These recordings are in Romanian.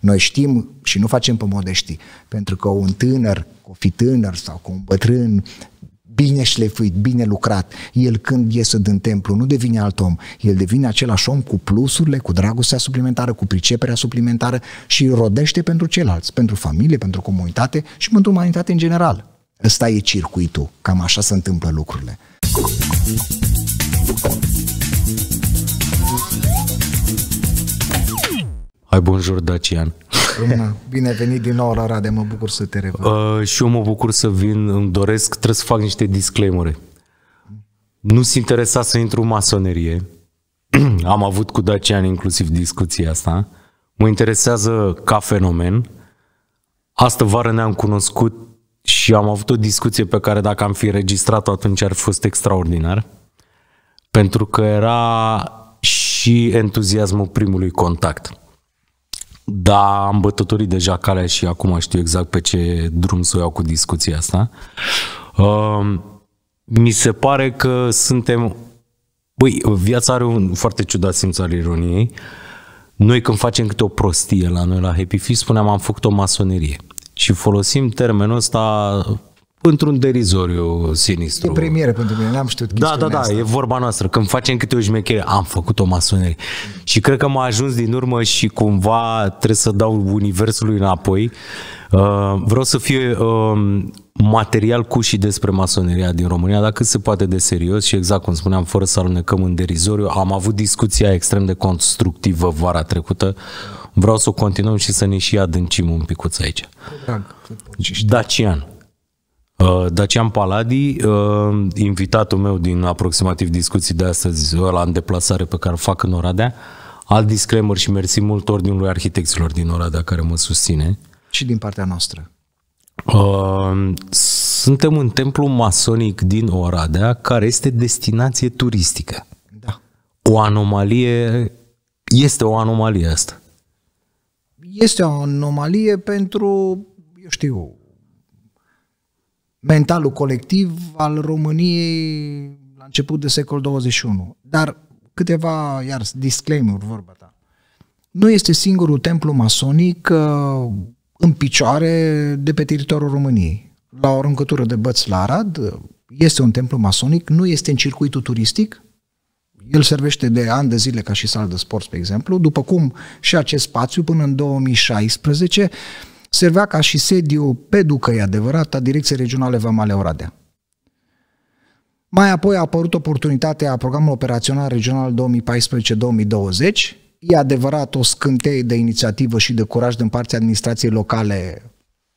Noi știm și nu facem pe modeștii, pentru că un tânăr, o fi tânăr sau cu un bătrân, bine șlefuit, bine lucrat, el când iese din templu nu devine alt om, el devine același om cu plusurile, cu dragostea suplimentară, cu priceperea suplimentară și rodește pentru ceilalți, pentru familie, pentru comunitate și pentru umanitate în general. Ăsta e circuitul, cam așa se întâmplă lucrurile. Ai bun jur, Dacian. Bine venit din nou la Rade, mă bucur să te revăd. Uh, și eu mă bucur să vin, îmi doresc, trebuie să fac niște disclaimere. Nu sunt interesat să intru în masonerie. Am avut cu Dacian inclusiv discuția asta. Mă interesează ca fenomen. Astă vară ne-am cunoscut și am avut o discuție pe care dacă am fi registrat atunci ar fi fost extraordinar. Pentru că era și entuziasmul primului contact da, am bătătorit deja calea și acum știu exact pe ce drum să o iau cu discuția asta. Uh, mi se pare că suntem... Băi, viața are un foarte ciudat simț al ironiei. Noi când facem câte o prostie la noi la Happy Feast, spuneam am făcut o masonerie. Și folosim termenul ăsta într-un derizoriu sinistru. E premieră pentru mine, n-am știut Da, da, da, asta. e vorba noastră. Când facem câte o șmechere, am făcut o masonerie. Și cred că m-a ajuns din urmă și cumva trebuie să dau universului înapoi. Uh, vreau să fie uh, material cu și despre masoneria din România, dacă se poate de serios și exact cum spuneam, fără să alunecăm în derizoriu. Am avut discuția extrem de constructivă vara trecută. Vreau să o continuăm și să ne și adâncim un picuț aici. Dacian. Uh, Dacian Paladi, uh, invitatul meu din aproximativ discuții de astăzi, la în deplasare pe care o fac în Oradea, alt disclaimer și mersi mult Ordinului Arhitecților din Oradea care mă susține. Și din partea noastră. Uh, suntem în templu masonic din Oradea, care este destinație turistică. Da. O anomalie, este o anomalie asta. Este o anomalie pentru, eu știu, mentalul colectiv al României la început de secol 21. Dar câteva, iar, disclaimer vorba ta. Nu este singurul templu masonic uh, în picioare de pe teritoriul României. La o aruncătură de băți la Arad uh, este un templu masonic, nu este în circuitul turistic, el servește de ani de zile ca și sală de sport, pe exemplu, după cum și acest spațiu până în 2016 servea ca și sediu peducă, e adevărat, a Direcției Regionale Vamale Oradea. Mai apoi a apărut oportunitatea programului operațional regional 2014-2020, e adevărat o scânteie de inițiativă și de curaj din partea administrației locale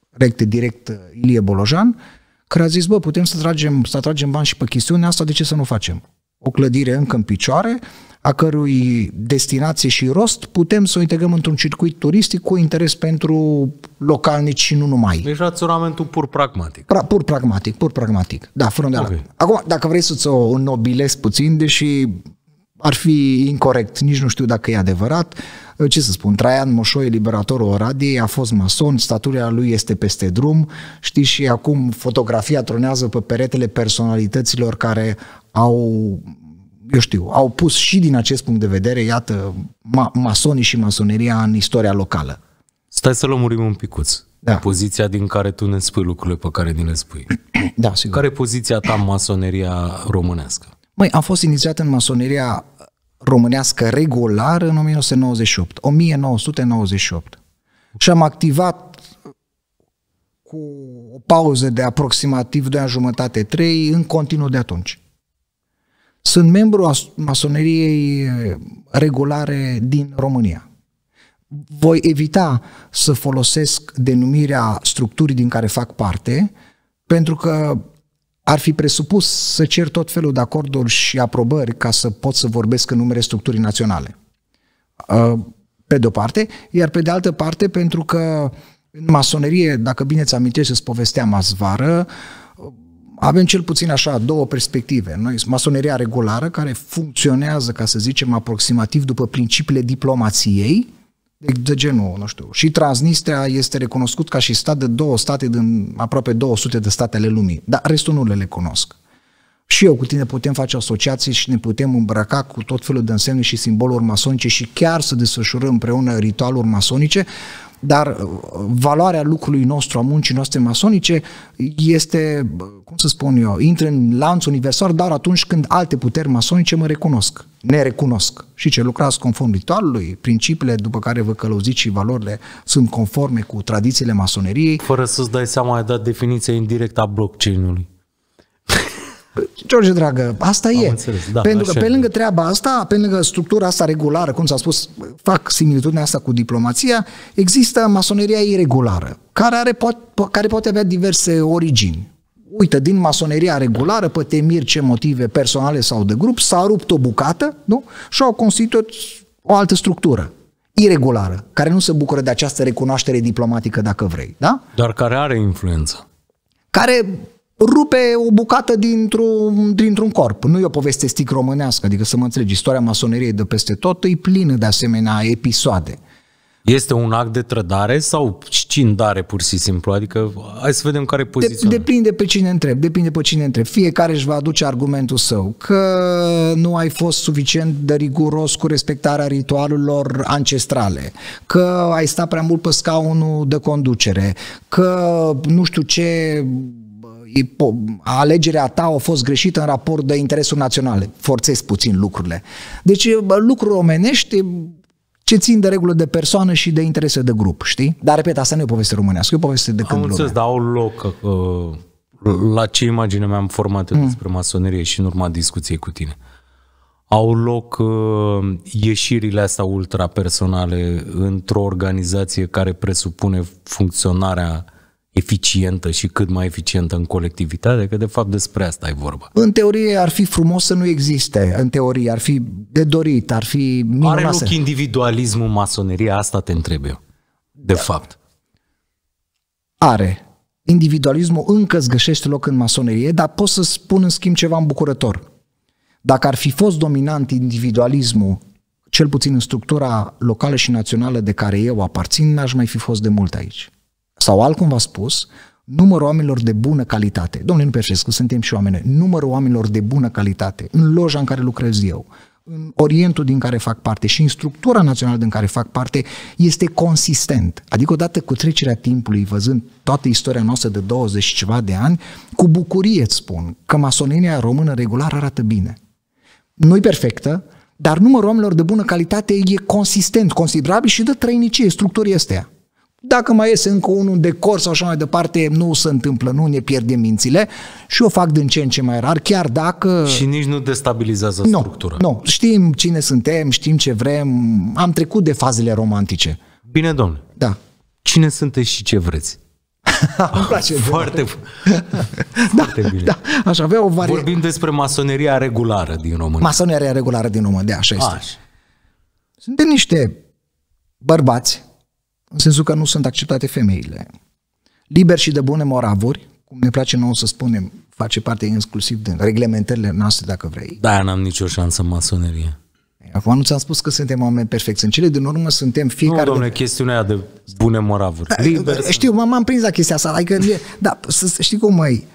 recte direct Ilie Bolojan, care a zis, bă, putem să tragem, să tragem bani și pe chestiunea asta, de ce să nu facem? o clădire încă în picioare, a cărui destinație și rost putem să o integrăm într-un circuit turistic cu interes pentru localnici și nu numai. Deci raționamentul pur pragmatic. Pra, pur pragmatic, pur pragmatic. Da, fără Okay. Acum, dacă vrei să-ți o înnobilezi puțin, deși ar fi incorrect, nici nu știu dacă e adevărat. Uh, ce să spun, Traian Moșoi liberatorul Oradiei, a fost mason, statuia lui este peste drum, știi, și acum fotografia tronează pe peretele personalităților care au eu știu, au pus și din acest punct de vedere, iată, ma- masonii și masoneria în istoria locală. Stai să lămurim un picuț. Da. Poziția din care tu ne spui lucrurile pe care ni le spui. Da, sigur. Care e poziția ta în masoneria românească? Măi, am fost inițiat în masoneria românească regulară în 1998. 1998. Și am activat cu o pauză de aproximativ 2 ani jumătate, 3, în continuu de atunci. Sunt membru a masoneriei regulare din România. Voi evita să folosesc denumirea structurii din care fac parte, pentru că ar fi presupus să cer tot felul de acorduri și aprobări ca să pot să vorbesc în numele structurii naționale. Uh, pe de-o parte, iar pe de altă parte, pentru că în masonerie, dacă bine ți amintești, să să-ți povesteam azvară, uh, avem cel puțin așa două perspective. Noi, masoneria regulară, care funcționează, ca să zicem, aproximativ după principiile diplomației, de, de genul, nu știu. Și Transnistria este recunoscut ca și stat de două state din aproape 200 de state ale lumii, dar restul nu le le cunosc. Și eu cu tine putem face asociații și ne putem îmbrăca cu tot felul de însemne și simboluri masonice și chiar să desfășurăm împreună ritualuri masonice, dar uh, valoarea lucrului nostru, a muncii noastre masonice, este, cum să spun eu, intră în lanț universal doar atunci când alte puteri masonice mă recunosc, ne recunosc. Și ce lucrați conform ritualului, principiile după care vă călăuziți și valorile sunt conforme cu tradițiile masoneriei. Fără să-ți dai seama, ai dat definiția indirectă a blockchain-ului. George Dragă, asta Am e. Înțeles, da, Pentru că pe lângă treaba asta, pe lângă structura asta regulară, cum s-a spus, fac similitudinea asta cu diplomația, există masoneria irregulară, care, are, po- care poate avea diverse origini. Uite, din masoneria regulară, pe temir ce motive personale sau de grup, s-a rupt o bucată nu? și au constituit o altă structură iregulară, care nu se bucură de această recunoaștere diplomatică, dacă vrei. Da? Dar care are influență care rupe o bucată dintr-un, dintr-un corp. Nu e o poveste stic românească, adică să mă înțelegi, istoria masoneriei de peste tot e plină de asemenea episoade. Este un act de trădare sau scindare pur și simplu? Adică hai să vedem care poziție. De, depinde pe cine întreb, depinde pe cine întreb. Fiecare își va aduce argumentul său că nu ai fost suficient de riguros cu respectarea ritualurilor ancestrale, că ai stat prea mult pe scaunul de conducere, că nu știu ce alegerea ta a fost greșită în raport de interesul național. Forțezi puțin lucrurile. Deci lucruri omenești ce țin de regulă de persoană și de interese de grup, știi? Dar, repet, asta nu e o poveste românească, e o poveste de când Am înțeles, dar au loc uh, la ce imagine mi-am format mm. despre masonerie și în urma discuției cu tine. Au loc uh, ieșirile astea ultrapersonale într-o organizație care presupune funcționarea eficientă și cât mai eficientă în colectivitate, că de fapt despre asta e vorba. În teorie ar fi frumos să nu existe, în teorie ar fi de dorit, ar fi minunoasă. Are loc individualismul masoneria, asta te întreb eu, de da. fapt. Are. Individualismul încă îți găsește loc în masonerie, dar pot să spun în schimb ceva îmbucurător. Dacă ar fi fost dominant individualismul, cel puțin în structura locală și națională de care eu aparțin, n-aș mai fi fost de mult aici. Sau altcumva spus, numărul oamenilor de bună calitate. Domnule nu că suntem și oameni. Numărul oamenilor de bună calitate în loja în care lucrez eu, în Orientul din care fac parte și în structura națională din care fac parte este consistent. Adică odată cu trecerea timpului, văzând toată istoria noastră de 20 și ceva de ani, cu bucurie îți spun că masonenia română regular arată bine. Nu-i perfectă, dar numărul oamenilor de bună calitate e consistent, considerabil și de trăinicie structurii astea. Dacă mai iese încă unul de cor sau așa mai departe, nu se întâmplă, nu ne pierdem mințile și o fac din ce în ce mai rar, chiar dacă... Și nici nu destabilizează no, structura. Nu, știm cine suntem, știm ce vrem, am trecut de fazele romantice. Bine, domnule. Da. Cine sunteți și ce vreți? Îmi place. Foarte, da, foarte da, bine. Da, aș avea o varie... Vorbim despre masoneria regulară din România. Masoneria regulară din România, de așa este. Așa. Suntem niște bărbați în sensul că nu sunt acceptate femeile. Liber și de bune moravuri, cum ne place nouă să spunem, face parte inclusiv din reglementările noastre, dacă vrei. Da, n-am nicio șansă în masonerie. Acum nu ți-am spus că suntem oameni perfecți. În cele din urmă suntem fiecare... Nu, domnule, de... chestiunea de bune moravuri. Da, Liber știu, m-am prins la chestia asta. Adică, da, să, știi cum mai...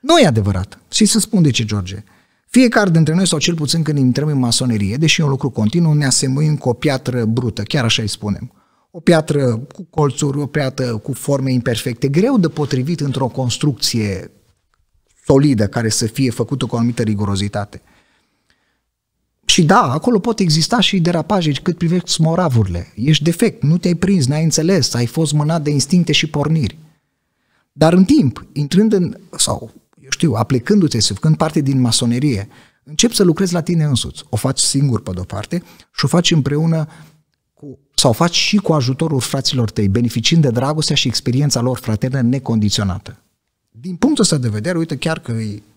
Nu e adevărat. Și să spun de ce, George. Fiecare dintre noi, sau cel puțin când intrăm în masonerie, deși e un lucru continuu, ne asemuim cu o piatră brută, chiar așa îi spunem o piatră cu colțuri, o piatră cu forme imperfecte, greu de potrivit într-o construcție solidă care să fie făcută cu o anumită rigurozitate. Și da, acolo pot exista și derapaje cât privești smoravurile. Ești defect, nu te-ai prins, n-ai înțeles, ai fost mânat de instincte și porniri. Dar în timp, intrând în, sau eu știu, aplicându-te, să făcând parte din masonerie, începi să lucrezi la tine însuți. O faci singur pe de-o parte și o faci împreună uh, sau faci și cu ajutorul fraților tăi, beneficiind de dragostea și experiența lor fraternă necondiționată. Din punctul ăsta de vedere, uite chiar că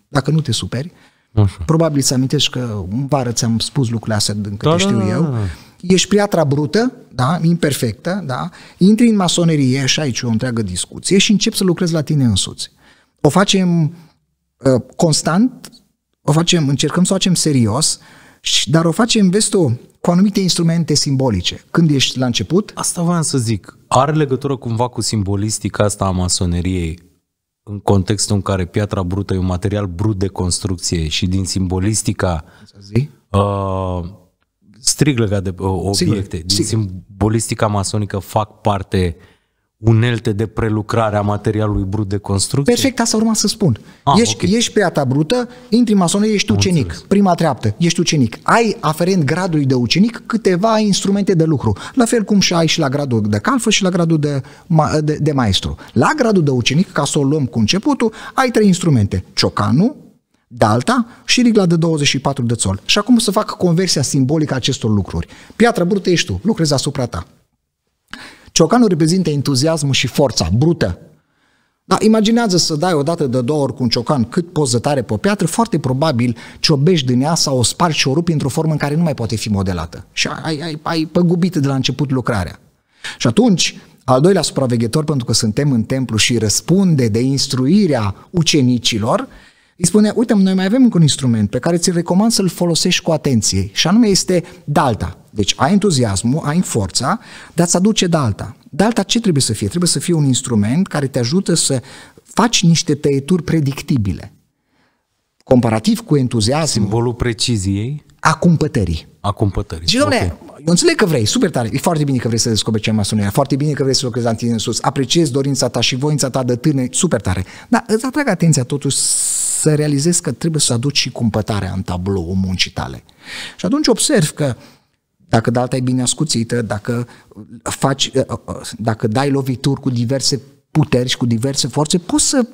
dacă nu te superi, Așa. probabil îți amintești că în vară ți-am spus lucrurile astea din câte da, da știu da, eu, da, da. ești priatra brută, da, imperfectă, da, intri în masonerie și aici o întreagă discuție și începi să lucrezi la tine însuți. O facem uh, constant, o facem, încercăm să o facem serios, dar o facem, vezi tu, cu anumite instrumente simbolice. Când ești la început... Asta voiam să zic. Are legătură cumva cu simbolistica asta a masoneriei în contextul în care piatra brută e un material brut de construcție și din simbolistica uh, strig legat de uh, obiecte, sigur, din sigur. simbolistica masonică fac parte uh, unelte de prelucrare a materialului brut de construcție? Perfect, asta urma să spun. Ah, ești, okay. ești piata brută, intri în masonerie, ești ucenic. Înțeles. Prima treaptă, ești ucenic. Ai, aferent gradului de ucenic, câteva instrumente de lucru. La fel cum și ai și la gradul de calfă și la gradul de, ma, de, de maestru. La gradul de ucenic, ca să o luăm cu începutul, ai trei instrumente. Ciocanul, Dalta și rigla de 24 de țol. Și acum să fac conversia simbolică a acestor lucruri. Piatra brută ești tu, lucrezi asupra ta. Ciocanul reprezintă entuziasmul și forța brută. Dar imaginează să dai o dată de două ori cu un ciocan cât poți de tare pe o piatră, foarte probabil ciobești din ea sau o spargi și o rupi într-o formă în care nu mai poate fi modelată. Și ai, ai, ai păgubit de la început lucrarea. Și atunci, al doilea supraveghetor, pentru că suntem în templu și răspunde de instruirea ucenicilor, îi spune, uite, noi mai avem un instrument pe care ți-l recomand să-l folosești cu atenție și anume este Dalta. Deci ai entuziasmul, ai forța, dar îți aduce Dalta. Dalta ce trebuie să fie? Trebuie să fie un instrument care te ajută să faci niște tăieturi predictibile. Comparativ cu entuziasmul. Simbolul preciziei? A cumpătării. A cumpătării. Și, domnule, okay. eu înțeleg că vrei, super tare, e foarte bine că vrei să descoperi cea sună, foarte bine că vrei să lucrezi în tine în sus, apreciez dorința ta și voința ta de tine, super tare. Dar îți atrag atenția totuși să realizezi că trebuie să aduci și cumpătarea în tablou muncii tale. Și atunci observ că dacă de alta e bine ascuțită, dacă, faci, ă, ă, ă, dacă dai lovituri cu diverse puteri și cu diverse forțe, poți să,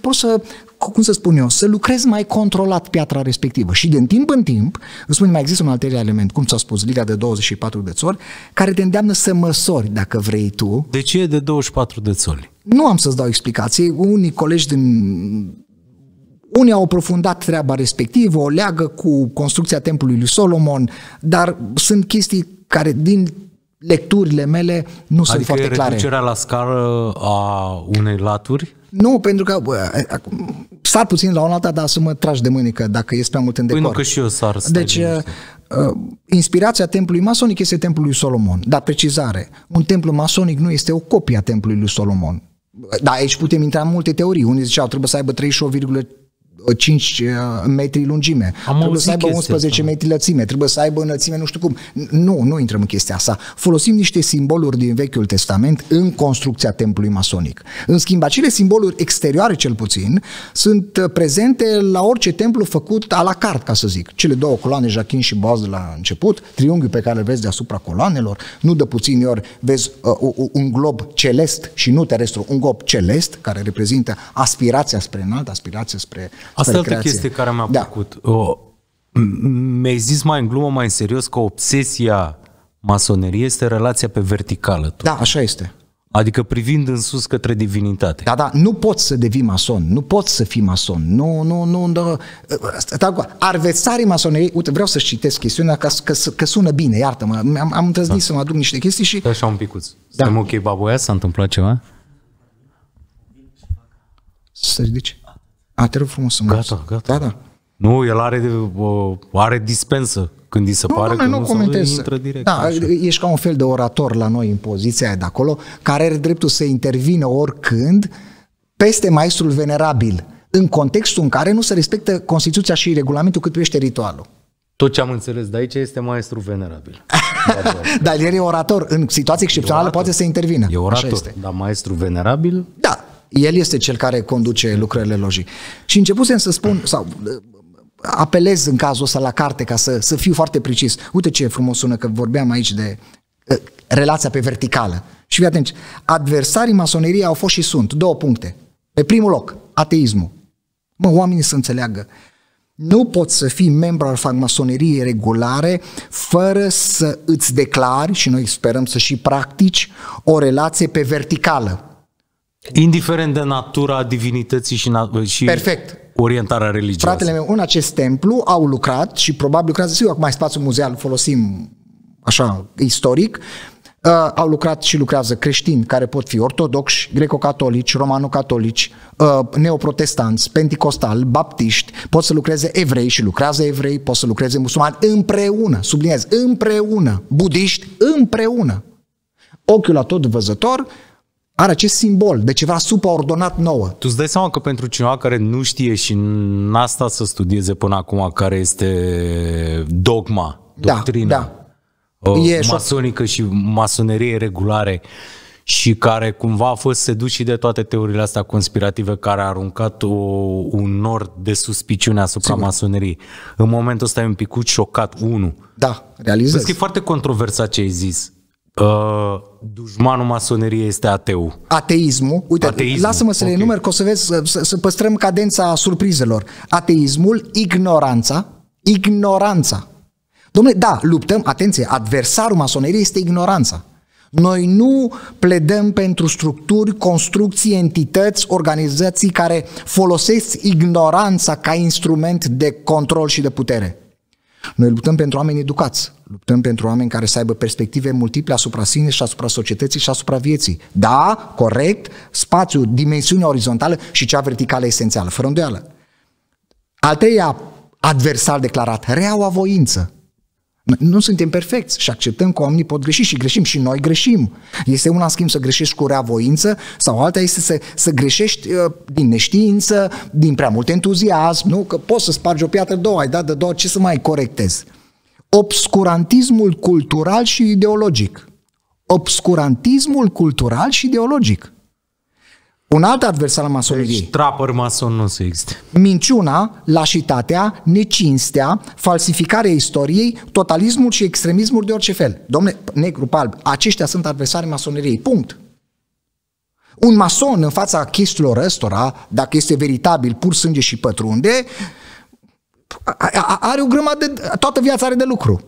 poți să cum să spun eu, să lucrezi mai controlat piatra respectivă. Și din timp în timp, îți spun, mai există un alt element, cum ți-a spus, liga de 24 de țori, care te îndeamnă să măsori dacă vrei tu. De ce e de 24 de țori? Nu am să-ți dau explicații. Unii colegi din unii au aprofundat treaba respectivă, o leagă cu construcția templului lui Solomon, dar sunt chestii care din lecturile mele nu adică sunt foarte clare. Adică la scară a unei laturi? Nu, pentru că bă, sar puțin la un alta, dar să mă tragi de mânică dacă este prea mult în decor. Păi nu, că și eu sar. Deci, uh, uh, inspirația templului masonic este templul lui Solomon. Dar precizare, un templu masonic nu este o copie a templului lui Solomon. Da, aici putem intra în multe teorii. Unii ziceau trebuie să aibă 5 uh, metri lungime, Am trebuie să aibă 11 asta. metri lățime, trebuie să aibă înălțime nu știu cum. Nu, nu intrăm în chestia asta. Folosim niște simboluri din Vechiul Testament în construcția templului masonic. În schimb, acele simboluri exterioare cel puțin sunt uh, prezente la orice templu făcut a la carte, ca să zic. Cele două coloane, jachin și boaz de la început, triunghiul pe care îl vezi deasupra coloanelor, nu de puțini ori vezi uh, un glob celest și nu terestru, un glob celest care reprezintă aspirația spre înalt, aspirația spre Asta e altă chestie care mi-a da. plăcut. Oh, mi-ai zis mai în glumă, mai în serios că obsesia masoneriei este relația pe verticală. Tot. Da, așa este. Adică privind în sus către divinitate. Da, da, nu poți să devii mason, nu poți să fii mason, nu, nu, nu, nu. Da, arvețarii masonerii, uite, vreau să-și citesc chestiunea ca că, că, că sună bine, iartă-mă, am, am întrăznit da. să mă aduc niște chestii și... Așa un picuț. Da. Suntem ok, baboia, s-a întâmplat ceva? Să ridici. A, te rog frumos să mă Gata, gata. Da, da. Nu, el are, o, are dispensă când îi se nu, pare doamne, că nu, comentez. intră direct. Da, ești ca un fel de orator la noi în poziția aia de acolo, care are dreptul să intervină oricând peste maestrul venerabil, în contextul în care nu se respectă Constituția și regulamentul cât privește ritualul. Tot ce am înțeles de aici este maestru venerabil. dar el e orator. În situații excepționale poate să intervină. E orator, dar maestru venerabil? Da, el este cel care conduce lucrările logii. Și începusem să spun, sau apelez în cazul ăsta la carte ca să, să fiu foarte precis. Uite ce frumos sună că vorbeam aici de uh, relația pe verticală. Și fii atenți, adversarii masoneriei au fost și sunt. Două puncte. Pe primul loc, ateismul. Mă, oamenii să înțeleagă. Nu poți să fii membru al francmasoneriei regulare fără să îți declari, și noi sperăm să și practici, o relație pe verticală. Indiferent de natura divinității și, na- și Perfect. orientarea religioasă. Fratele meu, în acest templu au lucrat și probabil lucrează, sigur, acum mai spațiul muzeal folosim așa istoric, Uh, au lucrat și lucrează creștini care pot fi ortodoxi, greco-catolici, romano-catolici, uh, neoprotestanți, penticostali, baptiști, pot să lucreze evrei și lucrează evrei, pot să lucreze musulmani împreună, subliniez, împreună, budiști împreună. Ochiul la tot văzător are acest simbol de ceva supraordonat nouă. Tu îți dai seama că pentru cineva care nu știe și n asta să studieze până acum care este dogma, da, doctrina, da, da. e masonică și masonerie regulare și care cumva a fost sedus și de toate teoriile astea conspirative care a aruncat o, un nor de suspiciune asupra Sigur. masoneriei. În momentul ăsta e un pic șocat, unu. Da, realizez. Vezi că e foarte controversat ce ai zis. Uh, dușmanul masoneriei este ateu. Ateismul. Uite, Ateismul. lasă-mă să okay. le enumer, că o să vezi, să, să păstrăm cadența surprizelor. Ateismul, ignoranța, ignoranța. Domnule, da, luptăm, atenție, adversarul masoneriei este ignoranța. Noi nu pledăm pentru structuri, construcții, entități, organizații care folosesc ignoranța ca instrument de control și de putere. Noi luptăm pentru oameni educați, Luptăm pentru oameni care să aibă perspective multiple asupra sine și asupra societății și asupra vieții. Da, corect, spațiu, dimensiunea orizontală și cea verticală esențială, fără îndoială. Al treia adversar declarat, reaua voință. Nu suntem perfecți și acceptăm că oamenii pot greși și greșim și noi greșim. Este una, în schimb, să greșești cu rea voință sau alta este să, să greșești uh, din neștiință, din prea mult entuziasm, nu? Că poți să spargi o piatră, două, ai dat de două, ce să mai corectezi? obscurantismul cultural și ideologic. Obscurantismul cultural și ideologic. Un alt adversar al masoniei. Deci trapper mason nu se există. Minciuna, lașitatea, necinstea, falsificarea istoriei, totalismul și extremismul de orice fel. Domne, negru, palb, aceștia sunt adversari masoneriei. Punct. Un mason în fața chestiilor ăstora, dacă este veritabil, pur sânge și pătrunde, are o grămadă, de, toată viața are de lucru.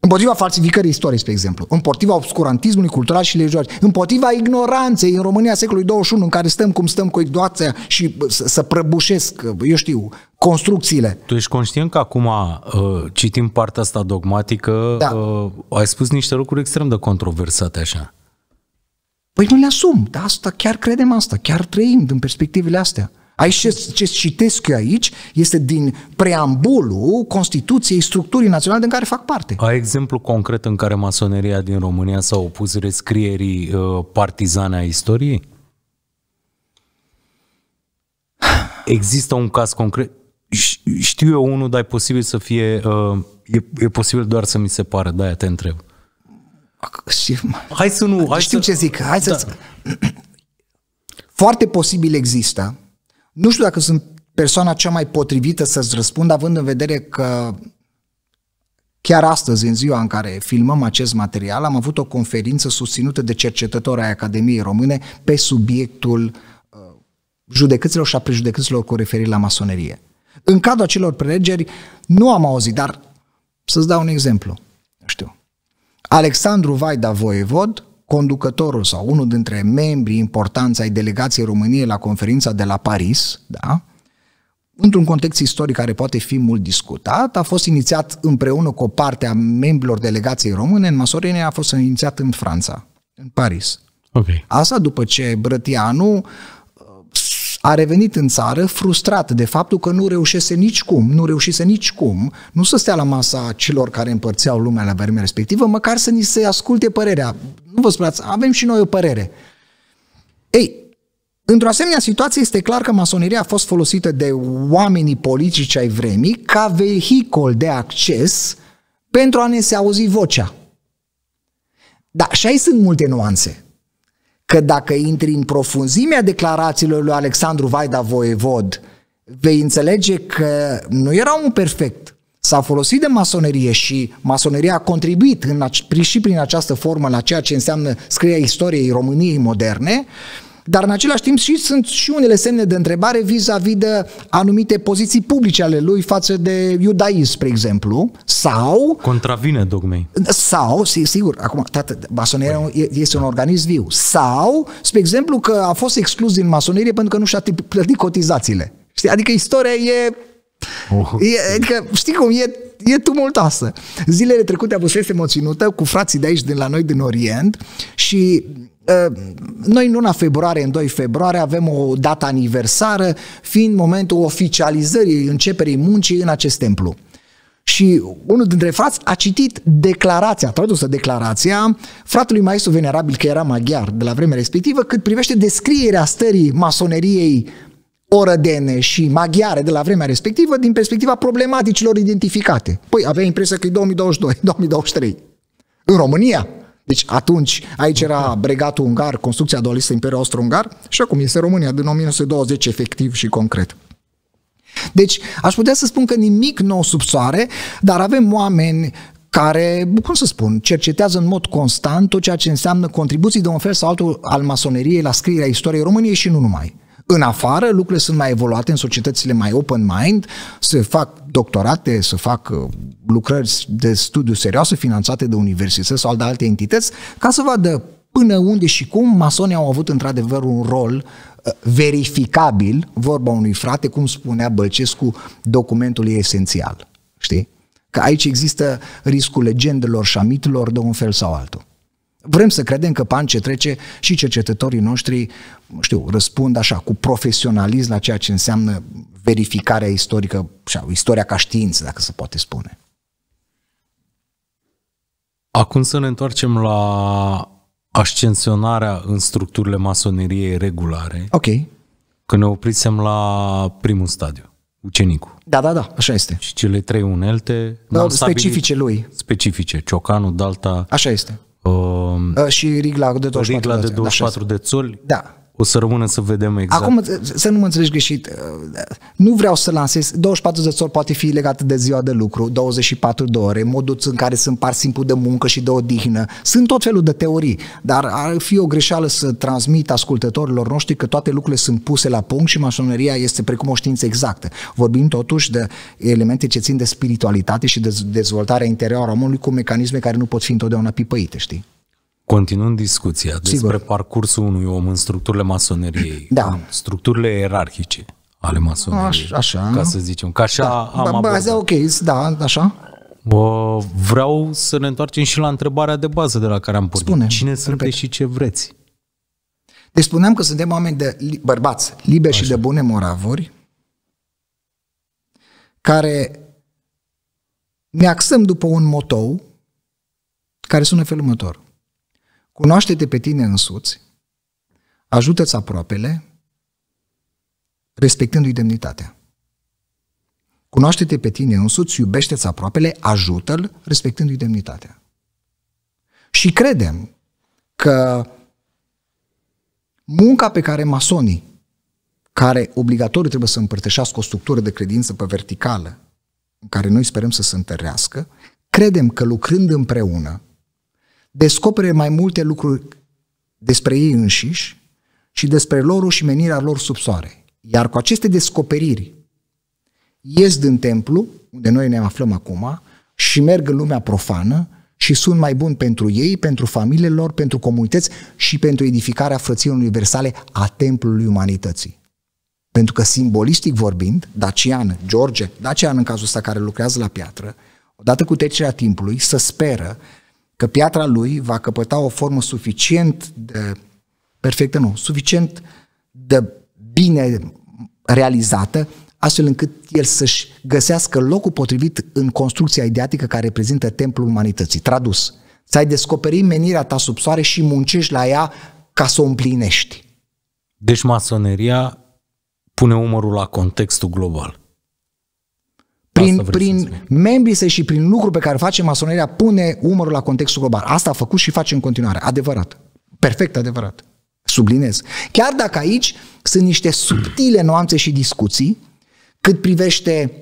Împotriva falsificării istoriei, spre exemplu, împotriva obscurantismului cultural și legioare. împotriva ignoranței în România secolului 21, în care stăm cum stăm cu ignoranța și să, să prăbușesc, eu știu, construcțiile. Tu ești conștient că acum, uh, citim partea asta dogmatică, da. Uh, ai spus niște lucruri extrem de controversate așa. Păi nu le asum, dar asta chiar credem asta, chiar trăim din perspectivele astea. Aici ce citesc eu aici este din preambulul Constituției structurii naționale din care fac parte. A exemplu concret în care masoneria din România s-a opus rescrierii uh, partizane a istoriei? Există un caz concret? Știu eu unul, dar e posibil să fie... Uh, e, e posibil doar să mi se pară, de te întreb. Hai să nu... Hai Știu să... ce zic. Hai da. Foarte posibil există nu știu dacă sunt persoana cea mai potrivită să-ți răspund, având în vedere că chiar astăzi, în ziua în care filmăm acest material, am avut o conferință susținută de cercetători ai Academiei Române pe subiectul uh, judecăților și a prejudecăților cu referire la masonerie. În cadrul acelor prelegeri nu am auzit, dar să-ți dau un exemplu. Nu știu. Alexandru Vaida Voievod conducătorul sau unul dintre membrii importanți ai delegației României la conferința de la Paris, da? într-un context istoric care poate fi mult discutat, a fost inițiat împreună cu o parte a membrilor delegației române în Masorenia, a fost inițiat în Franța, în Paris. Okay. Asta după ce Brătianu a revenit în țară frustrat de faptul că nu reușese nicicum, nu reușise nicicum, nu să stea la masa celor care împărțeau lumea la vremea respectivă, măcar să ni se asculte părerea. Nu vă spuneați, avem și noi o părere. Ei, Într-o asemenea situație este clar că masoneria a fost folosită de oamenii politici ai vremii ca vehicol de acces pentru a ne se auzi vocea. Da, și aici sunt multe nuanțe că dacă intri în profunzimea declarațiilor lui Alexandru Vaida Voievod, vei înțelege că nu era un perfect. S-a folosit de masonerie și masoneria a contribuit în, și prin această formă la ceea ce înseamnă scrierea istoriei României moderne, dar în același timp și sunt și unele semne de întrebare vis-a-vis de anumite poziții publice ale lui față de iudaism, spre exemplu, sau... Contravine dogmei. Sau, sigur, acum, tată, masoneria păi. este un organism viu. Sau, spre exemplu, că a fost exclus din masonerie pentru că nu și-a plătit cotizațiile. Știi? Adică istoria e... Oh. e adică, știi cum e e tumultoasă. Zilele trecute avusesem o ținută cu frații de aici, de la noi, din Orient și ă, noi în luna februarie, în 2 februarie, avem o dată aniversară, fiind momentul oficializării începerii muncii în acest templu. Și unul dintre frați a citit declarația, tradusă declarația fratelui maestru venerabil, că era maghiar de la vremea respectivă, cât privește descrierea stării masoneriei orădene și maghiare de la vremea respectivă din perspectiva problematicilor identificate. Păi avea impresia că e 2022-2023. În România. Deci atunci, aici era bregatul ungar, construcția dualistă Imperiul Austro-Ungar și acum este România din 1920 efectiv și concret. Deci aș putea să spun că nimic nou sub soare, dar avem oameni care, cum să spun, cercetează în mod constant tot ceea ce înseamnă contribuții de un fel sau altul al masoneriei la scrierea istoriei României și nu numai. În afară, lucrurile sunt mai evoluate în societățile mai open mind, se fac doctorate, se fac uh, lucrări de studiu serioase finanțate de universități sau de alte entități, ca să vadă până unde și cum masonii au avut într-adevăr un rol uh, verificabil, vorba unui frate, cum spunea Bălcescu, documentul e esențial. Știi? Că aici există riscul legendelor și mitilor de un fel sau altul. Vrem să credem că pan ce trece și cercetătorii noștri, știu, răspund așa, cu profesionalism la ceea ce înseamnă verificarea istorică, sau istoria ca știință, dacă se poate spune. Acum să ne întoarcem la ascensionarea în structurile masoneriei regulare. Ok. Când ne oprisem la primul stadiu, ucenicul. Da, da, da, așa este. Și cele trei unelte. Da, specifice lui. Specifice, ciocanul, dalta. Așa este. Um, uh, și rigla de 24, rigla de, 24 de țoli. Da. O să rămână să vedem exact. Acum, să nu mă înțelegi greșit, uh, nu vreau să lansez, 24 de ori poate fi legat de ziua de lucru, 24 de ore, modul în care sunt par simplu de muncă și de odihnă, sunt tot felul de teorii, dar ar fi o greșeală să transmit ascultătorilor noștri că toate lucrurile sunt puse la punct și masoneria este precum o știință exactă. Vorbim totuși de elemente ce țin de spiritualitate și de dezvoltarea interioară a omului cu mecanisme care nu pot fi întotdeauna pipăite, știi? Continuând discuția Sigur. despre parcursul unui om în structurile masoneriei, da. în structurile ierarhice ale masoneriei, Aș, așa. ca să zicem, ca așa da. am abordat. Baza, ok, da, așa. O, vreau să ne întoarcem și la întrebarea de bază de la care am pornit. Spune, Cine sunteți repet. și ce vreți? Deci spuneam că suntem oameni de li, bărbați, liberi așa. și de bune moravuri, care ne axăm după un motou care sună felul următor. Cunoaște-te pe tine însuți, ajută-ți aproapele, respectându-i demnitatea. Cunoaște-te pe tine însuți, iubește-ți aproapele, ajută-l, respectându-i demnitatea. Și credem că munca pe care masonii, care obligatoriu trebuie să împărtășească o structură de credință pe verticală, în care noi sperăm să se întărească, credem că lucrând împreună, descopere mai multe lucruri despre ei înșiși și despre lorul și menirea lor sub soare. Iar cu aceste descoperiri ies din templu, unde noi ne aflăm acum, și merg în lumea profană și sunt mai buni pentru ei, pentru familiile lor, pentru comunități și pentru edificarea frăției universale a templului umanității. Pentru că simbolistic vorbind, Dacian, George, Dacian în cazul ăsta care lucrează la piatră, odată cu trecerea timpului, să speră că piatra lui va căpăta o formă suficient de perfectă, nu, suficient de bine realizată, astfel încât el să-și găsească locul potrivit în construcția ideatică care reprezintă templul umanității. Tradus, ți-ai descoperit menirea ta sub soare și muncești la ea ca să o împlinești. Deci masoneria pune umărul la contextul global prin, prin membrii și prin lucru pe care face masoneria, pune umărul la contextul global. Asta a făcut și face în continuare. Adevărat. Perfect adevărat. Sublinez. Chiar dacă aici sunt niște subtile nuanțe și discuții, cât privește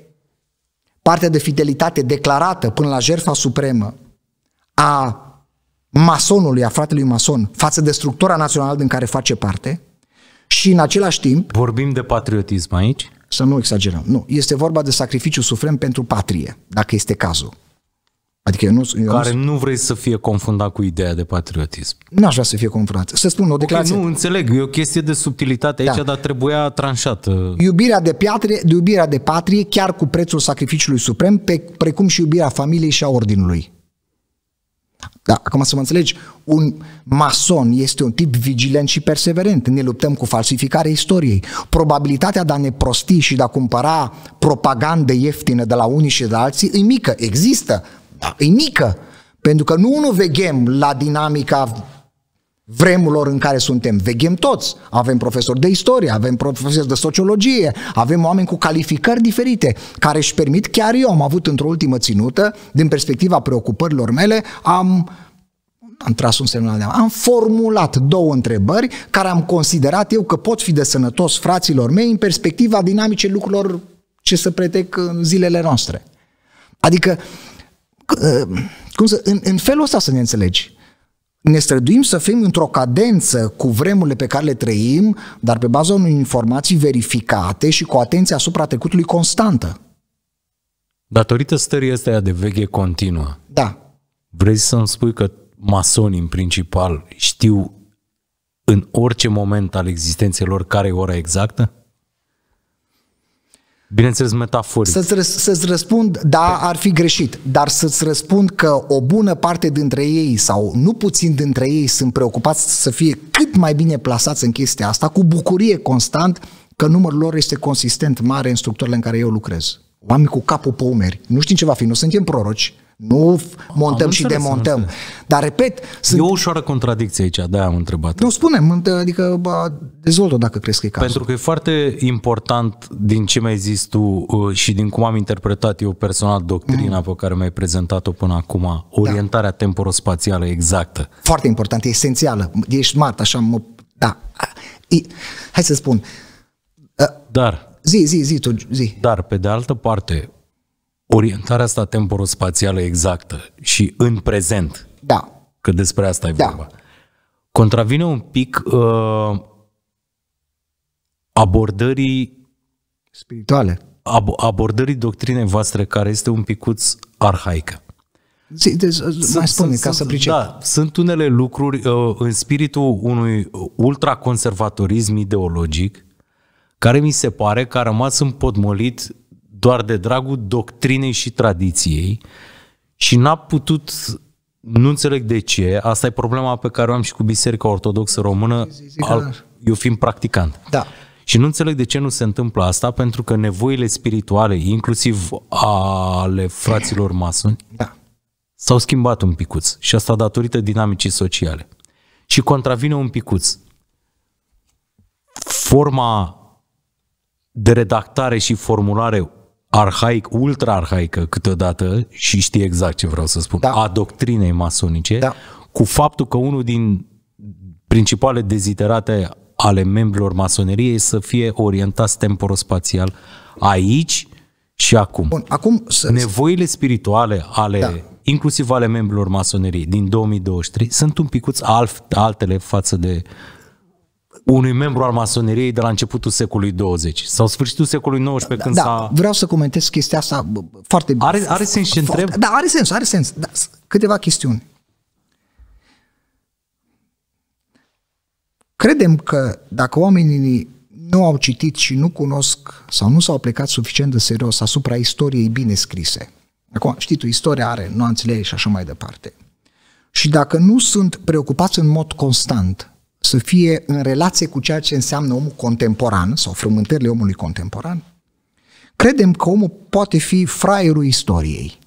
partea de fidelitate declarată până la jertfa supremă a masonului, a fratelui mason, față de structura națională din care face parte, și în același timp... Vorbim de patriotism aici? Să nu exagerăm. Nu. Este vorba de sacrificiu suprem pentru patrie, dacă este cazul. Adică eu nu, eu care nu, nu vrei să fie confundat cu ideea de patriotism. Nu aș vrea să fie confundat. Să spun o declarație. Okay, nu, înțeleg, e o chestie de subtilitate aici, da. dar trebuia tranșată. Iubirea de, piatre, de iubirea de patrie, chiar cu prețul sacrificiului suprem, pe, precum și iubirea familiei și a ordinului. Da, acum să mă înțelegi, un mason este un tip vigilent și perseverent. Ne luptăm cu falsificarea istoriei. Probabilitatea de a ne prosti și de a cumpăra propagandă ieftină de la unii și de la alții e mică, există, dar e mică. Pentru că nu unul veghem la dinamica vremurilor în care suntem. Veghem toți. Avem profesori de istorie, avem profesori de sociologie, avem oameni cu calificări diferite care își permit, chiar eu am avut într-o ultimă ținută, din perspectiva preocupărilor mele, am am tras un semnal de am formulat două întrebări care am considerat eu că pot fi de sănătos fraților mei în perspectiva dinamice lucrurilor ce se pretec în zilele noastre. Adică, uh, cum să, în, în felul ăsta să ne înțelegi ne străduim să fim într-o cadență cu vremurile pe care le trăim, dar pe baza unei informații verificate și cu atenția asupra trecutului constantă. Datorită stării astea de veche continuă. Da. Vrei să-mi spui că masonii în principal știu în orice moment al existenței lor care e ora exactă? bineînțeles, metaforic. Să-ți, răs- să răspund, da, păi- ar fi greșit, dar să-ți răspund că o bună parte dintre ei sau nu puțin dintre ei sunt preocupați să fie cât mai bine plasați în chestia asta, cu bucurie constant că numărul lor este consistent mare în structurile în care eu lucrez. Oameni cu capul pe umeri. Nu știm ce va fi, nu suntem proroci, nu montăm Am și înțeles, demontăm. Dar, repet... Sunt... E o ușoară contradicție aici, de am întrebat. Nu, spunem, adică dezvoltă dacă crezi că e cazul. Pentru că e foarte important din ce mi-ai zis tu uh, și din cum am interpretat eu personal doctrina mm-hmm. pe care mi-ai prezentat-o până acum, orientarea da. temporospațială exactă. Foarte important, e esențială. Ești smart, așa, mă... Da. E... Hai să spun. Uh, Dar... Zi, zi, zi, tu, zi. Dar, pe de altă parte, orientarea asta temporospațială exactă și în prezent. Da. Că despre asta e da. vorba. Contravine un pic uh, abordării spirituale. Ab- abordării doctrinei voastre care este un picuț arhaică. Zi, deci, sunt, mai spune, sunt, ca să pricep. Da, sunt unele lucruri uh, în spiritul unui ultraconservatorism ideologic care mi se pare că a rămas împotmolit doar de dragul doctrinei și tradiției și n-a putut, nu înțeleg de ce, asta e problema pe care o am și cu Biserica Ortodoxă Română, al, eu fiind practicant. Da. Și nu înțeleg de ce nu se întâmplă asta, pentru că nevoile spirituale, inclusiv ale fraților masoni, da. s-au schimbat un picuț. Și asta datorită dinamicii sociale. Și contravine un picuț. Forma de redactare și formulare arhaic, ultra-arhaică câteodată, și știi exact ce vreau să spun, da. a doctrinei masonice, da. cu faptul că unul din principale deziterate ale membrilor masoneriei să fie orientați temporospațial aici și acum. Bun, acum să... Nevoile spirituale ale da. inclusiv ale membrilor masoneriei din 2023 sunt un picuț alt, altele față de unui membru al masoneriei de la începutul secolului 20 sau sfârșitul secolului 19 da, când da, s-a... Vreau să comentez chestia asta foarte bine. Are, are sens și întreb? Da, are sens, are sens. Da, câteva chestiuni. Credem că dacă oamenii nu au citit și nu cunosc sau nu s-au plecat suficient de serios asupra istoriei bine scrise. Acum, știi tu, istoria are nuanțele și așa mai departe. Și dacă nu sunt preocupați în mod constant să fie în relație cu ceea ce înseamnă omul contemporan sau frământările omului contemporan, credem că omul poate fi fraierul istoriei.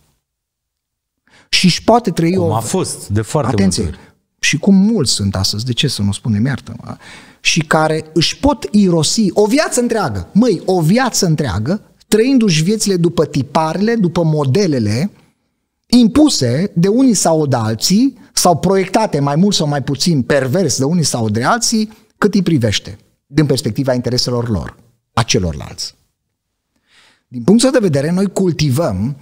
Și își poate trăi cum o... a fost de foarte Atenție. multe ori. Și cum mulți sunt astăzi, de ce să nu spunem, iartă -mă? Și care își pot irosi o viață întreagă, măi, o viață întreagă, trăindu-și viețile după tiparele, după modelele impuse de unii sau de alții, sau proiectate mai mult sau mai puțin pervers de unii sau de alții, cât îi privește, din perspectiva intereselor lor, a celorlalți. Din punctul de vedere, noi cultivăm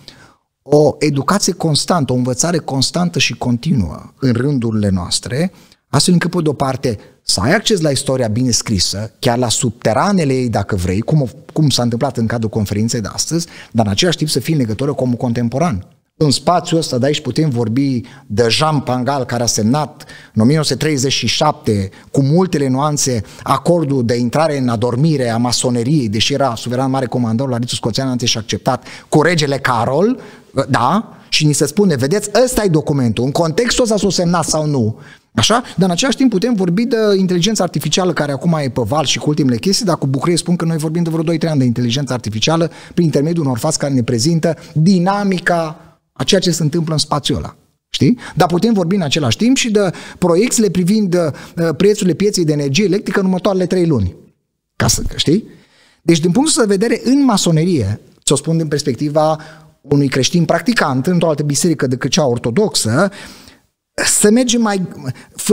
o educație constantă, o învățare constantă și continuă în rândurile noastre, astfel încât, pe de-o parte, să ai acces la istoria bine scrisă, chiar la subteranele ei, dacă vrei, cum, cum s-a întâmplat în cadrul conferinței de astăzi, dar în același timp să fii în legătură cu omul contemporan, în spațiul ăsta de aici putem vorbi de Jean Pangal, care a semnat în 1937, cu multele nuanțe, acordul de intrare în adormire a masoneriei, deși era suveran mare comandor la Ritul Scoțian antes și acceptat, cu regele Carol, da, și ni se spune, vedeți, ăsta e documentul, în contextul ăsta s a semnat sau nu, Așa? Dar în același timp putem vorbi de inteligența artificială care acum e pe val și cu ultimele chestii, dar cu bucurie spun că noi vorbim de vreo 2-3 ani de inteligență artificială prin intermediul unor fați care ne prezintă dinamica a ceea ce se întâmplă în spațiul ăla. Știi? Dar putem vorbi în același timp și de proiecțiile privind uh, prețurile pieței de energie electrică în următoarele trei luni. Ca să, știi? Deci, din punctul de vedere, în masonerie, ți-o spun din perspectiva unui creștin practicant într-o altă biserică decât cea ortodoxă, să mergem mai...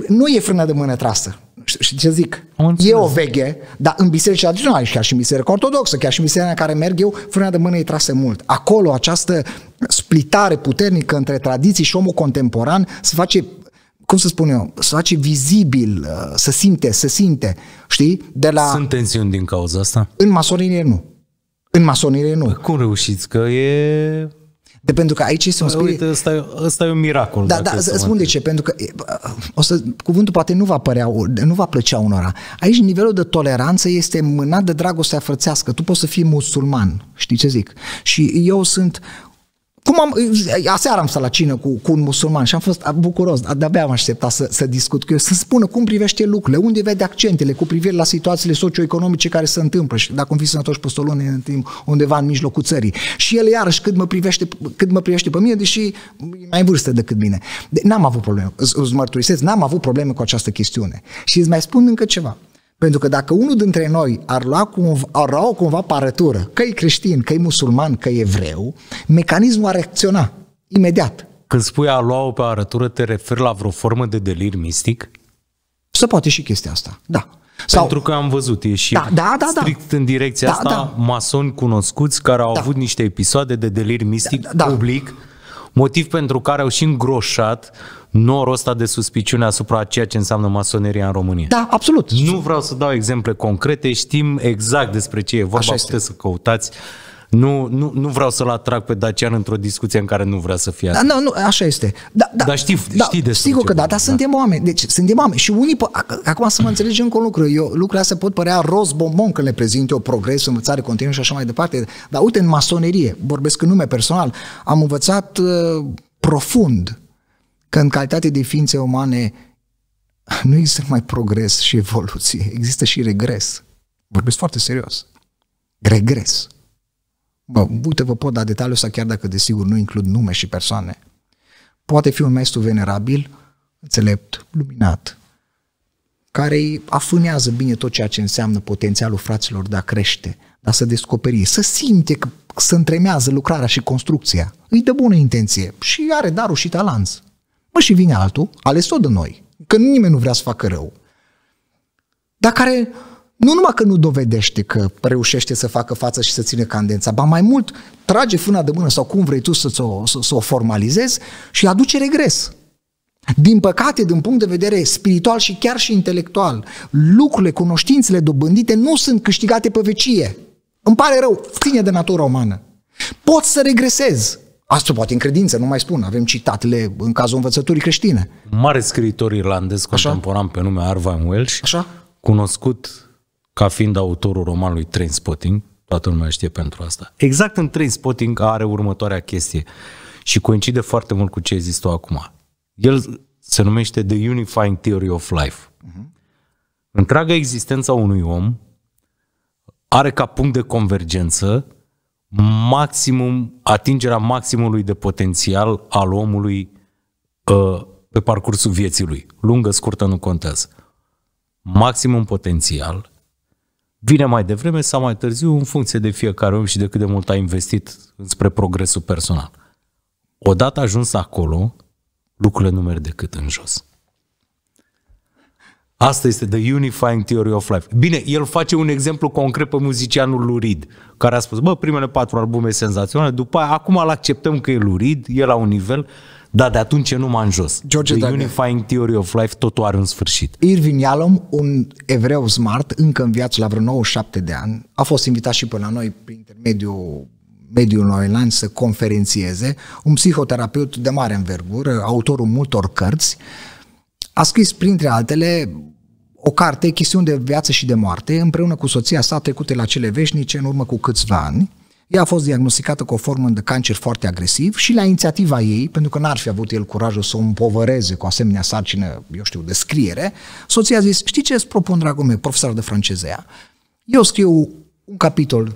Nu e frână de mână trasă. Și ce zic? E o veghe, dar în biserici tradiționale, chiar și în biserica ortodoxă, chiar și în biserica în care merg eu, frâna de mână e trasă mult. Acolo această splitare puternică între tradiții și omul contemporan se face cum să spun eu, să face vizibil, uh, să simte, să simte, știi? De la... Sunt tensiuni din cauza asta? În masonerie nu. În masonerie nu. Cum reușiți? Că e de pentru că aici este un păi, spirit... Uite, ăsta e, ăsta e un miracol. Da, da, să spun de ce, pentru că o să, cuvântul poate nu va, părea, nu va plăcea unora. Aici nivelul de toleranță este mânat de dragostea frățească. Tu poți să fii musulman, știi ce zic? Și eu sunt cum am, aseară am stat la cină cu, cu un musulman și am fost bucuros, de-abia am așteptat să, să discut cu el, să spună cum privește lucrurile, unde vede accentele cu privire la situațiile socioeconomice care se întâmplă și dacă cum fi sănătoși peste o lună în timp undeva în mijlocul țării. Și el iarăși cât mă privește, cât mă privește pe mine, deși e mai vârstă decât mine. De, n-am avut probleme, îți, îți mărturisesc, n-am avut probleme cu această chestiune. Și îți mai spun încă ceva. Pentru că dacă unul dintre noi ar lua, cum, ar lua cumva parătură, că e creștin, că e musulman, că e evreu, mecanismul ar reacționa imediat. Când spui a lua-o pe arătură, te referi la vreo formă de delir mistic? Se poate și chestia asta, da. Sau, Pentru că am văzut, e și da, da, da, da. strict da. în direcția da, asta da. masoni cunoscuți care au da. avut niște episoade de delir mistic da, da, public motiv pentru care au și îngroșat norul ăsta de suspiciune asupra ceea ce înseamnă masoneria în România. Da, absolut. Nu vreau să dau exemple concrete, știm exact despre ce e vorba, puteți să căutați. Uh, nu, nu, nu vreau să-l atrag pe Dacian într-o discuție în care nu vrea să fie Da, nu, nu, așa este. Da, da, dar știi, da, știi de Sigur că da, dar da. suntem oameni. Deci suntem oameni. Și unii, acum să mă înțelegem cu un lucru, eu, lucrurile astea pot părea roz bombon când le prezint eu progres, învățare continuă și așa mai departe. Dar uite, în masonerie, vorbesc în nume personal, am învățat uh, profund că în calitate de ființe umane nu există mai progres și evoluție, există și regres. Vorbesc foarte serios. Regres bă, uite, vă pot da detaliul ăsta chiar dacă desigur nu includ nume și persoane. Poate fi un maestru venerabil, înțelept, luminat, care îi afânează bine tot ceea ce înseamnă potențialul fraților de a crește, de a se descoperi, să simte că se întremează lucrarea și construcția. Îi dă bună intenție și are darul și talanți. Mă, și vine altul, ales tot de noi, că nimeni nu vrea să facă rău, dar care nu numai că nu dovedește că reușește să facă față și să ține candența, ba mai mult trage fâna de mână sau cum vrei tu să o, să, să o formalizezi și aduce regres. Din păcate, din punct de vedere spiritual și chiar și intelectual, lucrurile, cunoștințele dobândite nu sunt câștigate pe vecie. Îmi pare rău, ține de natura umană. Pot să regresez. Asta poate în credință, nu mai spun, avem citatele în cazul învățăturii creștine. Un mare scriitor irlandez contemporan Așa? pe nume Arvan Welsh, Așa? cunoscut ca fiind autorul romanului Spotting, toată lumea știe pentru asta. Exact în Spotting are următoarea chestie și coincide foarte mult cu ce există acum. El se numește The Unifying Theory of Life. Uh-huh. Întreaga existența unui om are ca punct de convergență maximum, atingerea maximului de potențial al omului uh, pe parcursul vieții lui. Lungă, scurtă, nu contează. Maximum potențial vine mai devreme sau mai târziu în funcție de fiecare om și de cât de mult a investit spre progresul personal. Odată ajuns acolo, lucrurile nu merg decât în jos. Asta este the unifying theory of life. Bine, el face un exemplu concret pe muzicianul Lurid, care a spus, bă, primele patru albume senzaționale, după aia, acum îl acceptăm că e Lurid, e la un nivel, da, de atunci nu m-am jos. George The Duggan. Unifying Theory of Life totul are un sfârșit. Irvin Yalom, un evreu smart, încă în viață la vreo 97 de ani, a fost invitat și până la noi prin intermediul mediul online să conferențieze, un psihoterapeut de mare învergură, autorul multor cărți, a scris printre altele o carte, chestiuni de viață și de moarte, împreună cu soția sa trecute la cele veșnice în urmă cu câțiva ani, ea a fost diagnosticată cu o formă de cancer foarte agresiv și la inițiativa ei, pentru că n-ar fi avut el curajul să o împovăreze cu asemenea sarcină, eu știu, de scriere, soția a zis, știi ce îți propun, dragul meu, profesor de francezea? Eu scriu un capitol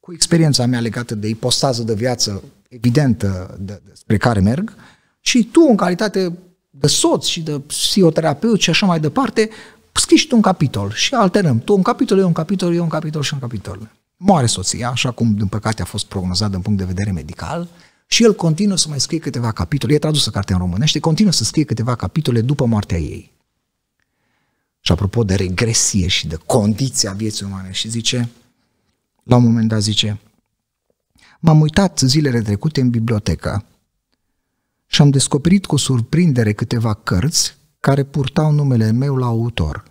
cu experiența mea legată de ipostază de viață evidentă de, despre care merg și tu, în calitate de soț și de psihoterapeut și așa mai departe, scrii și tu un capitol și alternăm. Tu un capitol, eu un capitol, eu un capitol și un capitol moare soția, așa cum din păcate a fost prognozat din punct de vedere medical, și el continuă să mai scrie câteva capitole, e tradusă cartea în românește, continuă să scrie câteva capitole după moartea ei. Și apropo de regresie și de condiția vieții umane, și zice, la un moment dat zice, m-am uitat zilele trecute în bibliotecă și am descoperit cu surprindere câteva cărți care purtau numele meu la autor.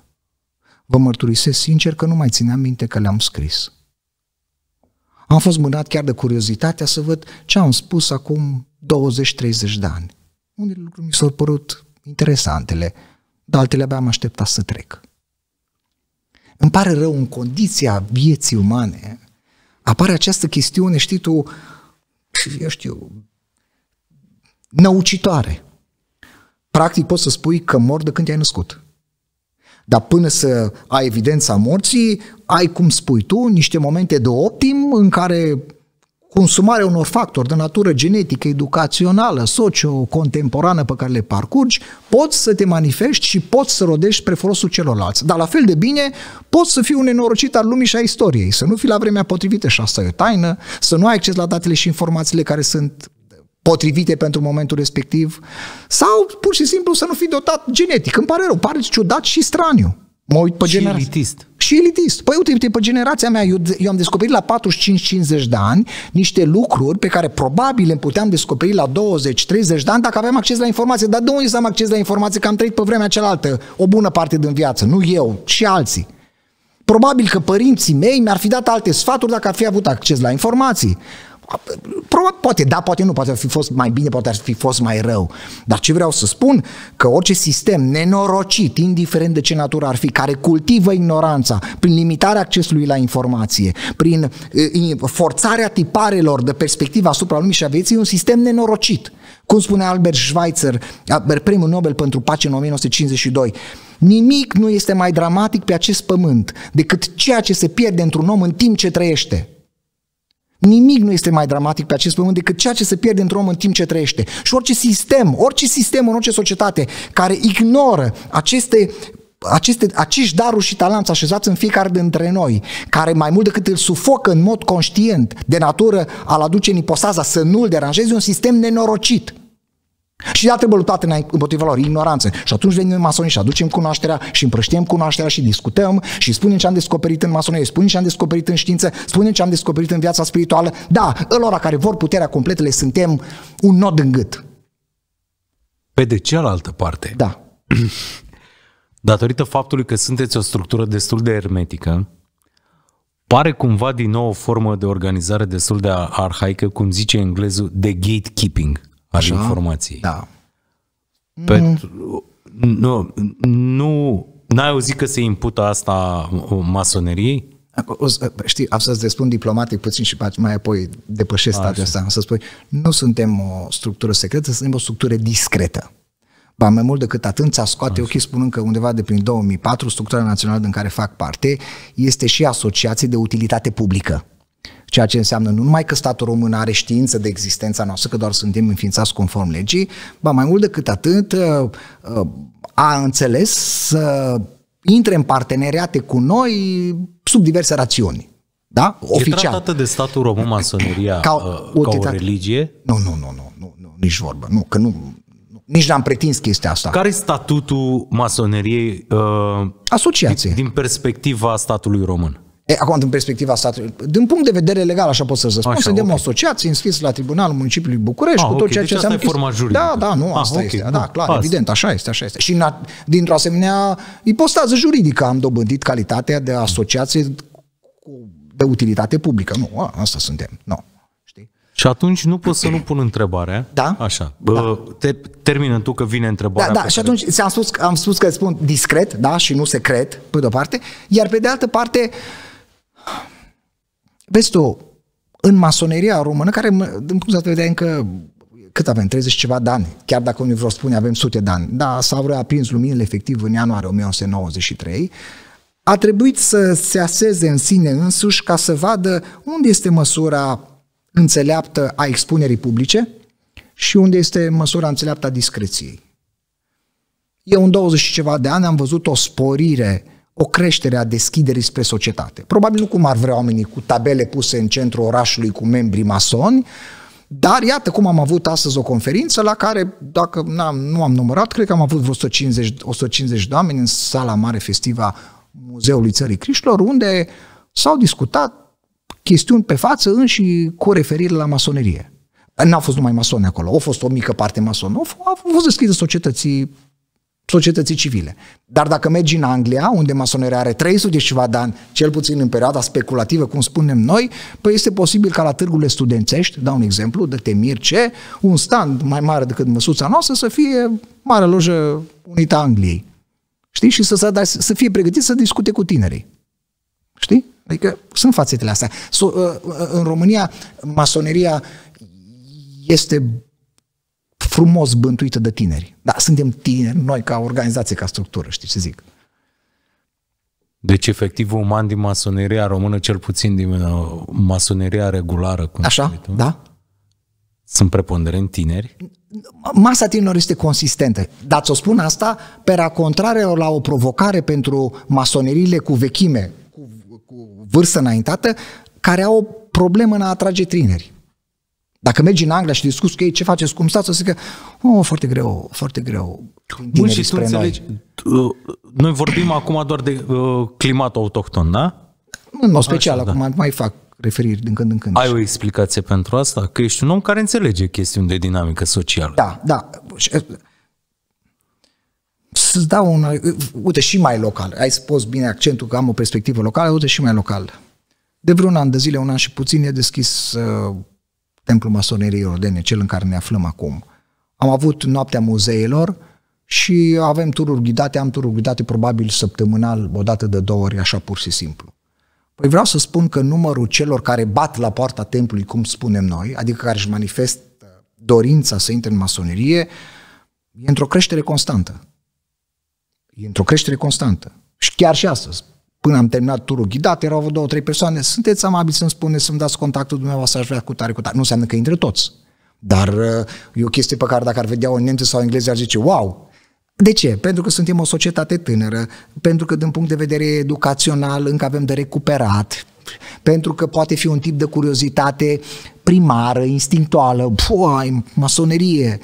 Vă mărturisesc sincer că nu mai țineam minte că le-am scris. Am fost mânat chiar de curiozitatea să văd ce am spus acum 20-30 de ani. Unele lucruri mi s-au părut interesantele, dar altele abia am așteptat să trec. Îmi pare rău, în condiția vieții umane, apare această chestiune, știi tu, eu știu, năucitoare. Practic poți să spui că mor de când te-ai născut. Dar până să ai evidența morții, ai, cum spui tu, niște momente de optim în care consumarea unor factori de natură genetică, educațională, socio-contemporană pe care le parcurgi, poți să te manifesti și poți să rodești spre folosul celorlalți. Dar la fel de bine poți să fii un nenorocit al lumii și a istoriei, să nu fii la vremea potrivită și asta e o taină, să nu ai acces la datele și informațiile care sunt potrivite pentru momentul respectiv sau pur și simplu să nu fi dotat genetic. Îmi pare rău, pare ciudat și straniu. Mă uit pe și generația. elitist. Și elitist. Păi uite, uite, pe generația mea, eu, eu am descoperit la 45-50 de ani niște lucruri pe care probabil le puteam descoperi la 20-30 de ani dacă aveam acces la informație. Dar de unde să am acces la informație? Că am trăit pe vremea cealaltă o bună parte din viață. Nu eu, și alții. Probabil că părinții mei mi-ar fi dat alte sfaturi dacă ar fi avut acces la informații. Poate da, poate nu, poate ar fi fost mai bine, poate ar fi fost mai rău. Dar ce vreau să spun? Că orice sistem nenorocit, indiferent de ce natură ar fi, care cultivă ignoranța prin limitarea accesului la informație, prin forțarea tiparelor de perspectivă asupra lumii și a vieții, e un sistem nenorocit. Cum spune Albert Schweitzer, primul Nobel pentru pace în 1952, nimic nu este mai dramatic pe acest pământ decât ceea ce se pierde într-un om în timp ce trăiește. Nimic nu este mai dramatic pe acest pământ decât ceea ce se pierde într-un om în timp ce trăiește. Și orice sistem, orice sistem în orice societate care ignoră aceste aceste, acești daruri și talanți așezați în fiecare dintre noi, care mai mult decât îl sufocă în mod conștient, de natură, al aduce în ipostaza să nu-l deranjeze, un sistem nenorocit. Și ea trebuie luptată împotriva lor, ignoranță. Și atunci venim în masonii și aducem cunoașterea și împrăștiem cunoașterea și discutăm și spunem ce am descoperit în masonie, spunem ce am descoperit în știință, spunem ce am descoperit în viața spirituală. Da, ălora care vor puterea completă le suntem un nod în gât. Pe de cealaltă parte. Da. Datorită faptului că sunteți o structură destul de ermetică, pare cumva din nou o formă de organizare destul de arhaică, cum zice englezul, de gatekeeping. Așa? al informației. Da. Pentru, mm. nu, nu, n-ai auzit că se impută asta masoneriei? O să, știi, am să-ți răspund diplomatic puțin și mai apoi depășesc stadiul ăsta. Am să spui, nu suntem o structură secretă, suntem o structură discretă. Ba mai mult decât atât, ți-a scoate Așa. ochii spunând că undeva de prin 2004, structura națională din care fac parte este și asociație de utilitate publică ceea ce înseamnă nu numai că statul român are știință de existența noastră, că doar suntem înființați conform legii, ba mai mult decât atât uh, uh, a înțeles să intre în parteneriate cu noi sub diverse rațiuni. Da? Oficial. E tratată de statul român masoneria ca, uh, o, ca o religie? Nu, nu, nu, nu, nu, nu, nici vorbă. Nu, că nu, nici n-am pretins chestia asta. Care statutul masoneriei uh, Asociație. din perspectiva statului român? E, acum, din perspectiva statului, din punct de vedere legal, așa pot să răspund, așa, suntem okay. asociați înscriți la Tribunalul Municipiului București ah, cu tot okay. ceea deci ce deci înseamnă... Asta e forma juridică. Da, da, nu, ah, asta ah, okay. este, da, clar, asta. evident, așa este, așa este. Și în, dintr-o asemenea ipostază juridică am dobândit calitatea de asociație de utilitate publică. Nu, a, asta suntem, nu. No. Și atunci nu pot să nu pun întrebarea. Da? Așa. da. Te, termină tu că vine întrebarea. Da, da. și atunci am spus, am spus că îți spun discret, da, și nu secret, pe de-o parte, iar pe de altă parte, uh, Vezi tu, în masoneria română, care, din punct de vedere, încă cât avem, 30 ceva de ani, chiar dacă unii vreau spune avem sute de ani, dar s a aprins luminile efectiv în ianuarie 1993, a trebuit să se aseze în sine însuși ca să vadă unde este măsura înțeleaptă a expunerii publice și unde este măsura înțeleaptă a discreției. Eu în 20 și ceva de ani am văzut o sporire o creștere a deschiderii spre societate. Probabil nu cum ar vrea oamenii cu tabele puse în centrul orașului cu membri masoni, dar iată cum am avut astăzi o conferință la care, dacă am nu am numărat, cred că am avut vreo 150, 150 de oameni în sala mare festivă Muzeului Țării Criștilor, unde s-au discutat chestiuni pe față înși cu referire la masonerie. N-au fost numai masoni acolo, au fost o mică parte masonă, au fost deschise societății societății civile. Dar dacă mergi în Anglia, unde masoneria are 300 și ceva de ani, cel puțin în perioada speculativă, cum spunem noi, păi este posibil ca la târgurile studențești, dau un exemplu, de temir ce, un stand mai mare decât măsuța noastră să fie mare lojă a Angliei. Știi? Și să, să, să fie pregătit să discute cu tinerii. Știi? Adică sunt fațetele astea. So, uh, uh, în România, masoneria este frumos bântuită de tineri. Da, suntem tineri, noi ca organizație, ca structură, știi ce zic. Deci efectiv uman din masoneria română, cel puțin din uh, masoneria regulară, cum Așa, tu, da. Sunt preponderent tineri? Masa tinerilor este consistentă. Dar ți-o spun asta, pe a contrare la o provocare pentru masoneriile cu vechime, cu, cu vârstă înaintată, care au o problemă în a atrage tineri. Dacă mergi în Anglia și discuți cu ei ce faceți, cum stați, o să zică, oh, foarte greu, foarte greu. Bun, și tu înțelegi, noi. Uh, noi vorbim acum doar de uh, climat autohton, da? În mod special, Așa, acum da. mai fac referiri din când în când. Ai o explicație pentru asta? Că ești un om care înțelege chestiuni de dinamică socială. Da, da. Uh, să-ți dau un... Uh, uite, și mai local. Ai spus bine accentul că am o perspectivă locală, uite, și mai local. De vreun an de zile, un an și puțin, e deschis uh, templul masoneriei ordene, cel în care ne aflăm acum. Am avut noaptea muzeilor și avem tururi ghidate, am tururi ghidate probabil săptămânal, o dată de două ori, așa pur și simplu. Păi vreau să spun că numărul celor care bat la poarta templului, cum spunem noi, adică care își manifestă dorința să intre în masonerie, e într-o creștere constantă. E într-o creștere constantă. Și chiar și astăzi, până am terminat turul ghidat, erau vreo două, trei persoane, sunteți amabili să-mi spuneți, să-mi dați contactul dumneavoastră, aș vrea cu tare, cu tare. Nu înseamnă că intră toți. Dar uh, e o chestie pe care dacă ar vedea o nemță sau engleză, ar zice, wow, de ce? Pentru că suntem o societate tânără, pentru că din punct de vedere educațional încă avem de recuperat, pentru că poate fi un tip de curiozitate primară, instinctuală, puai, masonerie,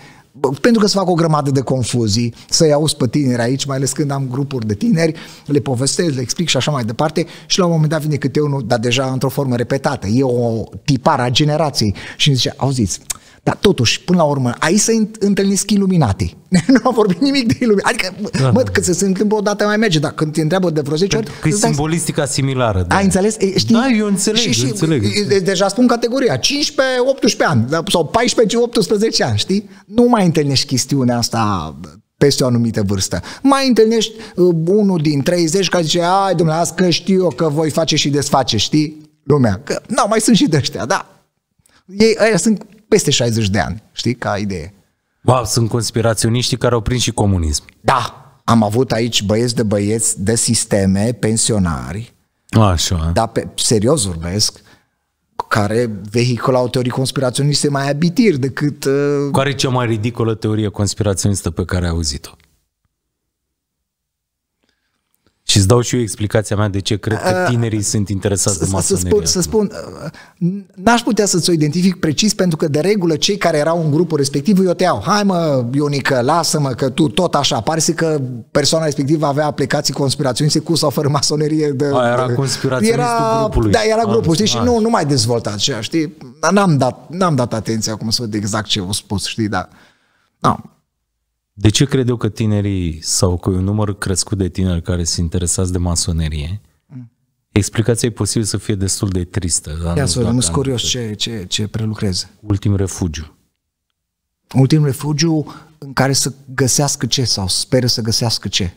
pentru că se fac o grămadă de confuzii, să-i auzi pe tineri aici, mai ales când am grupuri de tineri, le povestesc, le explic și așa mai departe și la un moment dat vine câte unul, dar deja într-o formă repetată, e o tipară a generației și îmi zice, auziți, dar totuși, până la urmă, aici se întâlnesc iluminatii. nu am vorbit nimic de iluminati. Adică, da, mă, da. când se întâmplă o dată mai merge, dar când te întreabă de vreo 10 ori... Că e simbolistica similară. Da. Ai înțeles? E, știi? Da, eu înțeleg, și, și, înțeleg. Deja spun categoria, 15-18 ani da, sau 14-18 ani, știi? Nu mai întâlnești chestiunea asta peste o anumită vârstă. Mai întâlnești uh, unul din 30 care zice, ai dumneavoastră că știu eu că voi face și desface, știi? Lumea. Că, nu, mai sunt și de ăștia, da. Ei, aia sunt peste 60 de ani, știi, ca idee. Wow, sunt conspiraționiștii care au prins și comunism. Da, am avut aici băieți de băieți de sisteme, pensionari, Așa. dar pe, serios vorbesc, care vehiculau teorii conspiraționiste mai abitiri decât... Uh... Care e cea mai ridicolă teorie conspiraționistă pe care ai auzit-o? Și îți dau și eu explicația mea de ce cred că tinerii uh, sunt interesați de masonerie. Să spun, să spun uh, n-aș putea să-ți o identific precis pentru că de regulă cei care erau în grupul respectiv îi oteau. Hai mă, Ionică, lasă-mă că tu tot așa. Pare să că persoana respectivă avea aplicații conspiraționiste cu sau fără masonerie. De, a, era de, conspiraționistul era, grupului. Da, era grupul, știi, și nu, nu mai dezvoltat așa, știi? N-am dat, n-am dat atenția acum să văd exact ce au spus, știi, dar... No, de ce cred eu că tinerii sau cu un număr crescut de tineri care se interesați de masonerie, mm. explicația e posibil să fie destul de tristă. Ia să vedem, sunt curios ce, ce, ce prelucreze. Ultim refugiu. Ultim refugiu în care să găsească ce sau speră să găsească ce?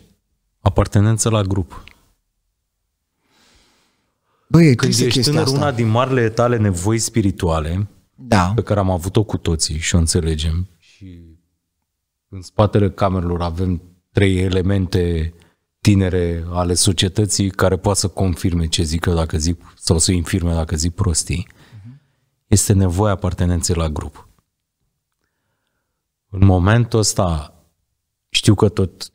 Apartenență la grup. Băi, e Când ești tânăr, asta. una din marile tale nevoi spirituale, da. pe care am avut-o cu toții și o înțelegem, în spatele camerelor avem trei elemente tinere ale societății care poate să confirme ce zic eu dacă zic, sau să infirme dacă zic prostii. Mhm. Este nevoia apartenenței la grup. În momentul ăsta știu că tot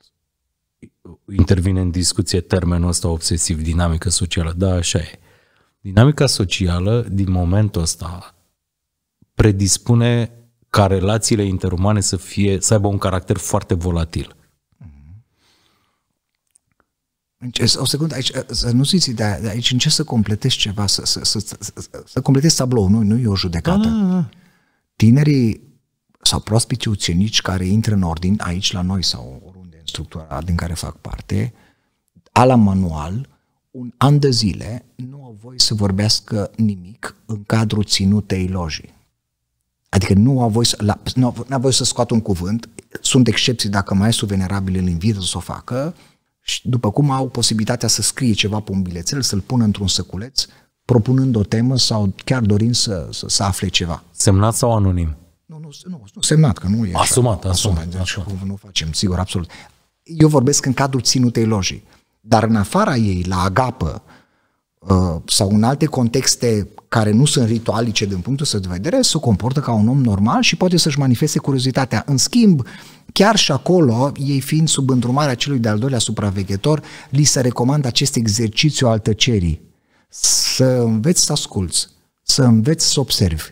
intervine în discuție termenul ăsta obsesiv, dinamică socială. Da, așa e. Dinamica socială, din momentul ăsta, predispune ca relațiile interumane să, fie, să aibă un caracter foarte volatil. Deci, o secundă, aici, să nu ziți, dar aici încerc să completez ceva, să, să, să, să, să completez tablou, nu, nu e o judecată. Da, da, da. da. Tinerii sau proaspiți ucenici care intră în ordin aici la noi sau oriunde în structura din care fac parte, ala manual, un an de zile nu au voie să vorbească nimic în cadrul ținutei lojii. Adică nu au voie să, la, nu au voie să scoată un cuvânt, sunt excepții dacă mai sunt venerabil îl invită să o facă și după cum au posibilitatea să scrie ceva pe un bilețel, să-l pună într-un săculeț, propunând o temă sau chiar dorind să, să, să afle ceva. Semnat sau anonim? Nu, nu, nu, nu semnat, că nu e Asumat, așa. asumat. asumat deci asumat. nu facem, sigur, absolut. Eu vorbesc în cadrul ținutei lojii, dar în afara ei, la agapă, uh, sau în alte contexte care nu sunt ritualice din punctul său de vedere, se comportă ca un om normal și poate să-și manifeste curiozitatea. În schimb, chiar și acolo, ei fiind sub îndrumarea celui de-al doilea supraveghetor, li se recomandă acest exercițiu al tăcerii. Să înveți să asculți, să înveți să observi,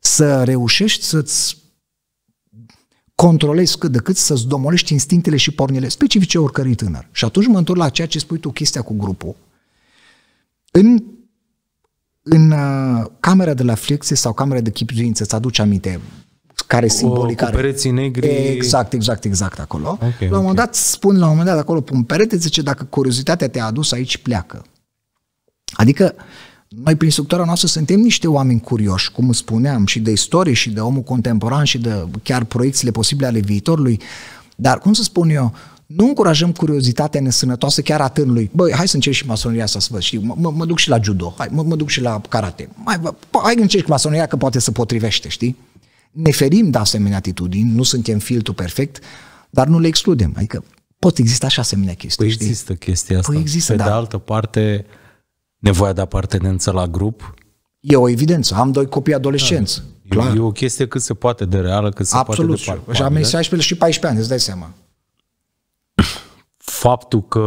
să reușești să-ți controlezi cât de cât, să-ți domolești instinctele și pornile specifice oricărui tânăr. Și atunci mă întorc la ceea ce spui tu, chestia cu grupul. În în uh, camera de la flexie sau camera de chipzuință, îți aduce aminte care simbolicare, Cu pereții negri. Exact, exact, exact acolo. Okay, la un okay. moment dat spun la un moment dat acolo pe un perete, zice dacă curiozitatea te-a adus aici, pleacă. Adică noi prin structura noastră suntem niște oameni curioși, cum spuneam, și de istorie, și de omul contemporan, și de chiar proiecțiile posibile ale viitorului, dar cum să spun eu, nu încurajăm curiozitatea nesănătoasă chiar a tânului. Băi, hai să încerc și masoneria asta să văd, știu, mă, mă, mă duc și la judo, hai, mă, mă duc și la karate. Hai, bă, hai încerc masoneria că poate să potrivește, știi? Ne ferim de asemenea atitudini, nu suntem filtru perfect, dar nu le excludem. Adică pot exista și asemenea chestii. Păi știi? există chestia asta. Păi există, Pe da. de altă parte, nevoia de apartenență la grup. E o evidență. Am doi copii adolescenți. Da. Clar. E o chestie cât se poate de reală, cât se Absolut. poate de Absolut. Și am 16 și 14 ani, îți dai seama faptul că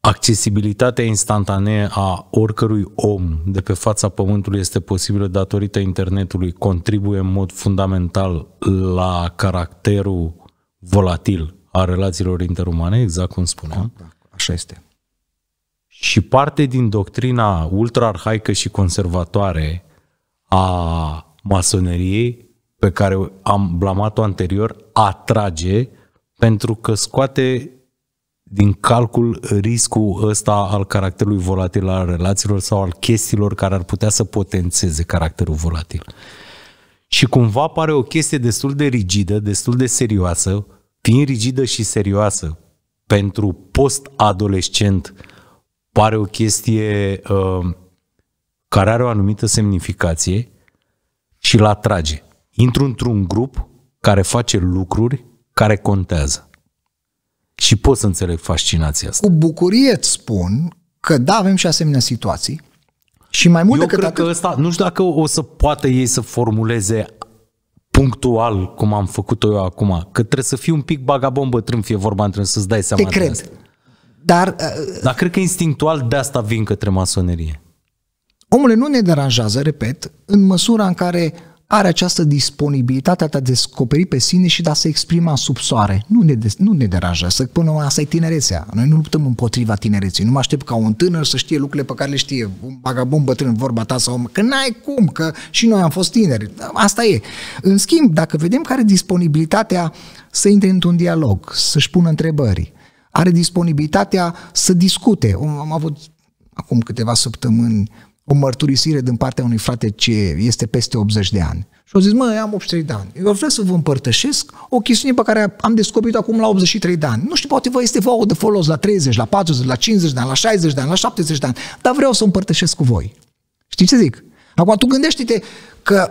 accesibilitatea instantanee a oricărui om de pe fața pământului este posibilă datorită internetului, contribuie în mod fundamental la caracterul volatil a relațiilor interumane, exact cum spuneam. Da, da, așa este. Și parte din doctrina ultra arhaică și conservatoare a masoneriei, pe care am blamat-o anterior, atrage pentru că scoate din calcul riscul ăsta al caracterului volatil al relațiilor sau al chestiilor care ar putea să potențeze caracterul volatil. Și cumva pare o chestie destul de rigidă, destul de serioasă, fiind rigidă și serioasă pentru post-adolescent, pare o chestie uh, care are o anumită semnificație și la atrage. Intru într-un grup care face lucruri care contează. Și pot să înțeleg fascinația asta. Cu bucurie îți spun că da, avem și asemenea situații. Și mai mult Eu decât cred atât... că ăsta, nu știu dacă o să poată ei să formuleze punctual, cum am făcut-o eu acum, că trebuie să fii un pic bagabon bătrân, fie vorba între să-ți dai seama. Te cred. Asta. Dar, uh... Dar cred că instinctual de asta vin către masonerie. Omule, nu ne deranjează, repet, în măsura în care are această disponibilitate de a descoperi pe sine și de a se exprima sub soare. Nu ne, de, nu ne deranjează, până la asta e tinerețea. Noi nu luptăm împotriva tinereții. Nu mă aștept ca un tânăr să știe lucrurile pe care le știe un vagabond bătrân, vorba ta sau că n-ai cum, că și noi am fost tineri. Asta e. În schimb, dacă vedem care disponibilitatea să intre într-un dialog, să-și pună întrebări, are disponibilitatea să discute. Am avut acum câteva săptămâni o mărturisire din partea unui frate ce este peste 80 de ani. Și au zis, mă, eu am 83 de ani. Eu vreau să vă împărtășesc o chestiune pe care am descoperit-o acum la 83 de ani. Nu știu, poate vă este vouă de folos la 30, la 40, la 50 de ani, la 60 de ani, la 70 de ani, dar vreau să împărtășesc cu voi. Știi ce zic? Acum tu gândește-te că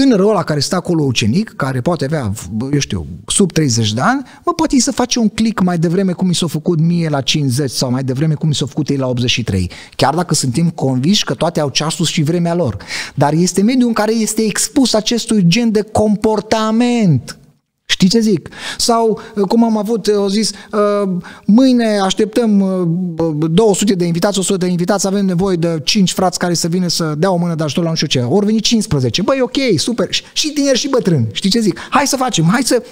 tânărul ăla care stă acolo ucenic, care poate avea, eu știu, sub 30 de ani, mă, poate să face un click mai devreme cum mi s-a făcut mie la 50 sau mai devreme cum mi s-a făcut ei la 83. Chiar dacă suntem conviși că toate au ceasul și vremea lor. Dar este mediul în care este expus acestui gen de comportament Știi ce zic? Sau, uh, cum am avut, au uh, zis, uh, mâine așteptăm 200 de invitați, 100 de invitați, avem nevoie de 5 frați care să vină să dea o mână de ajutor la nu știu ce. Ori veni 15. Băi, ok, super. Și tineri și bătrâni. Știi ce zic? Hai să facem, hai să...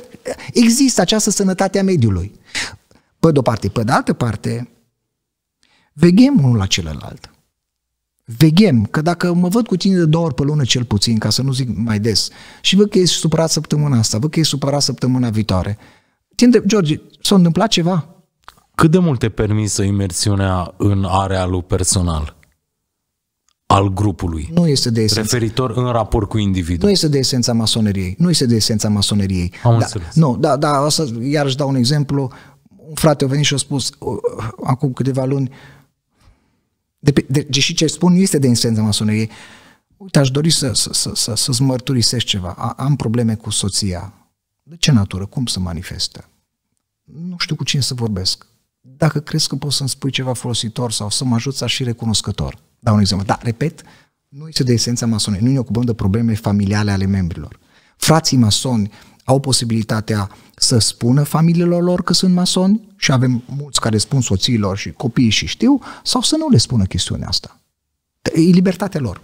Există această sănătate a mediului. Pe de-o parte. Pe de altă parte, veghem unul la celălalt. Veghem, că dacă mă văd cu tine de două ori pe lună cel puțin, ca să nu zic mai des, și văd că ești supărat săptămâna asta, văd că ești supărat săptămâna viitoare, tinde, George, s-a întâmplat ceva? Cât de mult te permisă imersiunea în arealul personal? al grupului. Nu este de esență. Referitor în raport cu individul. Nu este de esența masoneriei. Nu este de esența masoneriei. Am da, înțeles. Nu, da, da, o să iarăși dau un exemplu. Un frate a venit și a spus acum câteva luni, uh, de, de, deși ce spun este de insență masonerie. uite, aș dori să, să, să, să, să-ți ceva. A, am probleme cu soția. De ce natură? Cum să manifestă? Nu știu cu cine să vorbesc. Dacă crezi că poți să-mi spui ceva folositor sau să mă ajuți, aș fi recunoscător. Dau un exemplu. Da, repet, nu este de esența masonei. Nu ne ocupăm de probleme familiale ale membrilor. Frații masoni, au posibilitatea să spună familiilor lor că sunt masoni și avem mulți care spun soțiilor și copiii și știu, sau să nu le spună chestiunea asta. E libertatea lor.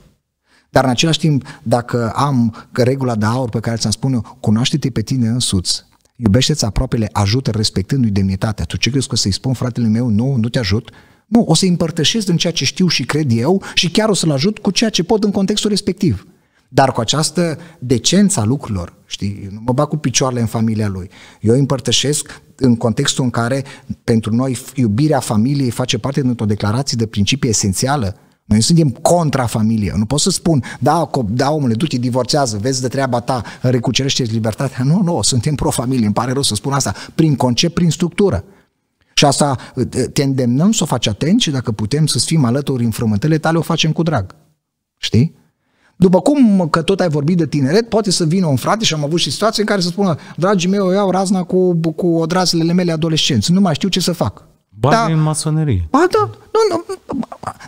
Dar în același timp, dacă am regula de aur pe care ți-am spun eu, cunoaște-te pe tine însuți, iubește-ți aproapele, ajută respectându-i demnitatea. Tu ce crezi că o să-i spun fratele meu, nu, nu te ajut? Nu, o să-i împărtășesc din ceea ce știu și cred eu și chiar o să-l ajut cu ceea ce pot în contextul respectiv dar cu această decență a lucrurilor, știi, nu mă bag cu picioarele în familia lui. Eu îi împărtășesc în contextul în care pentru noi iubirea familiei face parte dintr-o declarație de principii esențială. Noi suntem contra familie. Nu pot să spun, da, cop, da omule, du-te, divorțează, vezi de treaba ta, recucerește libertatea. Nu, nu, suntem pro-familie, îmi pare rău să spun asta, prin concept, prin structură. Și asta ă, te îndemnăm să o faci atent și dacă putem să fim alături în frământele tale, o facem cu drag. Știi? După cum că tot ai vorbit de tineret, poate să vină un frate și am avut și situații în care să spună, dragii mei, eu iau razna cu, cu odrazele mele adolescenți, nu mai știu ce să fac. Bani da. în masonerie. Ba da, nu, nu,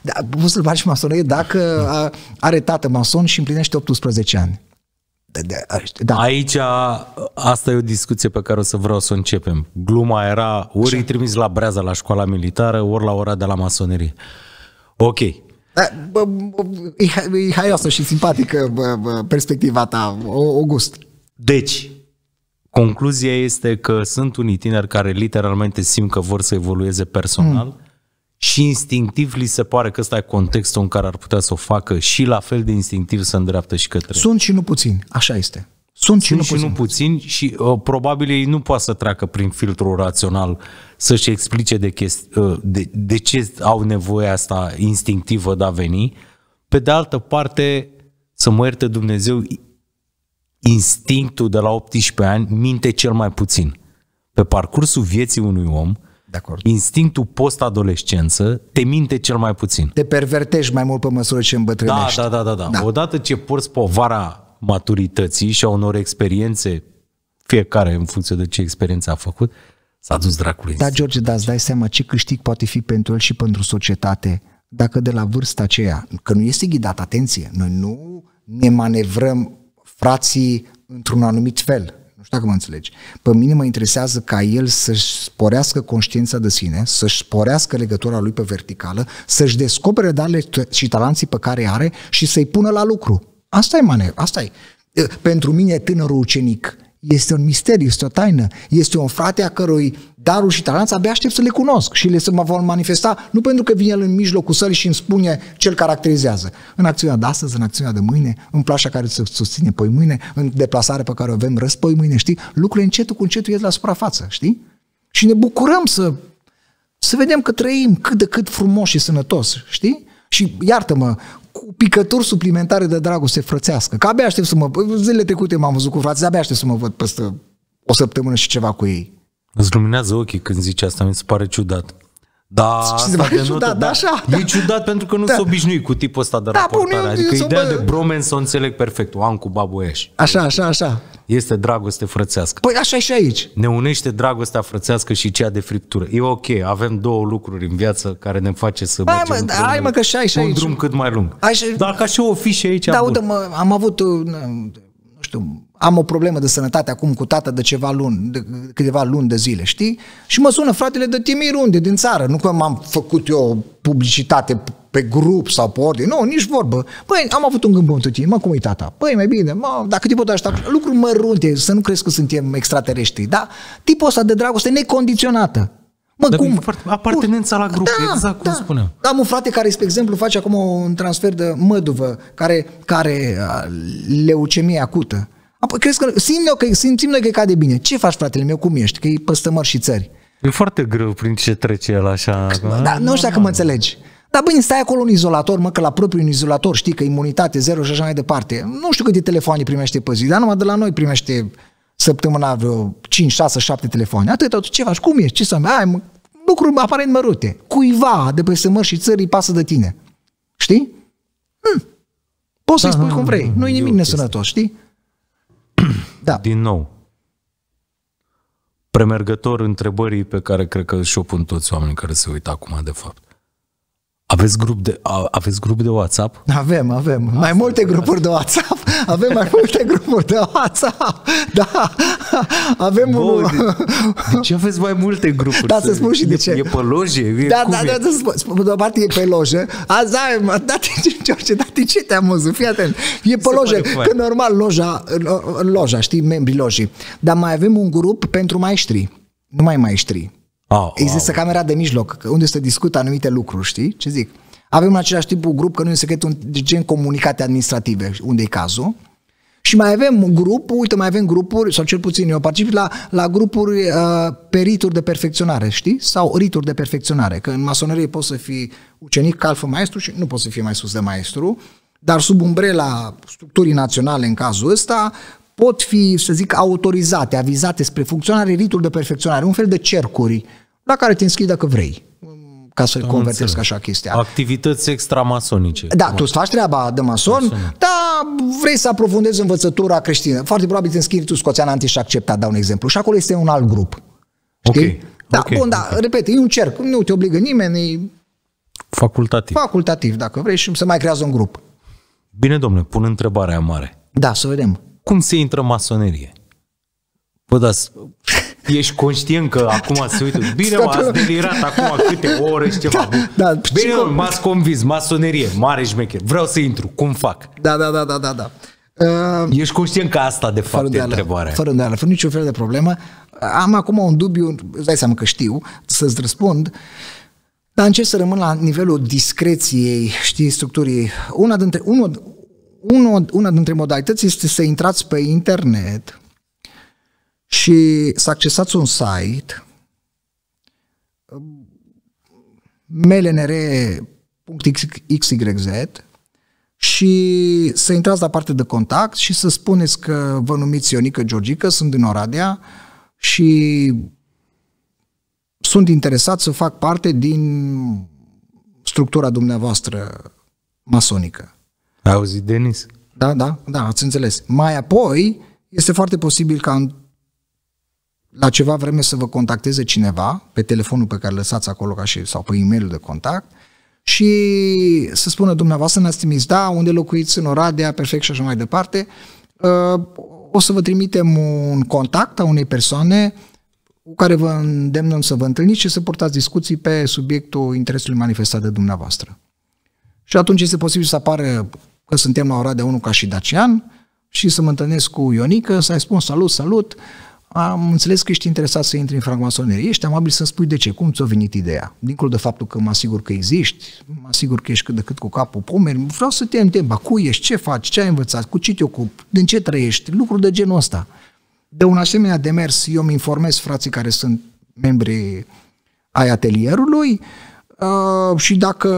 da, poți să-l bagi în masonerie dacă da. a, are tată mason și împlinește 18 ani. Da, da, da. Aici, asta e o discuție pe care o să vreau să o începem. Gluma era ori îi trimis la breaza la școala militară, ori la ora de la masonerie. Ok, da, bă, bă, e, e haioasă și simpatică bă, bă, perspectiva ta, August. Deci, concluzia este că sunt unii tineri care literalmente simt că vor să evolueze personal mm. și instinctiv li se pare că ăsta e contextul în care ar putea să o facă și la fel de instinctiv să îndreaptă și către. Sunt și nu puțin, așa este. Sunt, Sunt și nu, și nu puțin și uh, probabil ei nu poate să treacă prin filtrul rațional să-și explice de, chesti- uh, de, de ce au nevoie asta instinctivă de a veni. Pe de altă parte, să mă ierte Dumnezeu, instinctul de la 18 ani minte cel mai puțin. Pe parcursul vieții unui om, acord. Instinctul post-adolescență te minte cel mai puțin. Te pervertești mai mult pe măsură ce da, îmbătrânești. Da, da, da, da. da. da. Odată ce porți povara maturității și a unor experiențe, fiecare în funcție de ce experiență a făcut, s-a dus dracului. Da, George, dar îți dai seama ce câștig poate fi pentru el și pentru societate dacă de la vârsta aceea, că nu este ghidat, atenție, noi nu ne manevrăm frații într-un anumit fel. Nu știu dacă mă înțelegi. Pe mine mă interesează ca el să-și sporească conștiința de sine, să-și sporească legătura lui pe verticală, să-și descopere dale și talanții pe care are și să-i pună la lucru. Asta e manevra, asta e. Pentru mine, tânărul ucenic este un mister, este o taină, este un frate a cărui darul și talanța abia aștept să le cunosc și le să mă vor manifesta, nu pentru că vine el în mijlocul sălii și îmi spune ce îl caracterizează. În acțiunea de astăzi, în acțiunea de mâine, în plașa care se susține poi mâine, în deplasarea pe care o avem răspoi mâine, știi? Lucrurile încetul cu încetul ies la suprafață, știi? Și ne bucurăm să, să vedem că trăim cât de cât frumos și sănătos, știi? Și iartă-mă, cu picături suplimentare de dragoste frățească. Că abia aștept să mă... Zilele trecute m-am văzut cu frații, abia aștept să mă văd peste o săptămână și ceva cu ei. Îți luminează ochii când zici asta, mi se pare ciudat. Da, ce asta de ciudat, da, da, așa, da. E ciudat pentru că nu da. s-o obișnui cu tipul ăsta de da, raportare. Bun, adică ideea de bromen să o înțeleg perfect. O am cu babuieș. Așa, așa, așa. Este dragoste frățească. Păi așa e și aici. Ne unește dragostea frățească și cea de friptură. E ok, avem două lucruri în viață care ne face să hai, mergem mă, hai, mă, că și aici. și un aici. drum cât mai lung. Dacă și... Dar ca și o fișe aici. Da, uite, am avut, nu știu, am o problemă de sănătate acum cu tata de ceva luni, de câteva luni de zile, știi? Și mă sună fratele de Timir unde, din țară, nu că m-am făcut eu publicitate pe grup sau pe ordine, nu, nici vorbă. Băi, am avut un gând bun tot mă, cum e tata? Băi, mai bine, mă, dacă te pot ajuta, lucruri mărunte, să nu crezi că suntem extraterestri, da? Tipul ăsta de dragoste necondiționată, Mă, Dar cum? Apartenența la grup, da, exact da. cum spuneam. Am un frate care, spre exemplu, face acum un transfer de măduvă, care, care uh, leucemie acută. Apoi crezi că simt eu că, simțim noi că e cade bine. Ce faci, fratele meu, cum ești? Că e păstămăr și țări. E foarte greu prin ce trece el așa. Da? da, nu știu dacă mă înțelegi. Dar bine, stai acolo în izolator, mă, că la propriu în izolator știi că imunitate zero și așa mai departe. Nu știu câte telefoane primește pe zi, dar numai de la noi primește săptămâna vreo 5, 6, 7 telefoane. Atât, tot ce faci? Cum ești? Ce să mai? ai? lucruri aparent mărute. Cuiva de pe sămăr și țării pasă de tine. Știi? Hm. Poți să-i da, spui da, cum vrei. Nu e nimic nesănătos, știi? da. din nou, premergător întrebării pe care cred că și-o pun toți oamenii care se uită acum, de fapt. Aveți grup de, aveți grup de WhatsApp? Avem, avem. Asta mai multe grupuri de WhatsApp. Avem mai multe grupuri de WhatsApp. Da. Avem Bă, un... De, de ce aveți mai multe grupuri? Da, să spun și de, de ce. E pe loje? E, da, da, da, da, să spun. De o parte e pe loje. Azi, da, da, George, da, de ce te-am Fii atent. E pe loje. Că normal, loja, loja, știi, membrii lojii. Dar mai avem un grup pentru maestri. mai maestrii Oh, Există camera de mijloc, unde se discută anumite lucruri, știi? Ce zic? Avem în același timp un grup, că nu e secret, un, gen comunicate administrative, unde e cazul. Și mai avem un grup, uite, mai avem grupuri, sau cel puțin eu particip la, la grupuri uh, pe rituri de perfecționare, știi? Sau rituri de perfecționare, că în masonerie poți să fii ucenic, calfă, maestru și nu poți să fii mai sus de maestru, dar sub umbrela structurii naționale în cazul ăsta pot fi, să zic, autorizate, avizate spre funcționare rituri de perfecționare, un fel de cercuri uh, la care te înscrii dacă vrei ca să convertesc așa chestia. Activități extramasonice. Da, tu îți faci treaba de mason, dar vrei să aprofundezi învățătura creștină. Foarte probabil te înscrii tu scoțean anti și accepta, dau un exemplu. Și acolo este un alt grup. Știi? Ok. Da, okay. bun, da, okay. repet, e un cerc, nu te obligă nimeni. E... Facultativ. Facultativ, dacă vrei, și să mai creează un grup. Bine, domnule, pun întrebarea mare. Da, să vedem. Cum se intră masonerie? Vă dați ești conștient că acum se uită, bine mă, ați delirat acum câte ore și ceva. Da, da, bine mă, m-ați convins, masonerie, mare șmecher, vreau să intru, cum fac? Da, da, da, da, da. da. Uh, Ești conștient că asta de fapt fără e întrebarea. Fără îndoială, fără niciun fel de problemă. Am acum un dubiu, îți dai seama că știu să-ți răspund, dar încerc să rămân la nivelul discreției, știi, structurii. Una dintre, unul, unul, una dintre modalități este să intrați pe internet și să accesați un site melnr.xyz și să intrați la partea de contact și să spuneți că vă numiți Ionică Georgică, sunt din Oradea și sunt interesat să fac parte din structura dumneavoastră masonică. Auzi, Denis? Da, da, da, ați înțeles. Mai apoi, este foarte posibil ca la ceva vreme să vă contacteze cineva pe telefonul pe care lăsați acolo ca și, sau pe e-mail de contact și să spună dumneavoastră ne-ați trimis, da, unde locuiți în Oradea, perfect și așa mai departe, uh, o să vă trimitem un contact a unei persoane cu care vă îndemnăm să vă întâlniți și să portați discuții pe subiectul interesului manifestat de dumneavoastră. Și atunci este posibil să apară că suntem la Oradea 1 ca și Dacian și să mă întâlnesc cu Ionică, să-i spun salut, salut, am înțeles că ești interesat să intri în francmasonerie, ești amabil să-mi spui de ce, cum ți-a venit ideea. Dincolo de faptul că mă asigur că existi, mă asigur că ești cât de cât cu capul pomeri, vreau să te întreb, cu ești, ce faci, ce ai învățat, cu ce te ocupi, din ce trăiești, lucruri de genul ăsta. De un asemenea demers, eu îmi informez frații care sunt membri ai atelierului uh, și dacă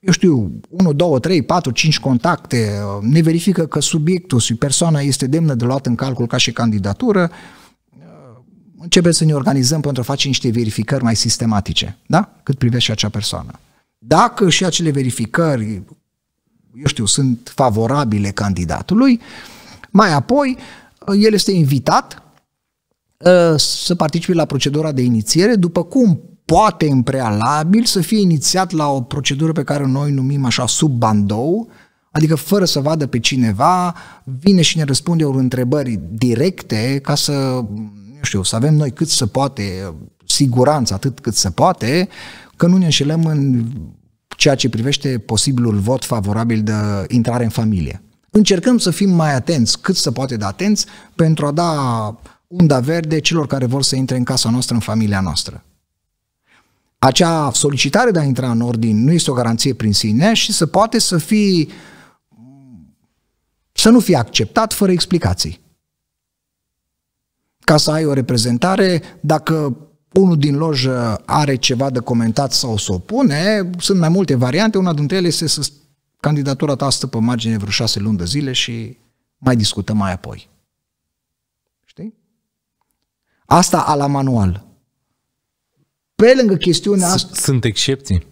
eu știu, 1, 2, 3, 4, 5 contacte, uh, ne verifică că subiectul și persoana este demnă de luat în calcul ca și candidatură, uh, începe să ne organizăm pentru a face niște verificări mai sistematice, da? Cât privește acea persoană. Dacă și acele verificări, eu știu, sunt favorabile candidatului, mai apoi el este invitat ă, să participe la procedura de inițiere, după cum poate în prealabil să fie inițiat la o procedură pe care noi numim așa sub bandou, adică fără să vadă pe cineva, vine și ne răspunde ori întrebări directe ca să știu, să avem noi cât se poate siguranță, atât cât se poate, că nu ne înșelăm în ceea ce privește posibilul vot favorabil de intrare în familie. Încercăm să fim mai atenți, cât se poate de atenți, pentru a da unda verde celor care vor să intre în casa noastră, în familia noastră. Acea solicitare de a intra în ordin nu este o garanție prin sine și se poate să fie să nu fie acceptat fără explicații ca să ai o reprezentare, dacă unul din lojă are ceva de comentat sau să opune, sunt mai multe variante, una dintre ele este să candidatura ta stă pe margine vreo șase luni de zile și mai discutăm mai apoi. Știi? Asta a la manual. Pe lângă chestiunea asta... Sunt excepții?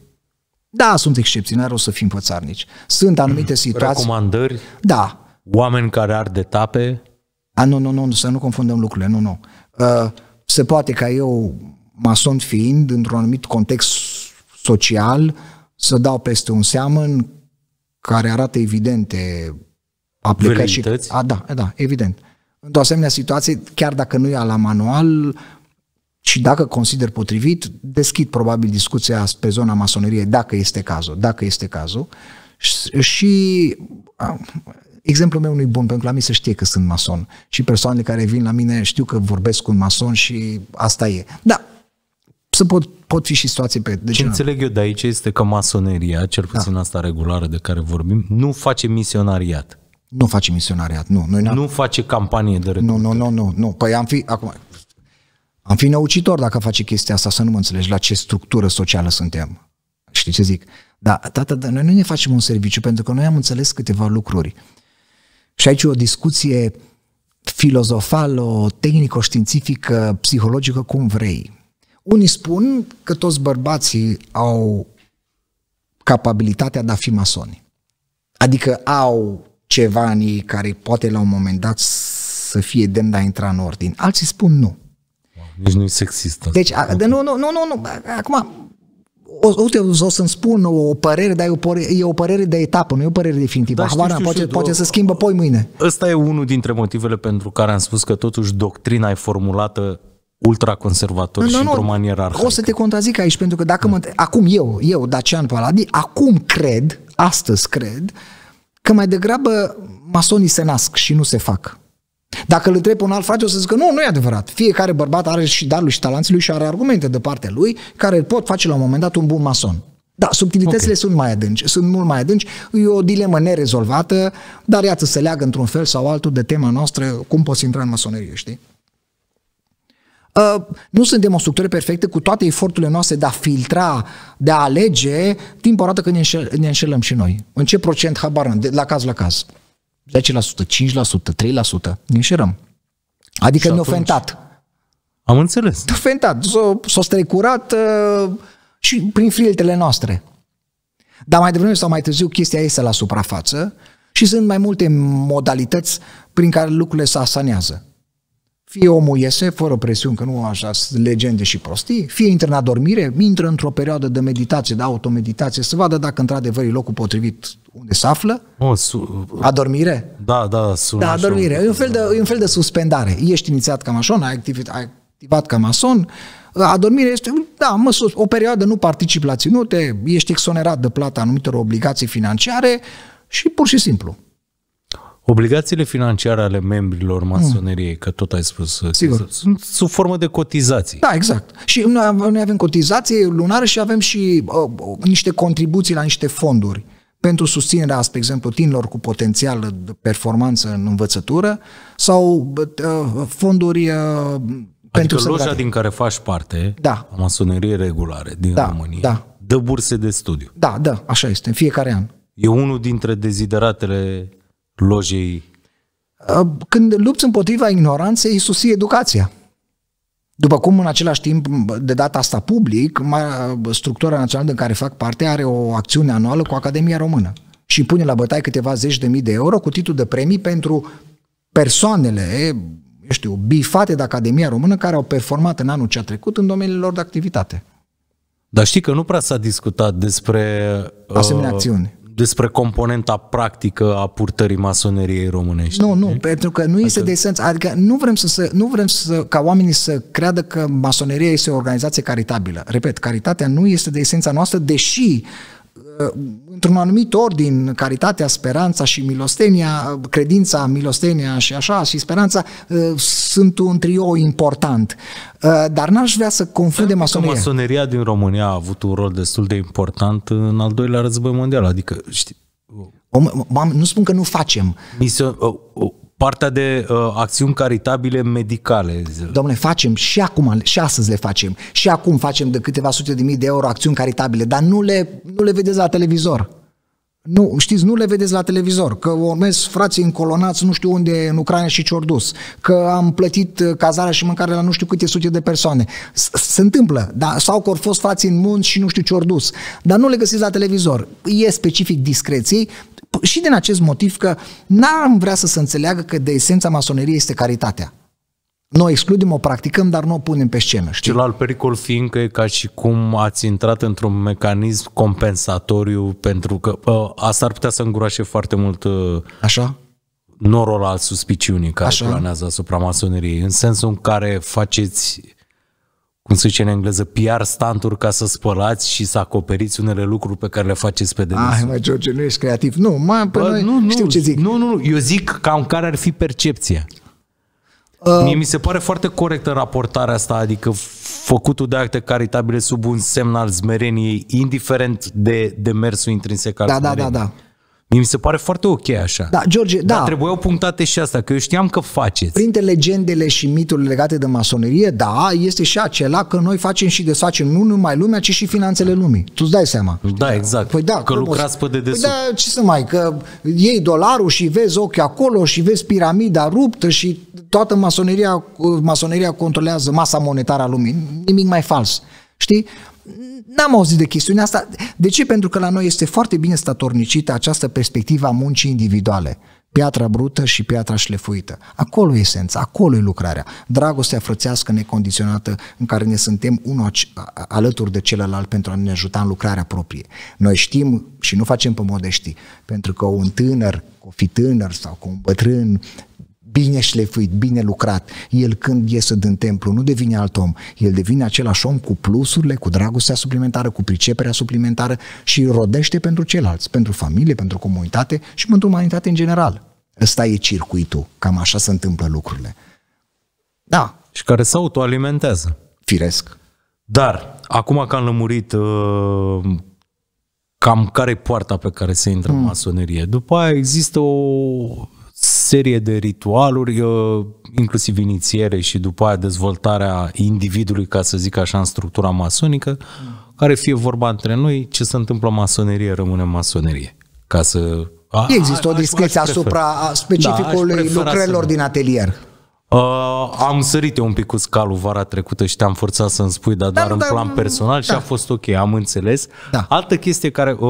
Da, sunt excepții, n-are să fim pățarnici. Sunt anumite mm-hmm. situații... Recomandări? Da. Oameni care ar de tape? A, ah, nu, nu, nu, să nu confundăm lucrurile, nu, nu. Uh, se poate ca eu, mason fiind, într-un anumit context social, să dau peste un seamăn care arată evidente aplicări și... A, ah, da, da, evident. Într-o asemenea situație, chiar dacă nu e la manual, și dacă consider potrivit, deschid probabil discuția pe zona masoneriei, dacă este cazul, dacă este cazul. Și Exemplul meu nu e bun, pentru că la mine se știe că sunt mason și persoanele care vin la mine știu că vorbesc cu un mason și asta e. Da, să pot, pot fi și situații pe... De Ce înțeleg eu de aici este că masoneria, cel puțin da. asta regulară de care vorbim, nu face misionariat. Nu face misionariat, nu. Noi nu face campanie de recrutare. Nu, nu, nu, nu, nu. Păi am fi, acum, am fi năucitor dacă face chestia asta, să nu mă înțelegi la ce structură socială suntem. Știi ce zic? Da, dar, tată, noi nu ne facem un serviciu pentru că noi am înțeles câteva lucruri. Uh, și aici e o discuție filozofală, tehnico-științifică, psihologică, cum vrei. Unii spun că toți bărbații au capabilitatea de a fi masoni. Adică au ceva în ei care poate la un moment dat să fie demn de a intra în ordin. Alții spun nu. Deci nu e sexistă. Deci, a, de, nu, nu, nu, nu, nu. Acum, o, uite, o să-mi spun o părere, dar e o, e o părere de etapă, nu e o părere definitivă. Da, Havana, știu, știu, poate, știu, poate să schimbă poi mâine. Ăsta e unul dintre motivele pentru care am spus că totuși doctrina e formulată ultraconservator nu, și într-o manieră arhaică. O să te contrazic aici, pentru că dacă mă, da. acum eu, eu, Dacian Paladi, acum cred, astăzi cred, că mai degrabă masonii se nasc și nu se fac. Dacă îl întrebi pe un alt frate, o să zică, nu, nu e adevărat. Fiecare bărbat are și darul și talanții lui și are argumente de partea lui care pot face la un moment dat un bun mason. Da, subtilitățile okay. sunt mai adânci, sunt mult mai adânci, e o dilemă nerezolvată, dar iată, se leagă într-un fel sau altul de tema noastră, cum poți intra în masonerie, știi? Uh, nu suntem o structură perfectă cu toate eforturile noastre de a filtra, de a alege, timp o când ne, înșel, ne înșelăm și noi. În ce procent, habar, de la caz la caz. 10%, 5%, 3%, înșerăm. Adică ne-a fentat. Am înțeles. Ne-a fentat, s-a, s strecurat uh, și prin filtrele noastre. Dar mai devreme sau mai târziu chestia este la suprafață și sunt mai multe modalități prin care lucrurile se asanează. Fie omul iese fără presiuni, că nu așa sunt legende și prostii, fie intră în adormire, intră într-o perioadă de meditație, de automeditație, să vadă dacă într-adevăr e locul potrivit unde se află. O, su- adormire? Da, da, sună Da, adormire. E un, fel de, e un fel de suspendare. Ești inițiat ca mason, ai, activit, ai activat ca mason, adormire este, da, mă, o perioadă nu participi la ținute, ești exonerat de plata anumitor obligații financiare și pur și simplu Obligațiile financiare ale membrilor masoneriei, mm. că tot ai spus, uh, Sigur. sunt sub formă de cotizații. Da, exact. Și noi avem cotizație lunare și avem și uh, niște contribuții la niște fonduri pentru susținerea, spre exemplu, tinilor cu potențial de performanță în învățătură sau uh, fonduri uh, adică pentru loja sănătate. din care faci parte, da. a masonerie regulare din da, România, da. dă burse de studiu. Da, da, așa este, în fiecare an. E unul dintre dezideratele lojei? Când lupți împotriva ignoranței, susții educația. După cum în același timp, de data asta public, structura națională în care fac parte are o acțiune anuală cu Academia Română și pune la bătaie câteva zeci de mii de euro cu titlu de premii pentru persoanele, eu știu, bifate de Academia Română care au performat în anul ce a trecut în domeniile lor de activitate. Dar știi că nu prea s-a discutat despre... Asemenea uh, acțiuni despre componenta practică a purtării masoneriei românești. Nu, nu, e? pentru că nu adică... este de esență. Adică nu vrem, să, să, nu vrem să, ca oamenii să creadă că masoneria este o organizație caritabilă. Repet, caritatea nu este de esența noastră, deși Uh, într-un anumit ordin, caritatea, speranța și milostenia, uh, credința, milostenia și așa, și speranța, uh, sunt un trio important. Dar n-aș vrea să confundem masoneria. Masoneria din România a avut un rol destul de important în al doilea război mondial, adică, știi, nu spun că nu facem. Misio, o, o, partea de uh, acțiuni caritabile medicale. Domne, facem și acum, și astăzi le facem. Și acum facem de câteva sute de mii de euro acțiuni caritabile, dar nu le, nu le vedeți la televizor. Nu, știți, nu le vedeți la televizor, că urmez frații încolonați nu știu unde în Ucraina și ce dus, că am plătit uh, cazarea și mâncare la nu știu câte sute de persoane. Se întâmplă, da? sau că au fost frații în munți și nu știu ce dus, dar nu le găsiți la televizor. E specific discreției, și din acest motiv că n-am vrea să se înțeleagă că de esența masoneriei este caritatea. Noi excludem, o practicăm, dar nu o punem pe scenă. Știi? Celălalt pericol fiind că e ca și cum ați intrat într-un mecanism compensatoriu pentru că ă, asta ar putea să îngroașe foarte mult uh, Așa? norul al suspiciunii care Așa. planează asupra masoneriei, în sensul în care faceți cum se zice în engleză, PR stanturi ca să spălați și să acoperiți unele lucruri pe care le faceți pe dedesubt. Ah, mă, George, nu ești creativ. Nu, mă, păi Bă, noi, nu, nu, știu ce zic. Nu, nu, nu, eu zic ca în care ar fi percepția. Uh, Mie mi se pare foarte corectă raportarea asta, adică făcutul de acte caritabile sub un semn al zmereniei, indiferent de demersul intrinsec al Da, da, da smereniei. da, da, da. Mi se pare foarte ok așa. Da, George, Dar da. Dar trebuiau punctate și asta, că eu știam că faceți. Printre legendele și miturile legate de masonerie, da, este și acela că noi facem și desfacem nu numai lumea, ci și finanțele lumii. Tu îți dai seama. Da, exact. Păi da, că lucrați pe dedesubt. Păi da, ce să mai, că iei dolarul și vezi ochi acolo și vezi piramida ruptă și toată masoneria, masoneria controlează masa monetară a lumii. Nimic mai fals. Știi? N-am auzit de chestiunea asta. De ce? Pentru că la noi este foarte bine statornicită această perspectivă a muncii individuale. Piatra brută și piatra șlefuită. Acolo e esența, acolo e lucrarea. Dragostea frățească necondiționată în care ne suntem unul alături de celălalt pentru a ne ajuta în lucrarea proprie. Noi știm și nu facem pe modeștii, pentru că un tânăr, cu fi tânăr sau cu un bătrân bine șlefuit, bine lucrat, el când iese din templu nu devine alt om, el devine același om cu plusurile, cu dragostea suplimentară, cu priceperea suplimentară și rodește pentru ceilalți, pentru familie, pentru comunitate și pentru umanitate în general. Ăsta e circuitul, cam așa se întâmplă lucrurile. Da. Și care se autoalimentează. Firesc. Dar, acum că am lămurit uh, cam care e poarta pe care se intră în hmm. masonerie, după aia există o serie de ritualuri, uh, inclusiv inițiere și după aia dezvoltarea individului, ca să zic așa, în structura masonică, care fie vorba între noi, ce se întâmplă masonerie rămâne masonerie. Ca să... A, Există a, o discreție asupra specificului da, lucrărilor din atelier. Uh, am sărit eu un pic cu scalul vara trecută și te-am forțat să-mi spui, dar da, doar da, în plan da, personal da. și a da. fost ok, am înțeles. Da. Altă chestie care uh,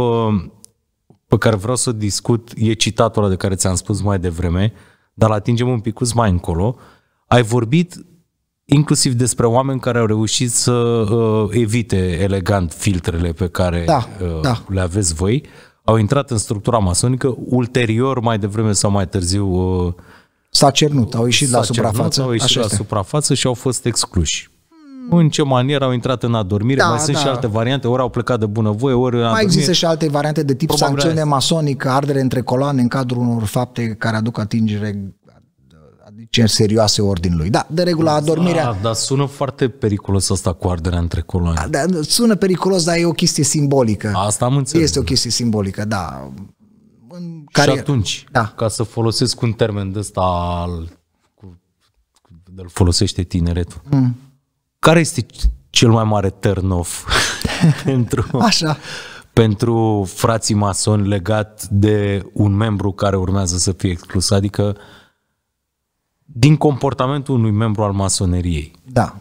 pe care vreau să discut e citatul ăla de care ți-am spus mai devreme, dar atingem un pic mai încolo. Ai vorbit inclusiv despre oameni care au reușit să uh, evite elegant filtrele pe care da, uh, da. le aveți voi, au intrat în structura masonică, ulterior, mai devreme sau mai târziu... Uh, s-a cernut, au ieșit la cernut, suprafață. Au ieșit la suprafață și au fost excluși. Mm. în ce manieră au intrat în adormire, da, mai sunt da. și alte variante, ori au plecat de bunăvoie, ori Mai adormire. există și alte variante de tip Probabil sancțiune masonică, ardere între coloane în cadrul unor fapte care aduc atingere adică serioase ordinului. Da, de regulă da, adormirea... Da, dar sună foarte periculos asta cu arderea între coloane. Da, da, sună periculos, dar e o chestie simbolică. Asta am înțeles. Este o chestie simbolică, da. În care... Și atunci, da. ca să folosesc un termen de ăsta al... Cu, îl folosește tineretul. Mm care este cel mai mare turn-off pentru, Așa. pentru frații masoni legat de un membru care urmează să fie exclus? Adică din comportamentul unui membru al masoneriei. Da.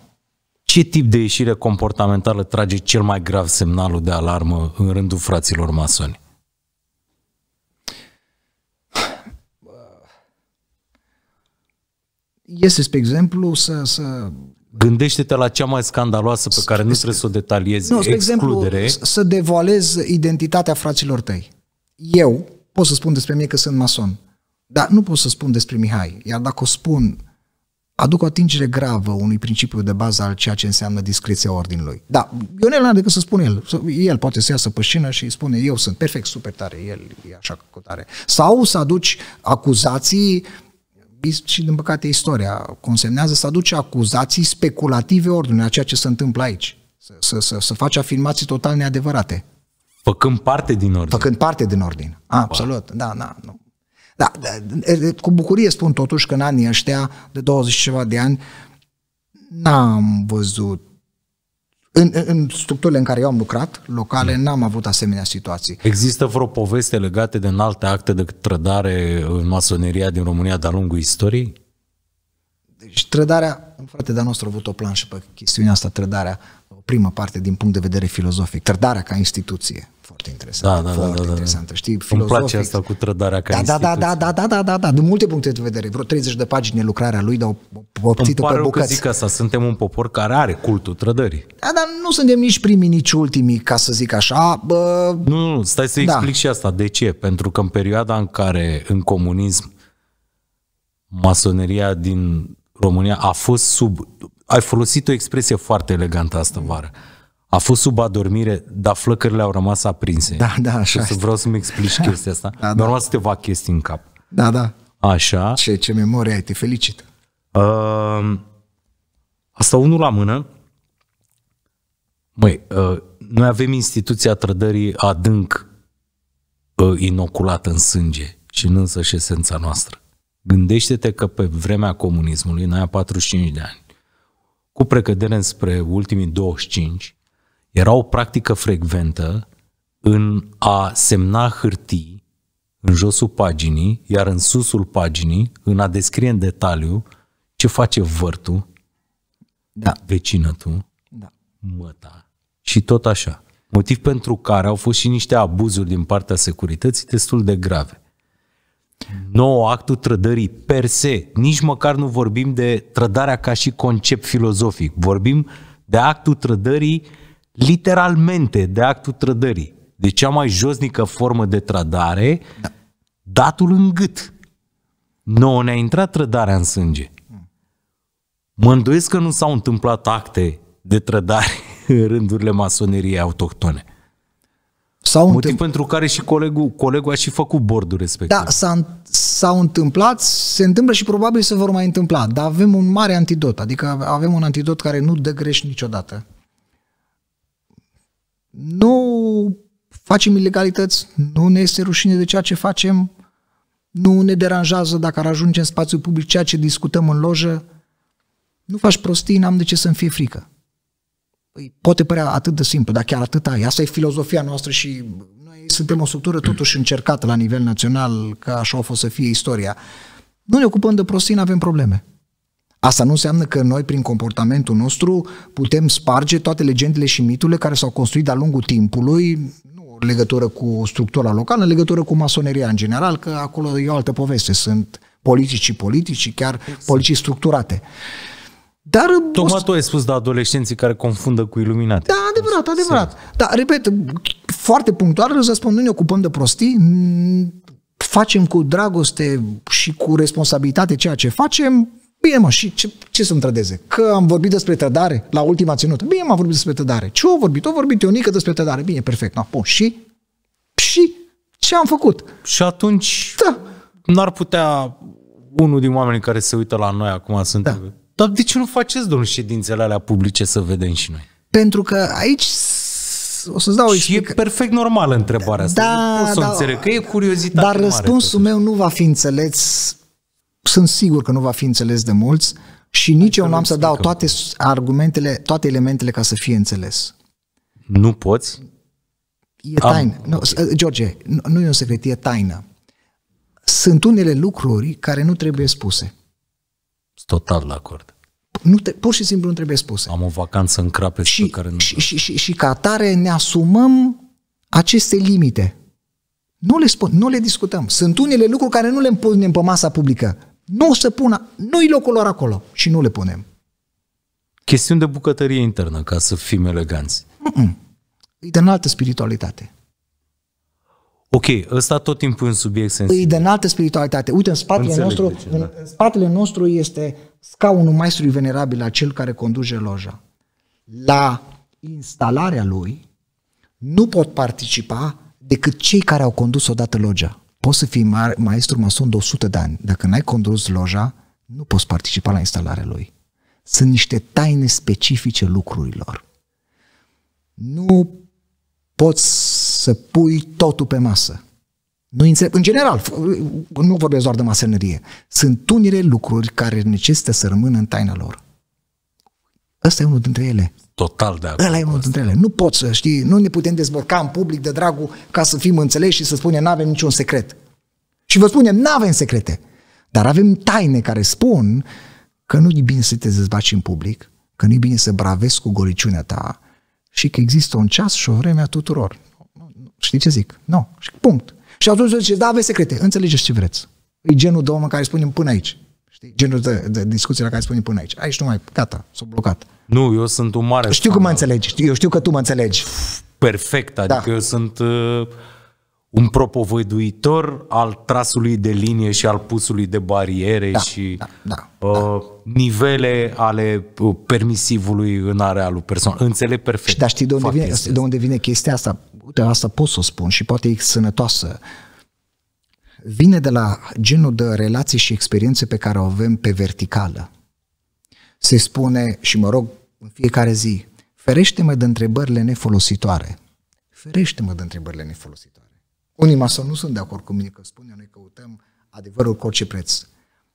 Ce tip de ieșire comportamentală trage cel mai grav semnalul de alarmă în rândul fraților masoni? Este, spre exemplu, să, să Gândește-te la cea mai scandaloasă pe care nu trebuie să o detaliezi. Nu, de exemplu, să devoalez identitatea fraților tăi. Eu pot să spun despre mine că sunt mason, dar nu pot să spun despre Mihai. Iar dacă o spun, aduc o atingere gravă unui principiu de bază al ceea ce înseamnă discreția ordinului. Da, Ionel nu are decât să spun el. El poate să iasă pe șină și spune eu sunt perfect, super tare, el e așa cu tare. Sau să aduci acuzații și din păcate istoria consemnează, să aduce acuzații speculative ordine a ceea ce se întâmplă aici. Să, să, să, faci afirmații total neadevărate. Făcând parte din ordine. Făcând parte din ordine, a, absolut. Da, da, nu. Da, cu bucurie spun totuși că în anii ăștia, de 20 și ceva de ani, n-am văzut în, în structurile în care eu am lucrat, locale, mm. n-am avut asemenea situații. Există vreo poveste legată de alte acte de trădare în masoneria din România de-a lungul istoriei? Deci trădarea, în frate de-a nostru a avut o planșă pe chestiunea asta, trădarea, o primă parte din punct de vedere filozofic, trădarea ca instituție foarte interesantă. Da, da, da, foarte da, da, da. interesantă. Știi, îmi filozofic. place asta cu trădarea ca da, da, da, da, da, da, da, da, din multe puncte de vedere. Vreo 30 de pagini lucrarea lui, dar o obțită pe bucăți. Că zic asta, suntem un popor care are cultul trădării. Da, dar nu suntem nici primii, nici ultimii, ca să zic așa. Bă... Nu, nu, stai să da. explic și asta. De ce? Pentru că în perioada în care în comunism masoneria din România a fost sub... Ai folosit o expresie foarte elegantă asta vară. Mm a fost sub adormire, dar flăcările au rămas aprinse. Da, da, așa. Să vreau să-mi explici chestia asta. Da, da. Normal să te câteva chestii în cap. Da, da. Așa. Ce, ce memorie ai, te felicit. Uh, asta unul la mână. Măi, uh, noi avem instituția trădării adânc uh, inoculată în sânge și în însă și esența noastră. Gândește-te că pe vremea comunismului, în aia 45 de ani, cu precădere spre ultimii 25, era o practică frecventă în a semna hârtii în josul paginii, iar în susul paginii, în a descrie în detaliu ce face vârtul, da. vecinătul, da. măta și tot așa. Motiv pentru care au fost și niște abuzuri din partea securității destul de grave. Nouă, actul trădării per se, nici măcar nu vorbim de trădarea ca și concept filozofic, vorbim de actul trădării literalmente de actul trădării, de cea mai josnică formă de trădare, da. datul în gât. Nouă ne-a intrat trădarea în sânge. Mă îndoiesc că nu s-au întâmplat acte de trădare în rândurile masoneriei autohtone. S-au Motiv întâmpl- pentru care și colegul, colegul a și făcut bordul respectiv. Da, s-a, s-au întâmplat, se întâmplă și probabil se vor mai întâmpla, dar avem un mare antidot, adică avem un antidot care nu dă greș niciodată nu facem ilegalități, nu ne este rușine de ceea ce facem, nu ne deranjează dacă ar ajunge în spațiu public ceea ce discutăm în lojă, nu faci prostii, n-am de ce să-mi fie frică. Păi, poate părea atât de simplu, dar chiar atâta e. Asta e filozofia noastră și noi suntem o structură totuși încercată la nivel național, ca așa a fost să fie istoria. Nu ne ocupăm de prostii, nu avem probleme. Asta nu înseamnă că noi, prin comportamentul nostru, putem sparge toate legendele și miturile care s-au construit de-a lungul timpului, nu în legătură cu structura locală, în legătură cu masoneria în general, că acolo e o altă poveste. Sunt politicii politici, chiar exact. politici structurate. Dar Tocmai o... tu ai spus de adolescenții care confundă cu iluminate. Da, adevărat, adevărat. Sim. Da, repet, foarte punctual îți răspund, nu ne ocupăm de prostii, facem cu dragoste și cu responsabilitate ceea ce facem, Bine, mă, și ce, ce să-mi trădeze? Că am vorbit despre trădare la ultima ținută. Bine, m-am vorbit despre trădare. Ce au vorbit? Au vorbit Ionică despre trădare. Bine, perfect. Na, bun, și? Și? Ce am făcut? Și atunci da. n-ar putea unul din oamenii care se uită la noi acum sunt... Da. Dar de ce nu faceți, domnul, ședințele alea publice să vedem și noi? Pentru că aici o să-ți dau o Și e perfect normal întrebarea asta. Da, da, să da, înțeleg, că e curiozitate Dar răspunsul mare, meu nu va fi înțeles sunt sigur că nu va fi înțeles de mulți și nici Hai eu nu am să dau toate argumentele, toate elementele ca să fie înțeles. Nu poți? E am... taină. Nu, George, nu e un secret, e taină. Sunt unele lucruri care nu trebuie spuse. Total de acord. Nu te, pur și simplu nu trebuie spuse. Am o vacanță în crape și, care nu... Și, și, și, și ca atare ne asumăm aceste limite. Nu le spun, nu le discutăm. Sunt unele lucruri care nu le punem pe masa publică. Nu o să pună, nu-i locul lor acolo și nu le punem. Chestiuni de bucătărie internă, ca să fim eleganți. Mm-mm. E de înaltă spiritualitate. Ok, ăsta tot timpul în subiect sensibil. E de înaltă spiritualitate. Uite, în spatele, Înțeleg nostru, ce, da. în, da. în spatele nostru este scaunul maestrului venerabil, acel care conduce loja. La instalarea lui nu pot participa decât cei care au condus odată loja. Poți să fii maestru mason de 100 de ani. Dacă n-ai condus loja, nu poți participa la instalarea lui. Sunt niște taine specifice lucrurilor. Nu poți să pui totul pe masă. Nu înțeleg. În general, nu vorbesc doar de masenerie. Sunt unele lucruri care necesită să rămână în taina lor. Ăsta e unul dintre ele. Total de acord. Ăla e unul dintre ele. Nu pot să, știi, nu ne putem dezborca în public de dragul ca să fim înțeleși și să spunem nu avem niciun secret. Și vă spunem, nu avem secrete. Dar avem taine care spun că nu e bine să te dezbaci în public, că nu e bine să bravezi cu goliciunea ta și că există un ceas și o vreme a tuturor. Știi ce zic? Nu. No. Și punct. Și atunci zice, da, aveți secrete. Înțelegeți ce vreți. E genul de om care spunem până aici. Știi? Genul de, de discuții la care spune până aici. Aici nu mai, gata, s-a blocat. Nu, eu sunt un mare... Știu fan. că mă înțelegi, știu, eu știu că tu mă înțelegi. Perfect, da. adică da. eu sunt uh, un propovăduitor al trasului de linie și al pusului de bariere da, și da, da, uh, da. nivele ale uh, permisivului în arealul personal. Înțeleg perfect. Și dar știi de unde, vine, de unde vine chestia asta? Uite, asta pot să o spun și poate e sănătoasă. Uh, vine de la genul de relații și experiențe pe care o avem pe verticală. Se spune, și mă rog, în fiecare zi, ferește-mă de întrebările nefolositoare. Ferește-mă de întrebările nefolositoare. Unii masoni nu sunt de acord cu mine că spune noi căutăm adevărul cu orice preț.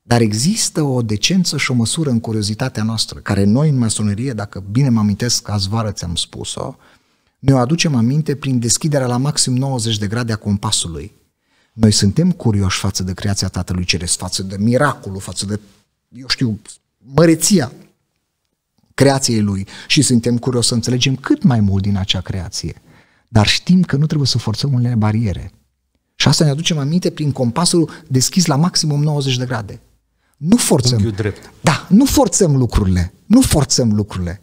Dar există o decență și o măsură în curiozitatea noastră, care noi în masonerie, dacă bine mă amintesc, azi vară ți-am spus-o, ne o aducem aminte prin deschiderea la maxim 90 de grade a compasului. Noi suntem curioși față de creația Tatălui Ceresc, față de miracolul, față de, eu știu, măreția creației Lui și suntem curioși să înțelegem cât mai mult din acea creație. Dar știm că nu trebuie să forțăm unele bariere. Și asta ne aducem aminte prin compasul deschis la maximum 90 de grade. Nu forțăm. drept. Da, nu forțăm lucrurile. Nu forțăm lucrurile.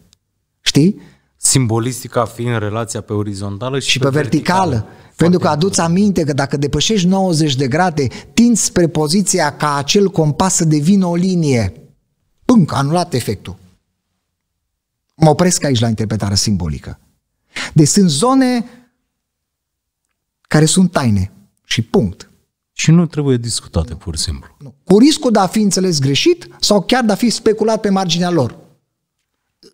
Știi? simbolistica fiind relația pe orizontală și, și pe, pe verticală. verticală. Pentru că aduți aminte că dacă depășești 90 de grade, tinzi spre poziția ca acel compas să devină o linie. Pânc, anulat efectul. Mă opresc aici la interpretarea simbolică. Deci sunt zone care sunt taine și punct. Și nu trebuie discutate pur și simplu. Cu riscul de a fi înțeles greșit sau chiar de a fi speculat pe marginea lor.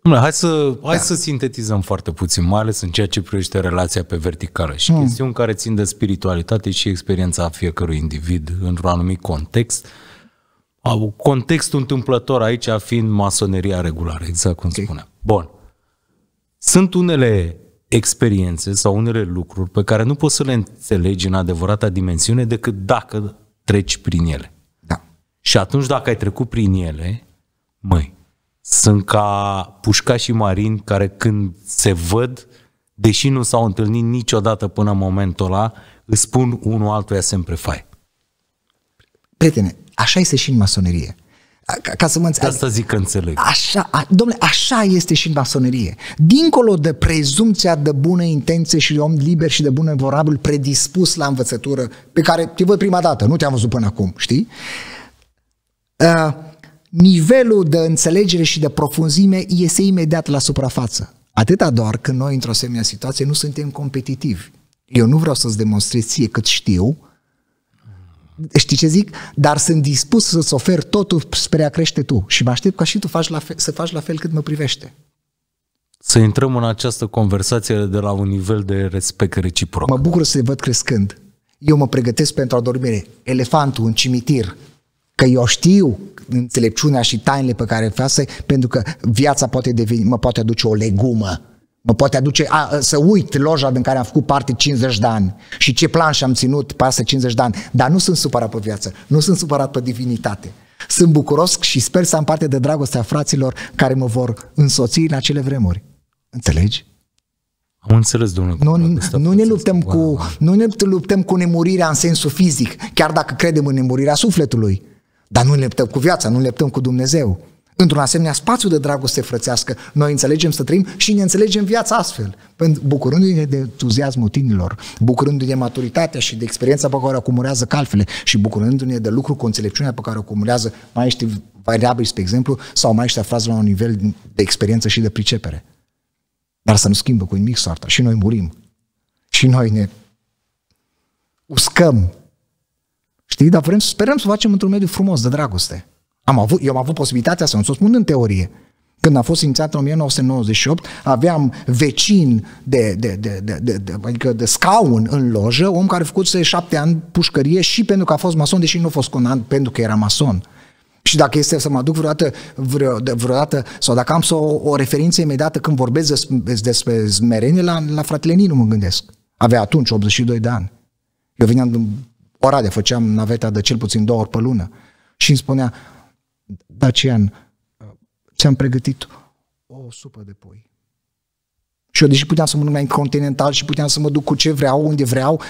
Hai să, hai da. să sintetizăm foarte puțin, mai ales în ceea ce privește relația pe verticală și mm. chestiuni care țin de spiritualitate și experiența fiecărui individ într-un anumit context. Contextul întâmplător aici fiind masoneria regulară, exact cum okay. spuneam. Bun. Sunt unele experiențe sau unele lucruri pe care nu poți să le înțelegi în adevărata dimensiune decât dacă treci prin ele. Da. Și atunci dacă ai trecut prin ele, măi, sunt ca Pușca și Marin care când se văd, deși nu s-au întâlnit niciodată până în momentul ăla, îți spun unul altuia sempre fai. Prietene, așa este și în masonerie. Ca, ca să mă înțeleg. Asta zic că înțeleg. Așa, a, domnule, așa este și în masonerie. Dincolo de prezumția de bună intenție și de om liber și de bun bunăvorabil predispus la învățătură, pe care te văd prima dată, nu te-am văzut până acum, știi? Uh, nivelul de înțelegere și de profunzime iese imediat la suprafață. Atâta doar că noi, într-o asemenea situație, nu suntem competitivi. Eu nu vreau să-ți demonstrez ție cât știu, știi ce zic? Dar sunt dispus să-ți ofer totul spre a crește tu și mă aștept ca și tu faci la fel, să faci la fel cât mă privește. Să intrăm în această conversație de la un nivel de respect reciproc. Mă bucur să te văd crescând. Eu mă pregătesc pentru adormire. Elefantul în cimitir că eu știu înțelepciunea și tainele pe care face, pentru că viața poate deveni, mă poate aduce o legumă, mă poate aduce a, să uit loja din care am făcut parte 50 de ani și ce plan și-am ținut peste 50 de ani, dar nu sunt supărat pe viață, nu sunt supărat pe divinitate. Sunt bucuros și sper să am parte de dragostea fraților care mă vor însoți în acele vremuri. Înțelegi? Am înțeles, domnule. Nu, nu, ne luptăm cu, nu ne luptăm cu nemurirea în sensul fizic, chiar dacă credem în nemurirea sufletului. Dar nu ne luptăm cu viața, nu ne luptăm cu Dumnezeu. Într-un asemenea spațiu de dragoste frățească, noi înțelegem să trăim și ne înțelegem viața astfel, bucurându-ne de entuziasmul tinilor, bucurându-ne de maturitatea și de experiența pe care o acumulează calfele și bucurându-ne de lucru cu înțelepciunea pe care o acumulează mai ești variabili, spre exemplu, sau mai ești aflați la un nivel de experiență și de pricepere. Dar să nu schimbă cu nimic soarta. Și noi murim. Și noi ne uscăm Știi? Dar vrem, sperăm să o facem într-un mediu frumos, de dragoste. Am avut, eu am avut posibilitatea să nu o spun în teorie. Când a fost inițiat în 1998, aveam vecin de, de, de, de, de, de, adică de scaun în lojă, om care a făcut șapte ani pușcărie și pentru că a fost mason, deși nu a fost conant pentru că era mason. Și dacă este să mă aduc vreodată, vreo, vreodată sau dacă am să o, o referință imediată când vorbesc despre, despre smerenie, la, la fratele Ninu mă gândesc. Avea atunci 82 de ani. Eu veneam Oradea, făceam naveta de cel puțin două ori pe lună și îmi spunea, Dacian, ți-am pregătit o supă de pui. Și eu, deși puteam să mănânc mai continental și puteam să mă duc cu ce vreau, unde vreau,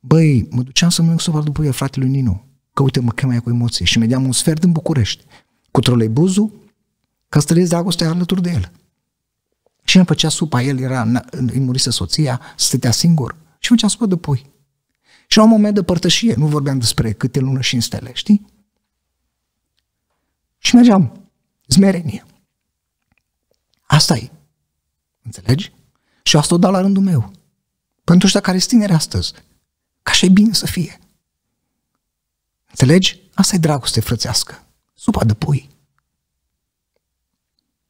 băi, mă duceam să mănânc supă de pui a fratele nino. Că uite, mă chemai cu emoție și mergeam un sfert în București cu troleibuzul ca să dragostea alături de el. Și îmi făcea supa, el era, îi murise soția, stătea singur și făcea supă de pui. Și la un moment de părtășie, nu vorbeam despre câte lună și în stele, știi? Și mergeam. Zmerenie. Asta e. Înțelegi? Și asta o dau la rândul meu. Pentru ăștia care sunt tineri astăzi. Ca și e bine să fie. Înțelegi? Asta e dragoste frățească. Supa de pui.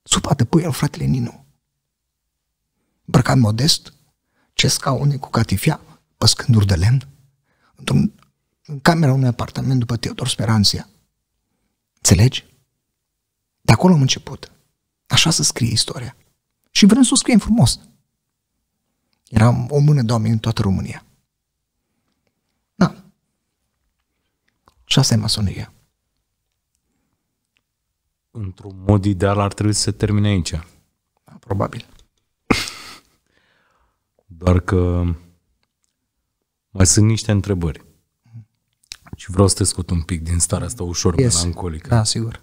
Supa de pui al fratele Ninu. Brăcat modest, ce scaune cu catifia, păscânduri de lemn, într-un, în camera unui apartament după Teodor Speranția. Înțelegi? De acolo am început. Așa se scrie istoria. Și vrem să o scriem frumos. Eram o mână de oameni în toată România. Da. Și asta e masonia. Într-un mod ideal ar trebui să se termine aici. Da, probabil. Doar că mai sunt niște întrebări. Și vreau să te scot un pic din starea asta ușor yes. melancolică. Da, sigur.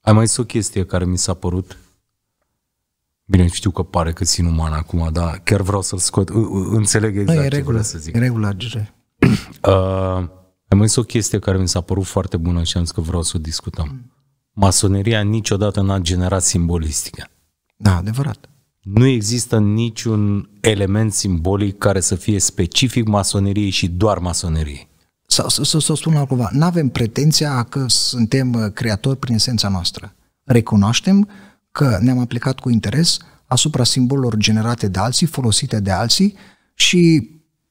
Ai mai zis o chestie care mi s-a părut Bine, știu că pare că țin uman acum, dar chiar vreau să-l scot. Înțeleg exact no, e ce regulă, vreau să zic. E regulă, Gire. Uh, mai zis o chestie care mi s-a părut foarte bună și am zis că vreau să o discutăm. Mm. Masoneria niciodată n-a generat simbolistică. Da, adevărat nu există niciun element simbolic care să fie specific masoneriei și doar masoneriei. Sau să, s- s- spun altceva. nu avem pretenția că suntem uh, creatori prin esența noastră. Recunoaștem că ne-am aplicat cu interes asupra simbolurilor generate de alții, folosite de alții și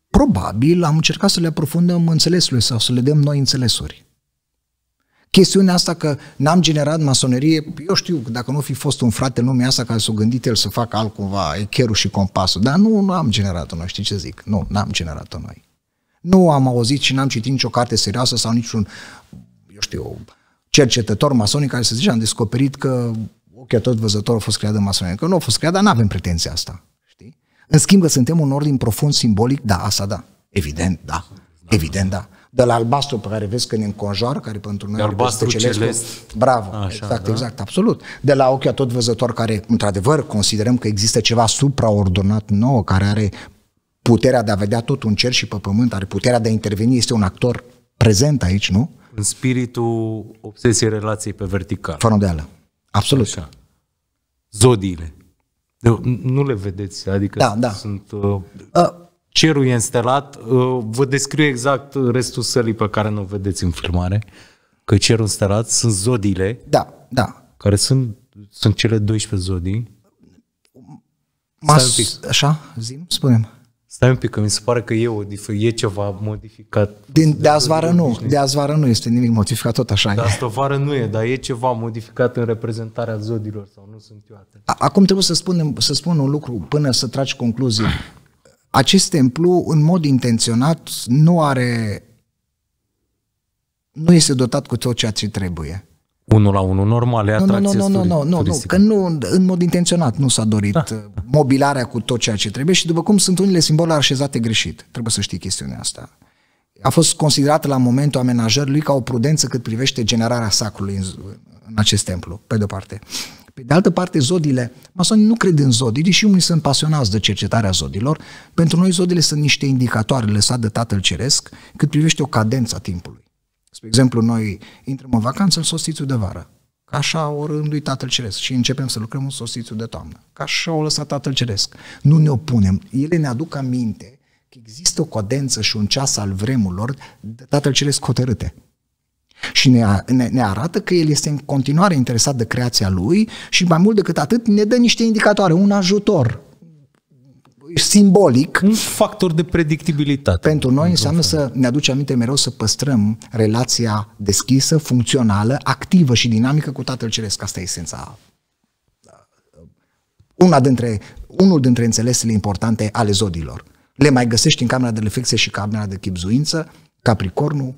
probabil am încercat să le aprofundăm înțelesului sau să le dăm noi înțelesuri. Chestiunea asta că n-am generat masonerie, eu știu că dacă nu fi fost un frate în lumea asta care s-a gândit el să facă altcumva echerul și compasul, dar nu, nu am generat-o noi, știi ce zic? Nu, n-am generat-o noi. Nu am auzit și n-am citit nicio carte serioasă sau niciun, eu știu, cercetător masonic care să zice, am descoperit că ochiul tot văzător a fost creat de masonerie. Că nu a fost creat, dar nu avem pretenția asta. Știi? În schimb că suntem un ordin profund simbolic, da, asta da. Evident, da. Evident, da de la albastru pe care vezi când ne înconjoară, care pentru noi albastru celest. celest. Bravo, Așa, exact, da? exact, absolut. De la ochiul tot văzător care, într-adevăr, considerăm că există ceva supraordonat nou care are puterea de a vedea tot un cer și pe pământ, are puterea de a interveni, este un actor prezent aici, nu? În spiritul obsesiei relației pe vertical. Fără îndoială. Absolut. Așa. Zodiile. Nu le vedeți, adică da, da. sunt... Uh... Uh, cerul e înstelat, uh, vă descriu exact restul sălii pe care nu o vedeți în filmare, că cerul înstelat sunt zodiile. Da, da. Care sunt, sunt cele 12 zodii. Mas, Stai un pic. Așa, zim, spunem. Stai un pic, că mi se pare că e, o, e ceva modificat. Din, de, azi vară nu, de azi vară nu este nimic modificat, tot așa De De vară nu e, dar e ceva modificat în reprezentarea zodilor sau nu sunt eu atent. Acum trebuie să, spunem, să spun un lucru până să tragi concluzii acest templu, în mod intenționat, nu are nu este dotat cu tot ceea ce trebuie. Unul la unul, normal, e atracție Nu, nu, nu, nu, nu, nu, că nu, în mod intenționat nu s-a dorit da. mobilarea cu tot ceea ce trebuie și după cum sunt unele simboluri așezate greșit. Trebuie să știi chestiunea asta. A fost considerat la momentul amenajării lui ca o prudență cât privește generarea sacrului în, în acest templu, pe de-o parte. Pe de altă parte, zodiile, masonii nu cred în zodii, deși unii sunt pasionați de cercetarea zodilor, pentru noi zodiile sunt niște indicatoare lăsate de Tatăl Ceresc cât privește o cadență a timpului. Spre exemplu, noi intrăm în vacanță în solstițiu de vară, Ca așa o rândui Tatăl Ceresc și începem să lucrăm în solstițiul de toamnă. Ca așa o lăsat Tatăl Ceresc. Nu ne opunem. Ele ne aduc aminte că există o cadență și un ceas al vremurilor de Tatăl Ceresc hotărâte. Și ne, ne, ne arată că el este în continuare interesat de creația lui și mai mult decât atât ne dă niște indicatoare, un ajutor simbolic. Un factor de predictibilitate. Pentru noi înseamnă fel. să ne aduce aminte mereu să păstrăm relația deschisă, funcțională, activă și dinamică cu Tatăl Ceresc. Asta e esența. Uh, una dintre, unul dintre înțelesele importante ale zodilor. Le mai găsești în camera de reflexie și camera de chipzuință, Capricornul,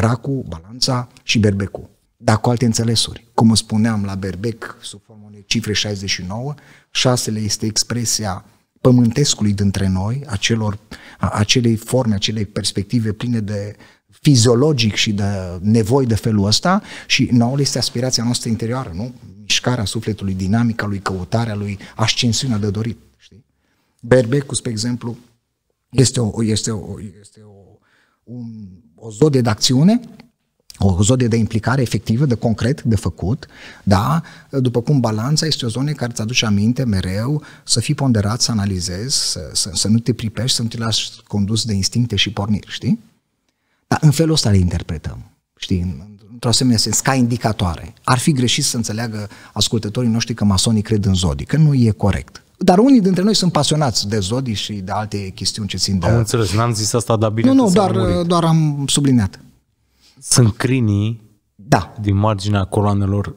Racu, Balanța și Berbecu. Dar cu alte înțelesuri. Cum spuneam la Berbec, sub formă unei cifre 69, șasele este expresia pământescului dintre noi, acelor, acelei forme, acelei perspective pline de fiziologic și de nevoi de felul ăsta și nouă este aspirația noastră interioară, nu? Mișcarea sufletului, dinamica lui, căutarea lui, ascensiunea de dorit, știi? Berbecus, pe exemplu, este, o, este, o, este o, un o zodie de acțiune, o zodie de implicare efectivă, de concret, de făcut, da? După cum balanța este o zonă care îți aduce aminte mereu să fii ponderat, să analizezi, să, să, să nu te pripești, să nu te lași condus de instincte și porniri, știi? Dar în felul ăsta le interpretăm, știi? într-o asemenea sens, ca indicatoare. Ar fi greșit să înțeleagă ascultătorii noștri că masonii cred în zodii, că nu e corect. Dar unii dintre noi sunt pasionați de zodii și de alte chestiuni ce țin de... Am înțeles, n-am zis asta, dar bine Nu, nu, doar, doar am subliniat. Sunt crinii da. din marginea coloanelor.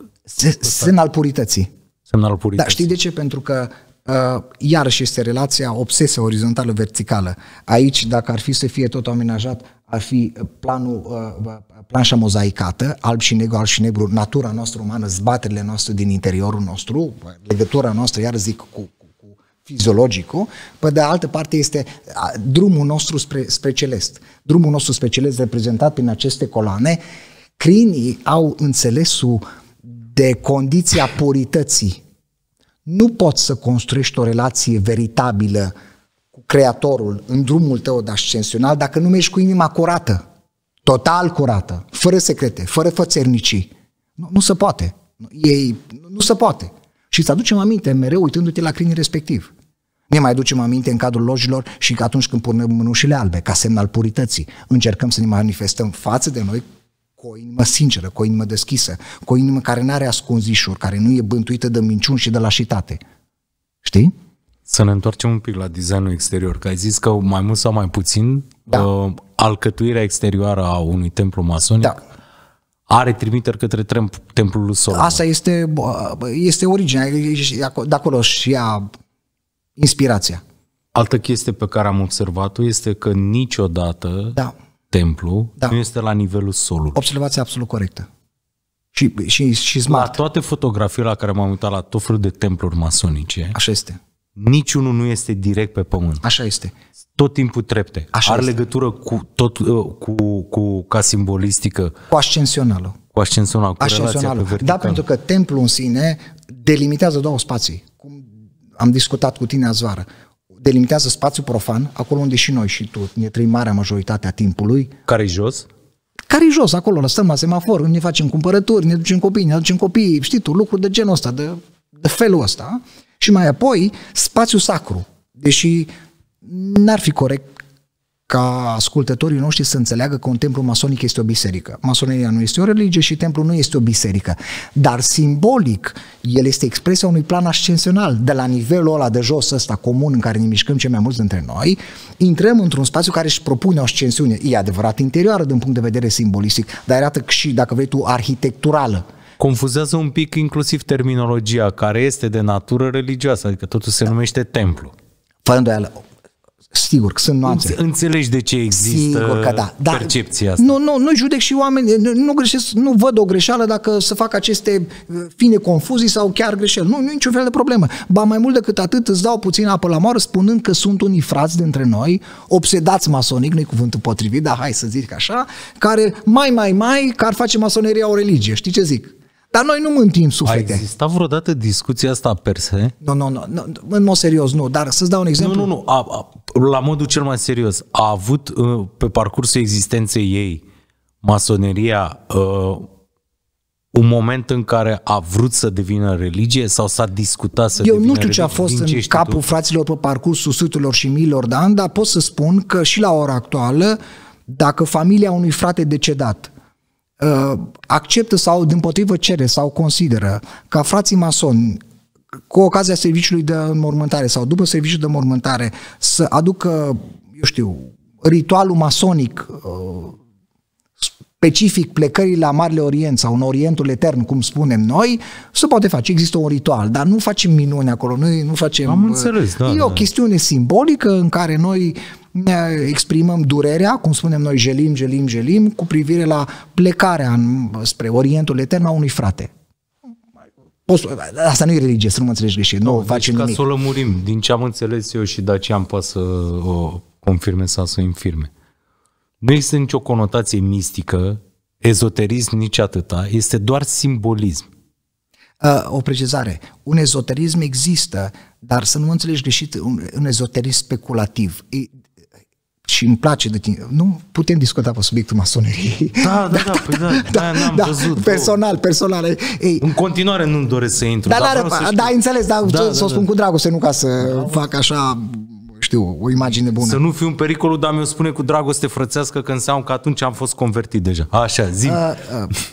Semn al purității. Semn al purității. Da, știi de ce? Pentru că uh, iarăși este relația obsesă orizontală-verticală. Aici, dacă ar fi să fie tot amenajat, ar fi planul, uh, uh, planșa mozaicată, alb și negru, alb și negru, natura noastră umană, zbaterile noastre din interiorul nostru, legătura noastră, iar zic, cu fiziologicul, pe de altă parte este drumul nostru spre, spre celest. Drumul nostru spre celest reprezentat prin aceste coloane. Crinii au înțelesul de condiția purității. Nu poți să construiești o relație veritabilă cu Creatorul în drumul tău de ascensional dacă nu mergi cu inima curată, total curată, fără secrete, fără fățernicii. Nu, nu se poate. Ei, nu se poate și să aducem aminte mereu uitându-te la crinii respectiv. Ne mai aducem aminte în cadrul lojilor și că atunci când punem mânușile albe, ca semn al purității, încercăm să ne manifestăm față de noi cu o inimă sinceră, cu o inimă deschisă, cu o inimă care nu are ascunzișuri, care nu e bântuită de minciuni și de lașitate. Știi? Să ne întoarcem un pic la designul exterior, că ai zis că mai mult sau mai puțin da. uh, alcătuirea exterioară a unui templu masonic da are trimiteri către templul lui Solomon. Asta este, este originea, de acolo și ea inspirația. Altă chestie pe care am observat-o este că niciodată da. templu da. nu este la nivelul solului. Observația absolut corectă. Și, și, și smart. La toate fotografiile la care m-am uitat, la tot felul de templuri masonice, Așa este. niciunul nu este direct pe pământ. Așa este tot timpul trepte. Așa Are este. legătură cu, tot, uh, cu, cu, ca simbolistică. Cu ascensională. Cu ascensională, cu ascensională. Pe da, pentru că templul în sine delimitează două spații. Cum am discutat cu tine azi vară delimitează spațiul profan, acolo unde și noi și tu ne trăim marea majoritate a timpului. Care-i jos? care e jos? Acolo lăsăm la semafor, ne facem cumpărături, ne ducem copii, ne ducem copii, știi tu, lucruri de genul ăsta, de, de felul ăsta. Și mai apoi, spațiul sacru. Deși n-ar fi corect ca ascultătorii noștri să înțeleagă că un templu masonic este o biserică. Masoneria nu este o religie și templul nu este o biserică. Dar simbolic, el este expresia unui plan ascensional. De la nivelul ăla de jos ăsta comun în care ne mișcăm cei mai mulți dintre noi, intrăm într-un spațiu care își propune o ascensiune. E adevărat interioară din punct de vedere simbolistic, dar arată și, dacă vrei tu, arhitecturală confuzează un pic inclusiv terminologia care este de natură religioasă, adică totul se numește templu. Fără îndoială, Sigur, că sunt nuanțe. Înțelegi de ce există Sigur că da. Dar percepția asta. Nu, nu, nu judec și oameni, nu, nu, greșesc, nu văd o greșeală dacă să fac aceste uh, fine confuzii sau chiar greșeli. Nu, nu e niciun fel de problemă. Ba mai mult decât atât îți dau puțin apă la moară spunând că sunt unii frați dintre noi, obsedați masonic, nu-i cuvântul potrivit, dar hai să zic așa, care mai, mai, mai, că ar face masoneria o religie. Știi ce zic? Dar noi nu mântim suflete. A existat vreodată discuția asta per se? Nu, nu, nu, nu în mod serios nu, dar să-ți dau un exemplu. Nu, nu, nu, a, a, la modul cel mai serios, a avut uh, pe parcursul existenței ei masoneria a, uh, un moment în care a vrut să devină religie sau s-a discutat să Eu devină nu știu ce a fost în ce capul tu? fraților pe parcursul sutelor și miilor de da? ani, dar pot să spun că și la ora actuală, dacă familia unui frate decedat Uh, acceptă sau din potrivă cere sau consideră ca frații masoni cu ocazia serviciului de înmormântare sau după serviciul de înmormântare să aducă, eu știu, ritualul masonic uh, specific plecării la Marele Orient sau în Orientul Etern, cum spunem noi, se poate face. Există un ritual, dar nu facem minuni acolo, noi nu facem... Am înțeles, uh, da. E da. o chestiune simbolică în care noi uh, ne exprimăm durerea, cum spunem noi, gelim, gelim, gelim, cu privire la plecarea în, spre Orientul Etern a unui frate. asta nu e religie, să nu mă înțelegi greșit. Nu, nu facem deci nimic. ca să o lămurim, din ce am înțeles eu și de aceea am pas să o confirme sau să o infirme. Nu există nicio conotație mistică, ezoterism nici atâta, este doar simbolism. Uh, o precizare. Un ezoterism există, dar să nu mă înțelegi greșit, un, un ezoterism speculativ și îmi place de tine. Nu putem discuta pe subiectul masoneriei. Da, da, da, da, da păi da, da, da, n-am da, văzut. Personal, personal. Ei, în continuare nu doresc să intru. Da, dar, da, da, da înțeles, dar da, să o spun da. cu dragoste, nu ca să da. fac așa știu, o imagine bună. Să nu fiu un pericolul, dar mi-o spune cu dragoste frățească că înseamnă că atunci am fost convertit deja. Așa, zi. Uh, uh,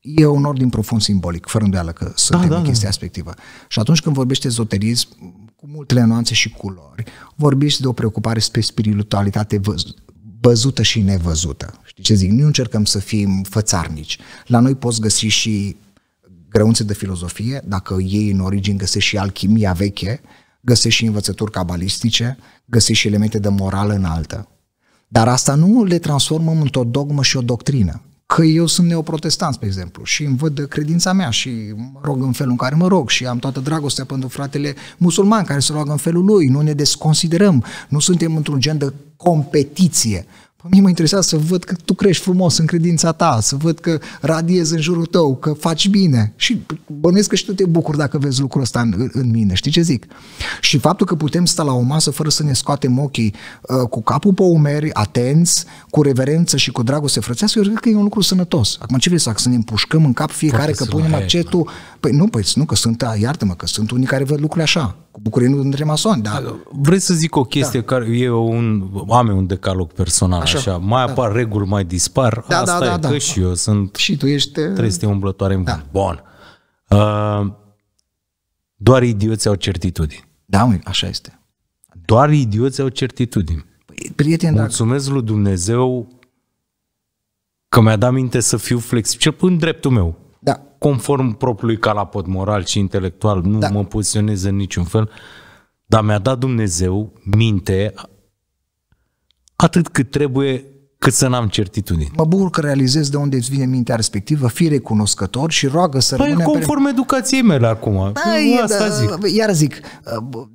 e un ordin profund simbolic, fără îndoială că suntem da, da, în chestia da. respectivă. Și atunci când vorbește ezoterism, cu multe nuanțe și culori, vorbiți de o preocupare spre spiritualitate văz- văzută și nevăzută. Știi ce zic? Nu încercăm să fim fățarnici. La noi poți găsi și grăunțe de filozofie, dacă ei în origini găsești și alchimia veche, găsești și învățături cabalistice, găsești și elemente de morală înaltă. Dar asta nu le transformăm într-o dogmă și o doctrină că eu sunt neoprotestant, spre exemplu, și îmi văd credința mea și mă rog în felul în care mă rog și am toată dragostea pentru fratele musulman care se roagă în felul lui, nu ne desconsiderăm, nu suntem într-un gen de competiție. Pe mine mă interesează să văd că tu crești frumos în credința ta, să văd că radiezi în jurul tău, că faci bine. Și bănuiesc că și tu te bucuri dacă vezi lucrul ăsta în, în mine, știi ce zic? Și faptul că putem sta la o masă fără să ne scoatem ochii, uh, cu capul pe umeri, atenți, cu reverență și cu dragoste frățească, eu cred că e un lucru sănătos. Acum ce vrei să fac? Să ne împușcăm în cap fiecare Poate că punem accentul... Da. Păi nu, păi nu, că sunt, iartă-mă, că sunt unii care văd lucrurile așa cu bucurie nu între masoni, dar... Da. Vrei să zic o chestie da. care e un... am un decalog personal așa, așa. mai da. apar reguli, mai dispar, da, da asta da, da, e, da, că da. și eu sunt... Și tu ești... Uh, Trebuie să te umblătoare în da. Bun. Uh, doar idioți au certitudini. Da, mă, așa este. Doar idioți au certitudini. Păi, Prieten, Mulțumesc dacă... lui Dumnezeu că mi-a dat minte să fiu flexibil, cel în dreptul meu conform propriului calapot moral și intelectual, nu da. mă poziționez în niciun fel, dar mi-a dat Dumnezeu minte atât cât trebuie cât să n-am certitudine. Mă bucur că realizez de unde îți vine mintea respectivă, fii recunoscător și roagă să păi rămâne... conform pe... educației mele acum, da, asta da, zic. Iar zic,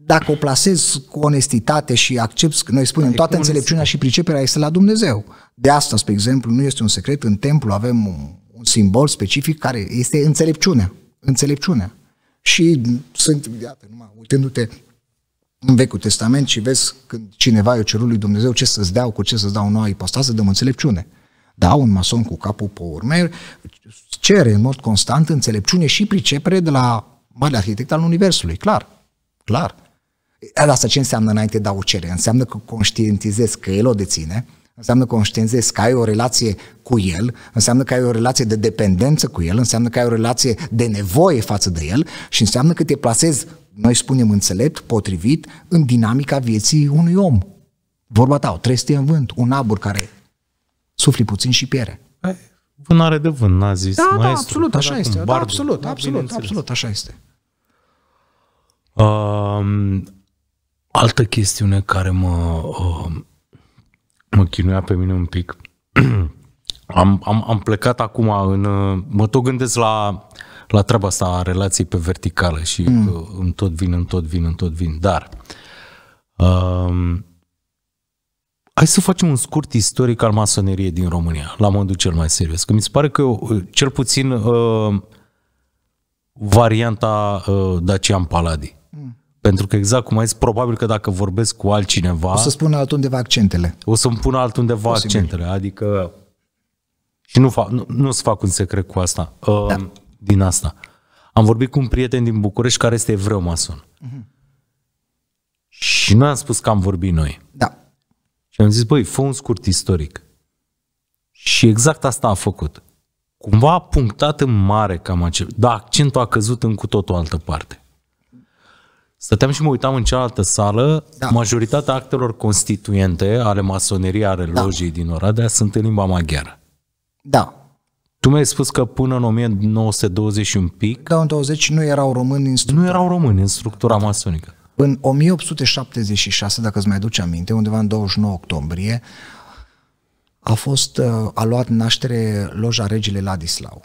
dacă o plasez cu onestitate și accept, noi spunem, da, toată înțelepciunea și priceperea este la Dumnezeu. De asta, spre exemplu, nu este un secret, în templu avem un simbol specific care este înțelepciunea. Înțelepciunea. Și sunt, iată, numai uitându-te în Vechiul Testament și vezi când cineva i-a cerut lui Dumnezeu ce să-ți dea, cu ce să-ți dau o nouă ipostasă, dăm înțelepciune. Da, un mason cu capul pe urme cere în mod constant înțelepciune și pricepere de la mare arhitect al Universului, clar, clar. Dar asta ce înseamnă înainte de a o cere? Înseamnă că conștientizez că el o deține, înseamnă că o că ai o relație cu el, înseamnă că ai o relație de dependență cu el, înseamnă că ai o relație de nevoie față de el și înseamnă că te plasezi, noi spunem înțelept, potrivit, în dinamica vieții unui om. Vorba ta, o trestie în vânt, un abur care sufli puțin și piere. Păi, vânare de vânt, n-a zis Da, da maestru, da, da absolut, așa este. da, absolut, da, absolut, absolut, așa este. Um, altă chestiune care mă um, mă chinuia pe mine un pic. am, am, am plecat acum în... Uh, mă tot gândesc la, la treaba asta a relației pe verticală și mm. Uh, îmi tot vin, îmi tot vin, îmi tot vin. Dar... Um, Hai să facem un scurt istoric al masoneriei din România, la modul cel mai serios. Că mi se pare că, uh, cel puțin, uh, varianta uh, Dacian Paladi pentru că exact cum ai zis, probabil că dacă vorbesc cu altcineva... O să spun altundeva accentele. O să-mi pun altundeva Posibil. accentele, adică... Și nu, fac, nu, nu să fac un secret cu asta, uh, da. Um, din asta. Am vorbit cu un prieten din București care este evreu mason. Uh-huh. Mhm. Și noi am spus că am vorbit noi. Da. Și am zis, băi, fă un scurt istoric. Și exact asta a făcut. Cumva a punctat în mare cam acel, dar accentul a căzut în cu tot o altă parte. Stăteam și mă uitam în cealaltă sală, da. majoritatea actelor constituente ale masoneriei, ale da. logii din Oradea sunt în limba maghiară. Da. Tu mi-ai spus că până în 1921 pic... Da, în 20 nu erau români în structura... Nu erau români în structura masonică. În 1876, dacă îți mai aduce aminte, undeva în 29 octombrie, a fost uh, a luat naștere loja regele Ladislau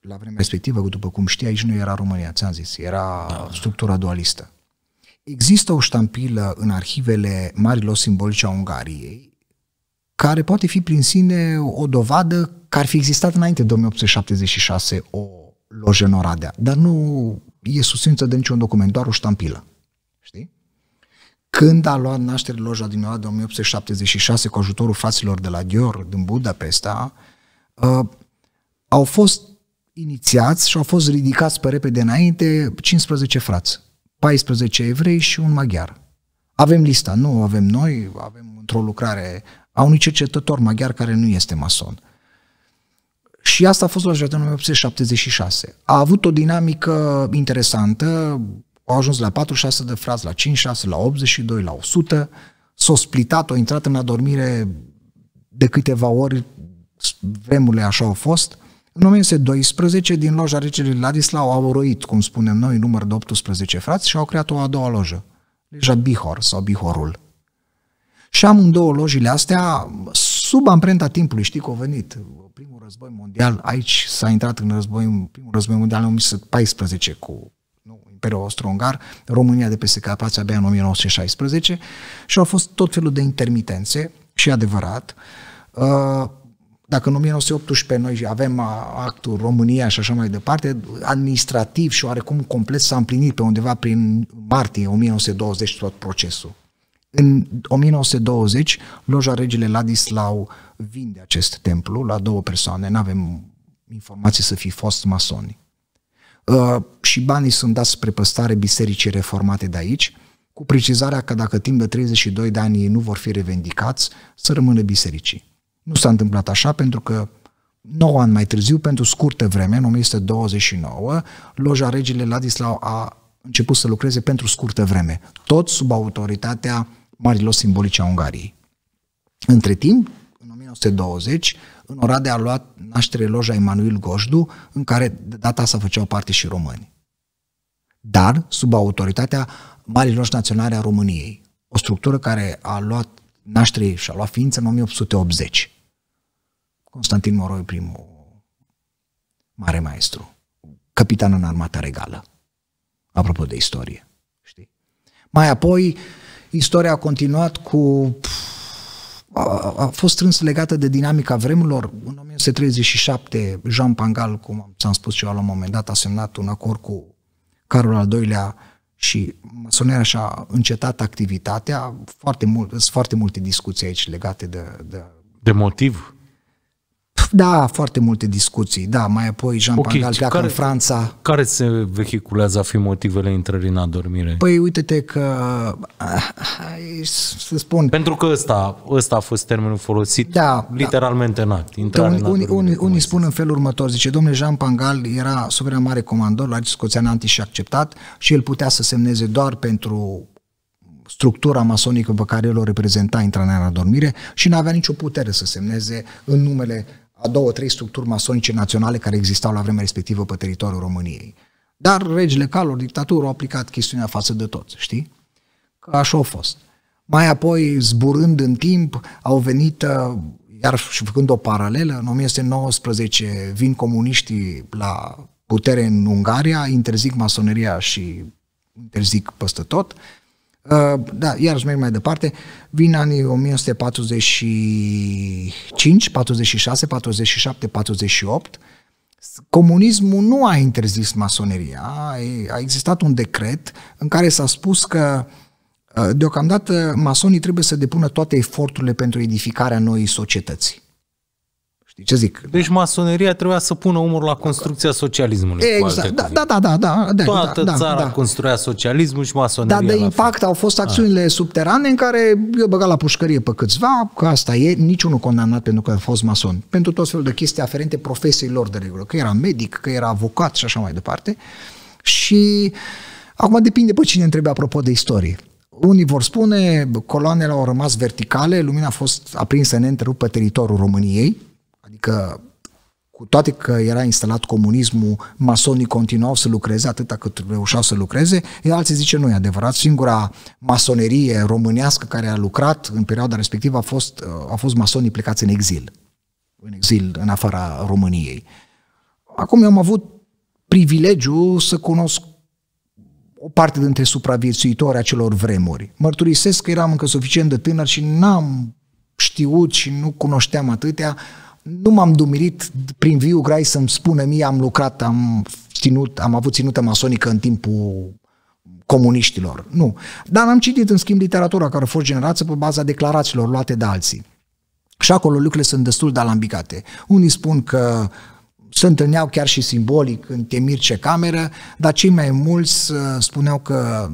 la vremea respectivă, după cum știi, aici nu era România, ți-am zis, era da. structura dualistă. Există o ștampilă în arhivele marilor simbolice a Ungariei, care poate fi prin sine o dovadă că ar fi existat înainte de 1876 o lojă în Oradea, dar nu e susținută de niciun document, doar o ștampilă. Știi? Când a luat naștere loja din Oradea 1876 cu ajutorul fraților de la Dior din Budapesta, uh, au fost inițiați și au fost ridicați pe repede înainte 15 frați, 14 evrei și un maghiar. Avem lista, nu avem noi, avem într-o lucrare a unui cercetător maghiar care nu este mason. Și asta a fost la în 1876. A avut o dinamică interesantă, au ajuns la 46 de frați, la 56, la 82, la 100, s-au splitat, au intrat în adormire de câteva ori, vremurile așa au fost, în 1912, din loja regelui Ladislau au roit, cum spunem noi, număr de 18 frați și au creat o a doua lojă, Leja Bihor sau Bihorul. Și am două lojile astea, sub amprenta timpului, știi că au venit primul război mondial, aici s-a intrat în război, primul război mondial în 1914 cu nu, Imperiul Austro-Ungar, România de peste Carpați abia în 1916 și au fost tot felul de intermitențe și adevărat. Uh, dacă în 1918 noi avem actul România și așa mai departe, administrativ și oarecum complet s-a împlinit pe undeva prin martie 1920 tot procesul. În 1920, loja regele Ladislau vinde acest templu la două persoane, nu avem informații să fi fost masoni. Uh, și banii sunt dați spre păstare bisericii reformate de aici, cu precizarea că dacă timp de 32 de ani ei nu vor fi revendicați, să rămână bisericii. Nu s-a întâmplat așa pentru că 9 ani mai târziu, pentru scurtă vreme, în 1929, loja regele Ladislau a început să lucreze pentru scurtă vreme, tot sub autoritatea marilor simbolice a Ungariei. Între timp, în 1920, în Oradea a luat naștere loja Emanuel Gojdu, în care de data asta făceau parte și români. Dar sub autoritatea Marii Loși Naționale a României, o structură care a luat naștere și a luat ființă în 1880. Constantin Moroi primul mare maestru, capitan în armata regală, apropo de istorie. Știi? Mai apoi, istoria a continuat cu... A, a fost strâns legată de dinamica vremurilor. În 1937, Jean Pangal, cum ți-am spus și eu la un moment dat, a semnat un acord cu Carol al II-lea și masonerea și-a încetat activitatea. Foarte mult, sunt foarte multe discuții aici legate de, de de motiv? Da, foarte multe discuții, da, mai apoi Jean okay, Pangal pleacă care, în Franța. Care se vehiculează a fi motivele intrării în adormire? Păi uite-te că, să spun... Pentru că ăsta, ăsta a fost termenul folosit da, da. literalmente da. în act. Un, în unii, unii, unii spun în felul următor, zice, domnule Jean Pangal era suveran mare comandor la scoțean anti și acceptat și el putea să semneze doar pentru structura masonică pe care el o reprezenta intra în adormire și nu avea nicio putere să semneze în numele a două, trei structuri masonice naționale care existau la vremea respectivă pe teritoriul României. Dar regele Calor, dictatură, a aplicat chestiunea față de toți, știi? Că așa a fost. Mai apoi, zburând în timp, au venit, uh, iar și făcând o paralelă, în 1919 vin comuniștii la putere în Ungaria, interzic masoneria și interzic peste tot, Uh, da, să merg mai departe, vin anii 1945, 46, 47, 48, comunismul nu a interzis masoneria, a existat un decret în care s-a spus că uh, deocamdată masonii trebuie să depună toate eforturile pentru edificarea noii societăți. Știi ce zic? Deci masoneria trebuia să pună umor la construcția socialismului. Exact, da, da, da, da, da, da. Toată da, da țara da. construia socialismul și masoneria. Dar de impact fel. au fost da. acțiunile A. subterane în care eu băga la pușcărie pe câțiva, că asta e, niciunul condamnat pentru că a fost mason. Pentru tot felul de chestii aferente profesiei lor de regulă, că era medic, că era avocat și așa mai departe. Și acum depinde pe cine întrebe apropo de istorie. Unii vor spune, coloanele au rămas verticale, lumina a fost aprinsă neîntrerupt pe teritoriul României, că cu toate că era instalat comunismul, masonii continuau să lucreze atâta cât reușeau să lucreze, iar alții zice nu e adevărat. Singura masonerie românească care a lucrat în perioada respectivă a fost, a fost masonii plecați în exil, în exil în afara României. Acum eu am avut privilegiu să cunosc o parte dintre supraviețuitori acelor vremuri. Mărturisesc că eram încă suficient de tânăr și n-am știut și nu cunoșteam atâtea nu m-am dumirit prin viu grai să-mi spună mie am lucrat, am ținut, am avut ținută masonică în timpul comuniștilor. Nu. Dar am citit, în schimb, literatura care a fost generată pe baza declarațiilor luate de alții. Și acolo lucrurile sunt destul de alambicate. Unii spun că se întâlneau chiar și simbolic în temir ce cameră, dar cei mai mulți uh, spuneau că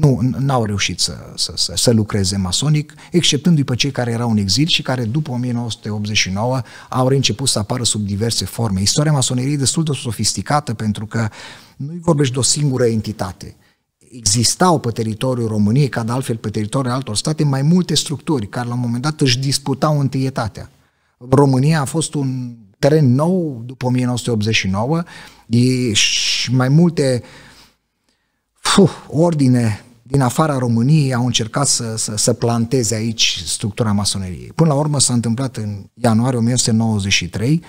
nu, n-au reușit să, să, să, să lucreze masonic, exceptându-i pe cei care erau în exil și care după 1989 au reînceput să apară sub diverse forme. Istoria masoneriei e destul de sofisticată pentru că nu-i vorbești de o singură entitate. Existau pe teritoriul României, ca de altfel pe teritoriul altor state, mai multe structuri care la un moment dat își disputau întâietatea. România a fost un teren nou după 1989 și mai multe Puh, ordine din afara României au încercat să, să, să planteze aici structura masoneriei. Până la urmă s-a întâmplat în ianuarie 1993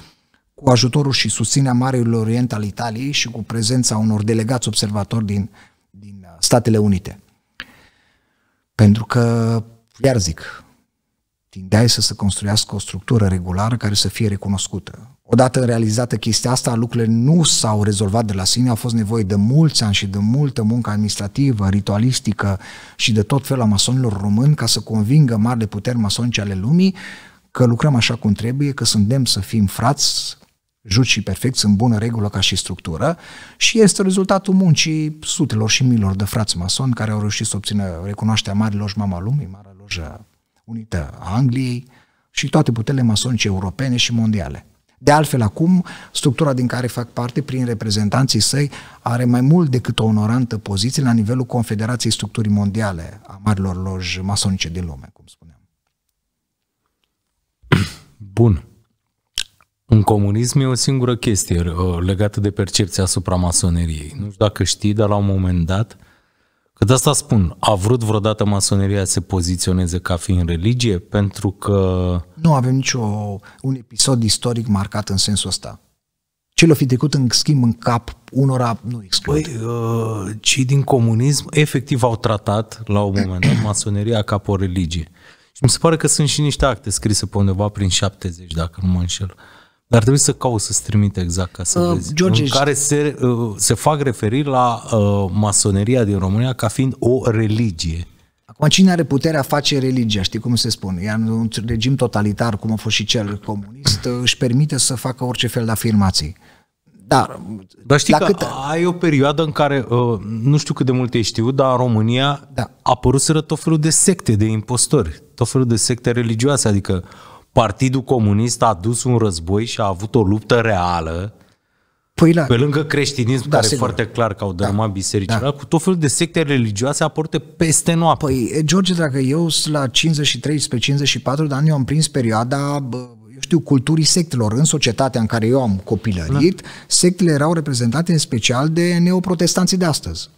cu ajutorul și susținerea Marelui Orient al Italiei și cu prezența unor delegați observatori din, din uh, Statele Unite. Pentru că, iar zic, tindeai să se construiască o structură regulară care să fie recunoscută. Odată realizată chestia asta, lucrurile nu s-au rezolvat de la sine, au fost nevoie de mulți ani și de multă muncă administrativă, ritualistică și de tot felul a masonilor români ca să convingă marile puteri masonice ale lumii că lucrăm așa cum trebuie, că suntem să fim frați, juci și perfecți, în bună regulă ca și structură și este rezultatul muncii sutelor și milor de frați masoni care au reușit să obțină recunoașterea Marii Loji Mama Lumii, Marea Lojă Unită a Angliei și toate puterile masonice europene și mondiale. De altfel, acum, structura din care fac parte, prin reprezentanții săi, are mai mult decât o onorantă poziție la nivelul Confederației Structurii Mondiale a Marilor Loji Masonice din lume, cum spuneam. Bun. În comunism e o singură chestie uh, legată de percepția asupra masoneriei. Nu știu dacă știi, dar la un moment dat uh, Că de asta spun, a vrut vreodată masoneria să se poziționeze ca fiind religie? Pentru că... Nu avem nicio un episod istoric marcat în sensul ăsta. Ce l-a fi trecut în schimb în cap unora nu exclud. Păi, uh, cei din comunism efectiv au tratat la un moment dat masoneria ca pe o religie. Și mi se pare că sunt și niște acte scrise pe undeva prin 70, dacă nu mă înșel. Uh, dar trebuie să caut să-ți trimit exact ca să uh, vezi. George, în care se, uh, se fac referiri la uh, masoneria din România ca fiind o religie. Acum, cine are puterea face religia, știi cum se spune? Iar un regim totalitar, cum a fost și cel comunist, uh, își permite să facă orice fel de afirmații. Dar, dar știi că cât... ai o perioadă în care, uh, nu știu cât de mult ai știu, dar în România da. apărut tot felul de secte de impostori, tot felul de secte religioase, adică Partidul Comunist a dus un război și a avut o luptă reală Păi la... Pe lângă creștinism, da, care sigur. foarte clar că au da. dărâmat da. bisericile, da. cu tot felul de secte religioase aporte peste noapte. Păi, George, dacă eu sunt la 53 spre 54 de ani, eu am prins perioada eu știu, culturii sectelor. În societatea în care eu am copilărit, da. sectele erau reprezentate în special de neoprotestanții de astăzi.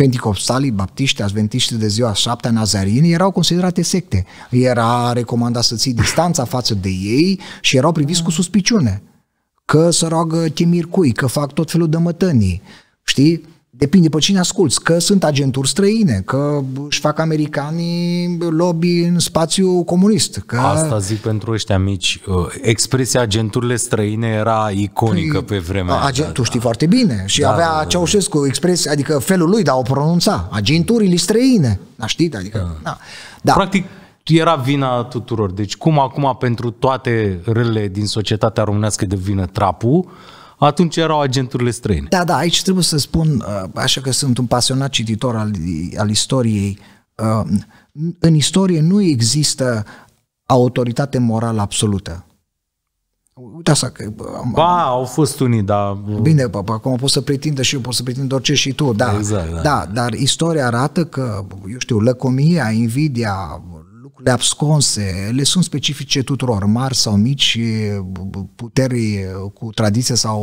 Pentecostalii, baptiști, adventiști de ziua șaptea, nazarini, erau considerate secte. Era recomandat să ții distanța față de ei și erau priviți cu suspiciune. Că să roagă chimir cui, că fac tot felul de mătănii. Știi? Depinde pe cine asculți, că sunt agenturi străine, că își fac americanii lobby în spațiu comunist. Că... Asta zic pentru ăștia mici. Uh, expresia agenturile străine era iconică păi, pe vremea aia. Tu da. știi foarte bine. Și da, avea da, da. da. Ceaușescu expresia, adică felul lui, a o pronunța. Agenturile străine. Da, știi? Adică, da. Da. da. Practic, era vina tuturor. Deci cum acum pentru toate rele din societatea românească devină trapul, atunci erau agenturile străine. Da, da, aici trebuie să spun, uh, așa că sunt un pasionat cititor al, al istoriei, uh, în istorie nu există autoritate morală absolută. Uite asta că... Uh, ba, au fost unii, dar... Bine, bă, acum pot să pretindă și eu, pot să pretind orice și tu, da. Exact, da. da. dar istoria arată că, eu știu, lăcomia, invidia, lucrurile abscunse le sunt specifice tuturor, mari sau mici, puteri cu tradiție sau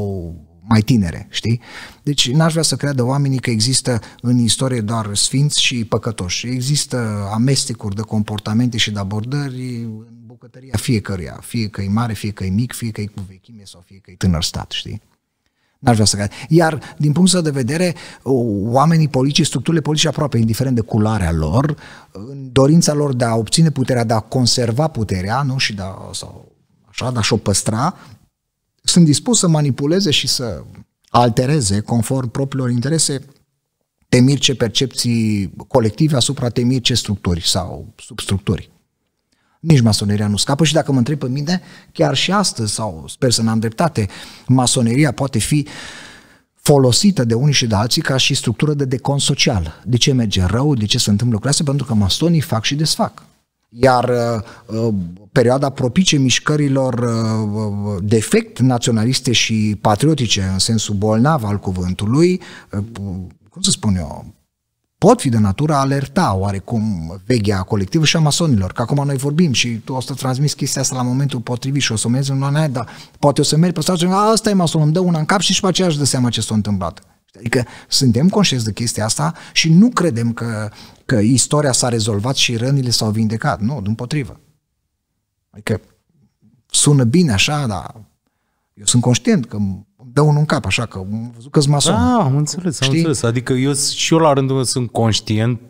mai tinere, știi? Deci n-aș vrea să creadă oamenii că există în istorie doar sfinți și păcătoși. Există amestecuri de comportamente și de abordări în bucătăria fiecăruia, fie că e mare, fie că e mic, fie că e cu vechime sau fie că e tânăr stat, știi? N-aș vrea să cad. Iar, din punctul de vedere, oamenii politici, structurile politice aproape, indiferent de culoarea lor, în dorința lor de a obține puterea, de a conserva puterea, nu? Și de a, sau, așa, de a-și o păstra, sunt dispuși să manipuleze și să altereze, conform propriilor interese, temir ce percepții colective asupra temir ce structuri sau substructuri. Nici masoneria nu scapă și dacă mă întreb pe mine, chiar și astăzi, sau sper să n-am dreptate, masoneria poate fi folosită de unii și de alții ca și structură de decon social. De ce merge rău, de ce se întâmplă astea? pentru că masonii fac și desfac. Iar uh, uh perioada propice mișcărilor uh, uh de naționaliste și patriotice, în sensul bolnav al cuvântului, uh, cum să spun eu, pot fi de natură a alerta oarecum vechea colectivă și a masonilor, că acum noi vorbim și tu o să transmis chestia asta la momentul potrivit și o să mergi în luna dar poate o să mergi pe stradă și asta e masonul, îmi dă una în cap și și pe aceeași își dă seama ce s-a întâmplat. Adică suntem conștienți de chestia asta și nu credem că, că istoria s-a rezolvat și rănile s-au vindecat. Nu, din potrivă. Adică sună bine așa, dar eu sunt conștient că dă unul în cap, așa că am văzut că-s mason. Da, am înțeles, Știi? am înțeles. Adică eu și eu la rândul meu sunt conștient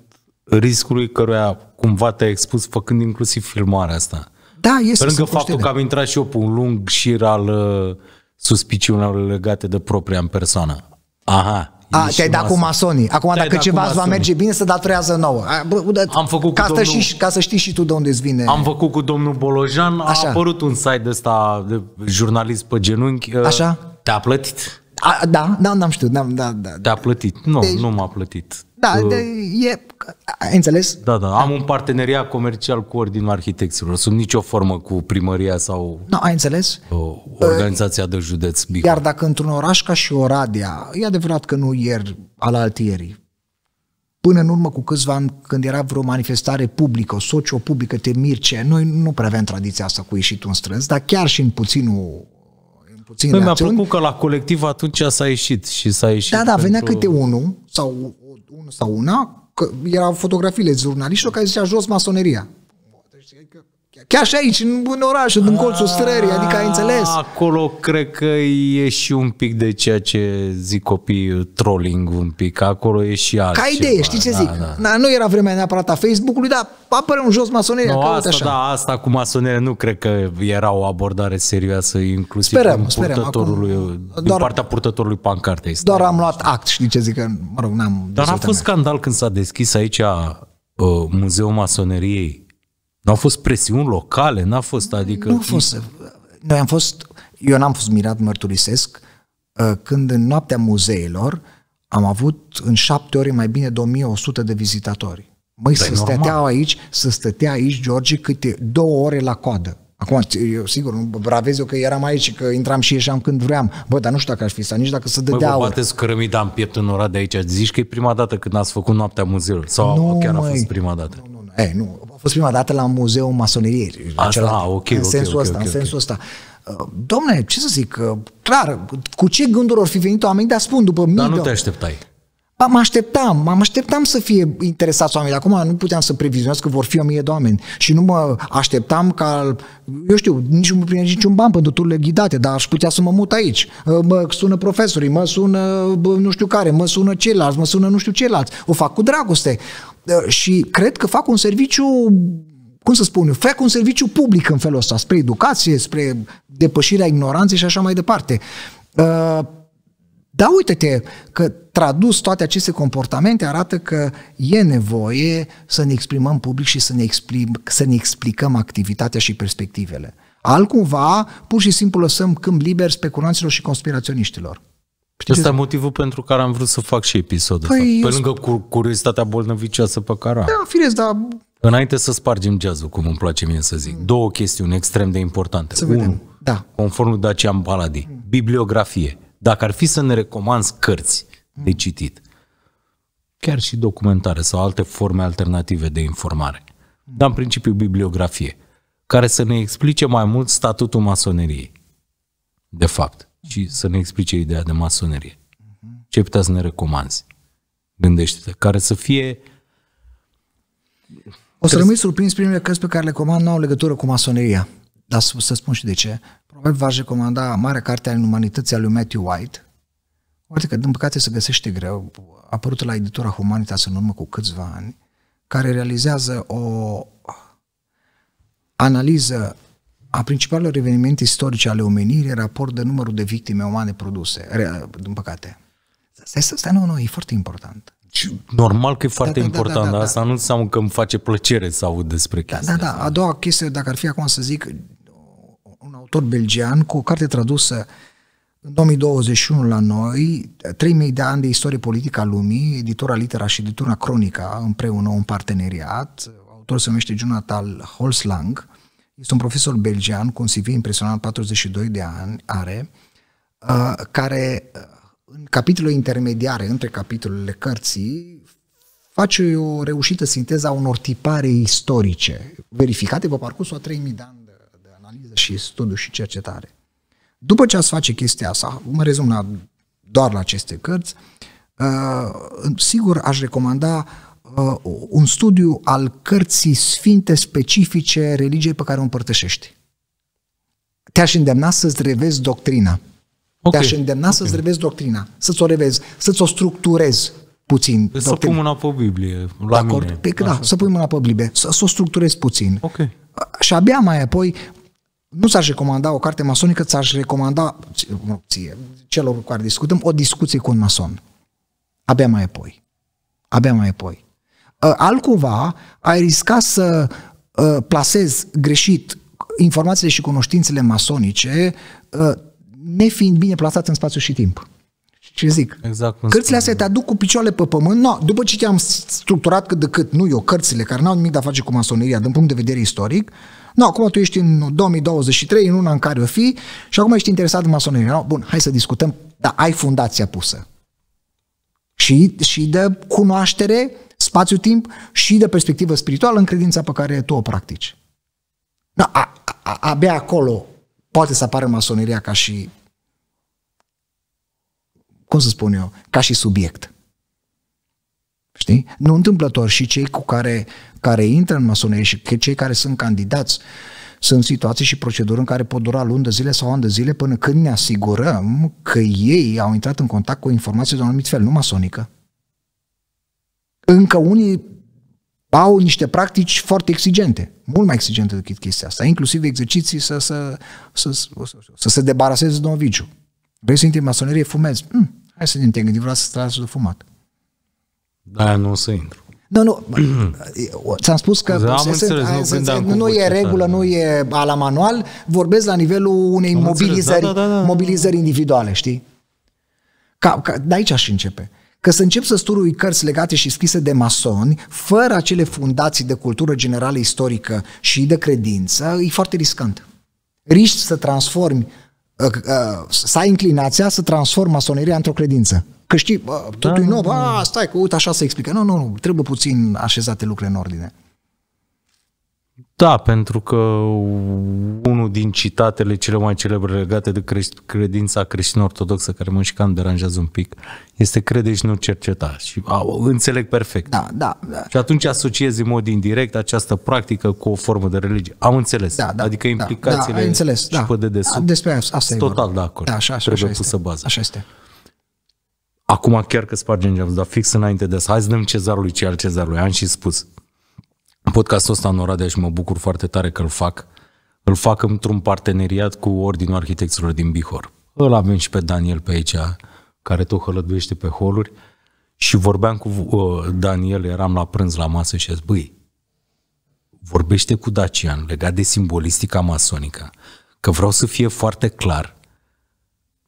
riscului căruia cumva te-ai expus făcând inclusiv filmarea asta. Da, este Pentru că faptul că am intrat și eu pe un lung șir al uh, suspiciunilor legate de propria în persoană. Aha, a, te-ai dat cu masonii. Acum, te-ai dacă ceva va merge bine, să datorează nouă. Bă, bă, am făcut ca, cu să domnul, și, ca să știi și tu de unde îți vine. Am făcut cu domnul Bolojan, Așa. a apărut un site de ăsta de jurnalist pe genunchi. Uh, așa? Te-a plătit? A, da, da, n-am știut. da, am da, da, Te-a plătit? Nu, deci, nu m-a plătit. Da, uh, de, e, ai înțeles? Da, da, am un parteneriat comercial cu Ordinul Arhitecților, Sunt nicio formă cu primăria sau... Nu, ai înțeles? O, uh, uh, organizația uh, de județ Bihar. Iar dacă într-un oraș ca și Oradea, e adevărat că nu ieri al altierii, până în urmă cu câțiva ani, când era vreo manifestare publică, socio-publică, te mirce, noi nu prea aveam tradiția asta cu ieșitul în străzi, dar chiar și în puținul puțin păi reacțiuni. mi-a plăcut că la colectiv atunci s-a ieșit și s-a ieșit. Da, da, pentru... venea câte unul sau unul sau una, că erau fotografiile jurnaliștilor care zicea jos masoneria. Chiar și aici, în oraș, în colțul străriei, adică ai ah, înțeles. Acolo cred că e și un pic de ceea ce zic copiii, trolling un pic, acolo e și altceva. Ca idee, știi ce da, zic? Da. Na, nu era vremea neapărat a Facebook-ului, dar apare un jos masoneria, no, asta, așa. Da, asta cu masoneria nu cred că era o abordare serioasă, inclusiv sperăm, din, sperăm, purtătorului, acum, din doar, partea purtătorului pancartei. Doar am luat act, știi ce zic? Că, mă rog, n-am Dar a fost mea. scandal când s-a deschis aici uh, Muzeul Masoneriei nu au fost presiuni locale, n-a fost, adică... Nu a fost. Noi am fost, eu n-am fost mirat, mărturisesc, uh, când în noaptea muzeilor am avut în șapte ore mai bine de 1100 de vizitatori. Măi, Dar să stăteau aici, să stătea aici, George, câte două ore la coadă. Acum, eu sigur, nu bravez eu că eram aici, că intram și ieșeam când vreau. Bă, dar nu știu dacă aș fi stat, nici dacă să dădea aur. Poate cărămida în piept în ora de aici. Zici că e prima dată când ați făcut noaptea muzeului. Sau nu, chiar măi, a fost prima dată. Nu, nu. Ei, eh, nu, a fost prima dată la Muzeul Masoneriei. Asta, ah, ok, în okay, sensul okay, ăsta, okay, în sensul ăsta. Uh, Domne, ce să zic, uh, clar, cu ce gânduri ar fi venit oamenii, dar spun după mii Dar nu te așteptai. Ba, mă așteptam, mă așteptam să fie interesați oamenii. Acum nu puteam să previzionez că vor fi o mie de oameni. Și nu mă așteptam ca, eu știu, nici nu primești niciun ban pentru turile ghidate, dar aș putea să mă mut aici. Uh, mă sună profesorii, mă sună nu știu care, mă sună ceilalți, mă sună nu știu ceilalți. O fac cu dragoste. Eh, și cred că fac un serviciu cum să spun eu, fac un serviciu public în felul ăsta, spre educație, spre depășirea ignoranței și așa mai departe. Eh, da, uite-te că tradus toate aceste comportamente arată că e nevoie să ne exprimăm public și să ne, exprim, să ne explicăm activitatea și perspectivele. Altcumva, pur și simplu lăsăm câmp liber speculanților și conspiraționiștilor. Știți? Asta e motivul pentru care am vrut să fac și episodul păi ăsta. Pe lângă cu curiozitatea bolnăvicioasă pe care am. Da, firesc, dar... Înainte să spargem jazzul, cum îmi place mie să zic, două chestiuni extrem de importante. Să Unu, da. conform lui Dacian Baladi, bibliografie. Dacă ar fi să ne recomanzi cărți de citit, chiar și documentare sau alte forme alternative de informare, dar în principiu bibliografie, care să ne explice mai mult statutul masoneriei, de fapt și să ne explice ideea de masonerie. Ce putea să ne recomanzi? Gândește-te. Care să fie... O să rămâi surprins primele cărți pe care le comand nu au legătură cu masoneria. Dar să spun și de ce. Probabil v-aș recomanda marea carte a umanității a lui Matthew White. Poate că, din păcate, se găsește greu. A apărut la editura Humanitas în urmă cu câțiva ani, care realizează o analiză a principalelor evenimente istorice ale omenirii raport de numărul de victime umane produse, re, din păcate. Stai, stai, stai, nu, nu, e foarte important. Normal că e da, foarte da, da, important, da, da, da, asta da. nu înseamnă că îmi face plăcere să aud despre da, chestia Da, da, da. A doua chestie, dacă ar fi acum să zic, un autor belgian cu o carte tradusă în 2021 la noi, 3000 de ani de istorie politică a lumii, editura Litera și editura Cronica, împreună un parteneriat, autor se numește Jonathan Holslang, uh, este un profesor belgian cu un CV impresionant, 42 de ani are, uh, care uh, în capitolul intermediare, între capitolele cărții, face o reușită a unor tipare istorice, verificate pe parcursul a 3000 de ani de, de analiză și studiu și cercetare. După ce ați face chestia asta, mă rezum la, doar la aceste cărți, uh, sigur aș recomanda Uh, un studiu al cărții sfinte specifice religiei pe care o împărtășești. Te-aș îndemna să-ți revezi doctrina. Okay. Te-aș îndemna okay. să-ți revezi doctrina, să-ți o revezi, să-ți o structurezi puțin. Să pui mâna pe Biblie, la de acord? mine. Păi da, să pui mâna pe Biblie, să, să o structurezi puțin. Okay. Și abia mai apoi, nu ți-aș recomanda o carte masonică, ți-aș recomanda ție, celor cu care discutăm o discuție cu un mason. Abia mai apoi. Abia mai apoi. Uh, altcumva ai risca să uh, plasezi greșit informațiile și cunoștințele masonice, uh, nefiind bine plasat în spațiu și timp. Ce zic? Exact Cărțile astea te aduc cu picioarele pe pământ. No, după ce te-am structurat cât de cât, nu eu, cărțile care n-au nimic de a face cu masoneria din punct de vedere istoric, no, acum tu ești în 2023, în una în care o fi, și acum ești interesat de masonerie. No, bun, hai să discutăm, dar ai fundația pusă. Și, și de cunoaștere, spațiu-timp și de perspectivă spirituală în credința pe care tu o practici. Da, a, a, abia acolo poate să apară masoneria ca și cum să spun eu, ca și subiect. Știi? Nu întâmplător și cei cu care, care intră în masonerie și cei care sunt candidați sunt situații și proceduri în care pot dura luni de zile sau ani de zile până când ne asigurăm că ei au intrat în contact cu informații de un anumit fel, nu masonică, încă unii au niște practici foarte exigente, mult mai exigente decât chestia asta, inclusiv exerciții să, să, să, să, să se debaraseze de viciu. Vrei să intri în masonerie, fumezi. Hmm, hai să ne gândim, vreau să trăiască de fumat. Da, nu o să intru. Nu, nu, ți-am spus că da, am înțeles, nu, se, nu, nu e regulă, nu da. e la manual, vorbesc la nivelul unei da, mobilizări, da, da, da, da. mobilizări individuale, știi? Ca, ca, de aici aș începe. Că să încep să sturui cărți legate și scrise de masoni, fără acele fundații de cultură generală istorică și de credință, e foarte riscant. Riști să transformi, uh, uh, să ai inclinația să transformi masoneria într-o credință. Că știi, bă, totul da, e da, nou, da, da. stai că uite așa se explică. Nu, nu, nu, trebuie puțin așezate lucrurile în ordine. Da, pentru că unul din citatele cele mai celebre legate de credința creștin-ortodoxă, care mă și cam deranjează un pic, este crede și nu cerceta. Și au, înțeleg perfect. Da, da, da. Și atunci asociezi în mod indirect această practică cu o formă de religie. Am înțeles. Da, da, adică da. implicațiile da, da, înțeles, și da. pe dedesubt. Da, despre asta Sunt Total de acord. Da, așa, așa, Trebuie așa pusă este. bază. Așa este. Acum chiar că spargem geamul, dar fix înainte de asta, hai să dăm cezarului ce al cezarului. Am și spus podcastul ăsta în Oradea și mă bucur foarte tare că îl fac. Îl fac într-un parteneriat cu Ordinul Arhitecților din Bihor. Îl avem și pe Daniel pe aici, care tot hălăduiește pe holuri. Și vorbeam cu uh, Daniel, eram la prânz la masă și a zis, băi, vorbește cu Dacian legat de simbolistica masonică, că vreau să fie foarte clar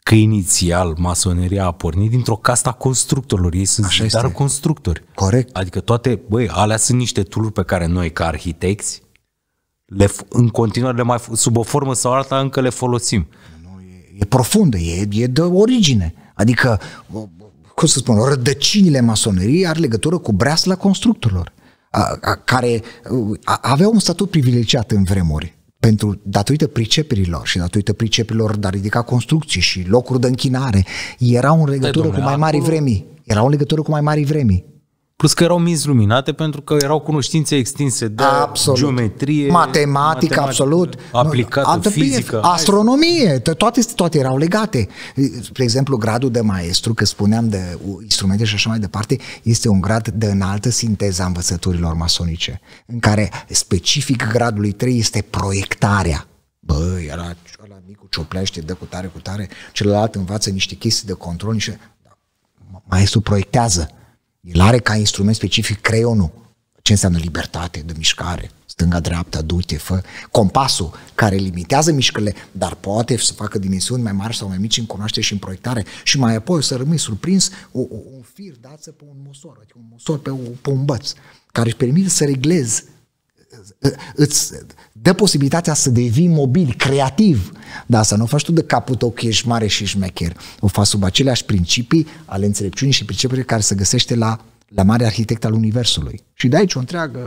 că inițial masoneria a pornit dintr-o casta constructorilor. Ei sunt Așa dar constructori. Corect. Adică toate, băi, alea sunt niște tuluri pe care noi ca arhitecți le, în continuare le mai, sub o formă sau alta încă le folosim. Nu, e, e profundă, e, e de origine. Adică, cum să spun, rădăcinile masoneriei are legătură cu breasla constructorilor, a, a, care a, un statut privilegiat în vremuri pentru, datorită priceperilor și datorită priceperilor dar ridica construcții și locuri de închinare, erau în păi, legătură domnule, cu mai mari acolo... vremii. Erau în legătură cu mai mari vremii. Plus că erau minți luminate pentru că erau cunoștințe extinse de absolut. geometrie, matematică, absolut, aplicată Altă fizică, astronomie, toate, toate erau legate. Spre exemplu, gradul de maestru, că spuneam de instrumente și așa mai departe, este un grad de înaltă sinteză a învățăturilor masonice, în care specific gradului 3 este proiectarea. Băi, era ăla micul cioplește, dă cu tare, cu tare, celălalt învață niște chestii de control, niște... Da, maestru proiectează el are ca instrument specific creionul. Ce înseamnă libertate de mișcare? Stânga-dreapta, du-te, fă. Compasul care limitează mișcările, dar poate să facă dimensiuni mai mari sau mai mici în cunoaștere și în proiectare. Și mai apoi o să rămâi surprins o, o, un fir dață pe un mosor, adică un mosor pe, o, pe un băț, care își permite să reglezi îți dă posibilitatea să devii mobil, creativ, dar să nu o faci tu de capul tău că ești mare și șmecher. O faci sub aceleași principii ale înțelepciunii și principiile care se găsește la, la mare arhitect al Universului. Și de aici o întreagă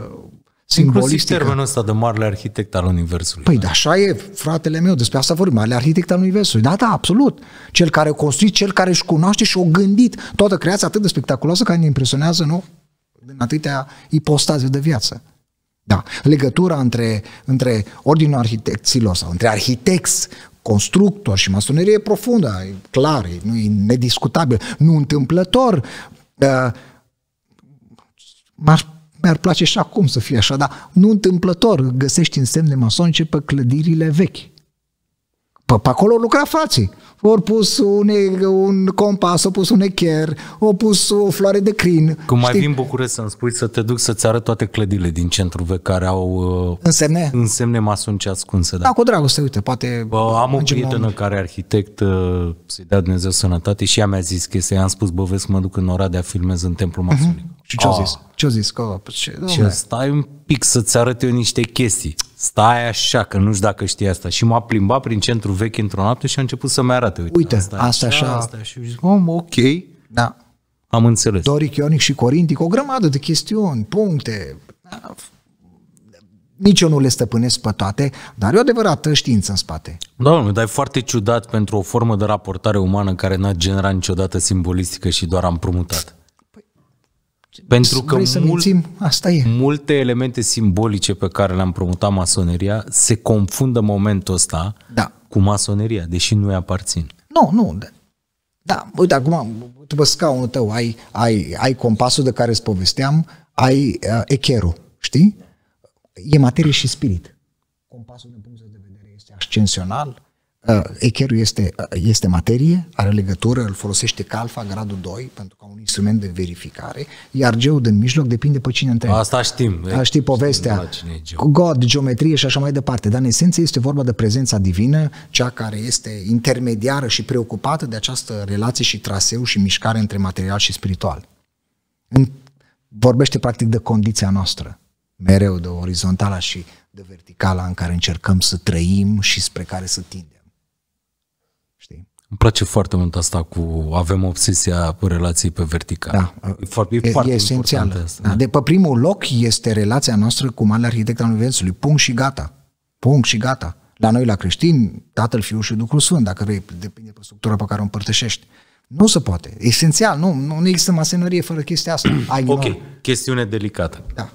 simbolistică. Inclusiv termenul ăsta de marele arhitect al Universului. Păi da. da, așa e, fratele meu, despre asta vorbim, marele arhitect al Universului. Da, da, absolut. Cel care a construit, cel care își cunoaște și o gândit toată creația atât de spectaculoasă care ne impresionează, nu? În atâtea ipostaze de viață. Da, legătura între, între ordinul arhitecților sau între arhitecți, constructori și masonerie e profundă, e clar, e, nu e nediscutabil, nu întâmplător. Uh, da. m-aș mi-ar place și acum să fie așa, dar nu întâmplător găsești în semne masonice pe clădirile vechi. Pe acolo lucra frații. au pus un, un compas, au pus un echer, au pus o floare de crin. Cum mai vin București să-mi spui să te duc să-ți arăt toate clădile din centru vechi care au uh, însemne, însemne masonce ascunse. Da. da, cu dragoste, uite, poate... Bă, am o prietenă un... care arhitect, uh, să-i dea Dumnezeu sănătate și ea mi-a zis chestia, i-am spus, bă, vezi mă duc în Oradea, filmez în templu masonic. Uh-huh. Și ce-a ah. zis? Ce-a zis? Că, ce, și stai pic să-ți arăt eu niște chestii. Stai așa, că nu știu dacă știi asta. Și m-a plimbat prin centru vechi într-o noapte și a început să-mi arate. Uite, Uite asta, asta așa. așa. Asta. Și zic, om, ok. Da. Am înțeles. Doric, Ionic și Corintic, o grămadă de chestiuni, puncte. Nici eu nu le stăpânesc pe toate, dar e o adevărată știință în spate. Da, dar e foarte ciudat pentru o formă de raportare umană care n-a generat niciodată simbolistică și doar am promutat. Pentru că să mult, Asta e. multe elemente simbolice pe care le-am promutat masoneria se confundă momentul ăsta da. cu masoneria, deși nu-i aparțin. Nu, nu. Da, uite, acum, după scaunul tău, ai, ai, ai compasul de care îți povesteam, ai uh, echerul, știi? E materie și spirit. Compasul din punct de vedere este ascensional, Uh, echerul este, uh, este materie, are legătură, îl folosește ca alfa gradul 2 pentru că un instrument de verificare, iar geo din mijloc depinde pe cine întreabă. Asta știm. A, știi povestea cu God, geometrie și așa mai departe, dar în esență este vorba de prezența divină, cea care este intermediară și preocupată de această relație și traseu și mișcare între material și spiritual. Vorbește practic de condiția noastră, mereu de orizontala și de verticala în care încercăm să trăim și spre care să tindem știi? Îmi place foarte mult asta cu avem obsesia relații pe verticală. Da. E, foarte, e, foarte e esențial. Asta. Da. De pe primul loc este relația noastră cu Marele Arhitect al Universului. Punct și gata. Punct și gata. La noi, la creștini, Tatăl, Fiul și Duhul Sfânt, dacă vrei, depinde de structura pe care o împărtășești. Nu se poate. Esențial, nu, nu, nu există masenărie fără chestia asta. Ai ok, nou. chestiune delicată. Da.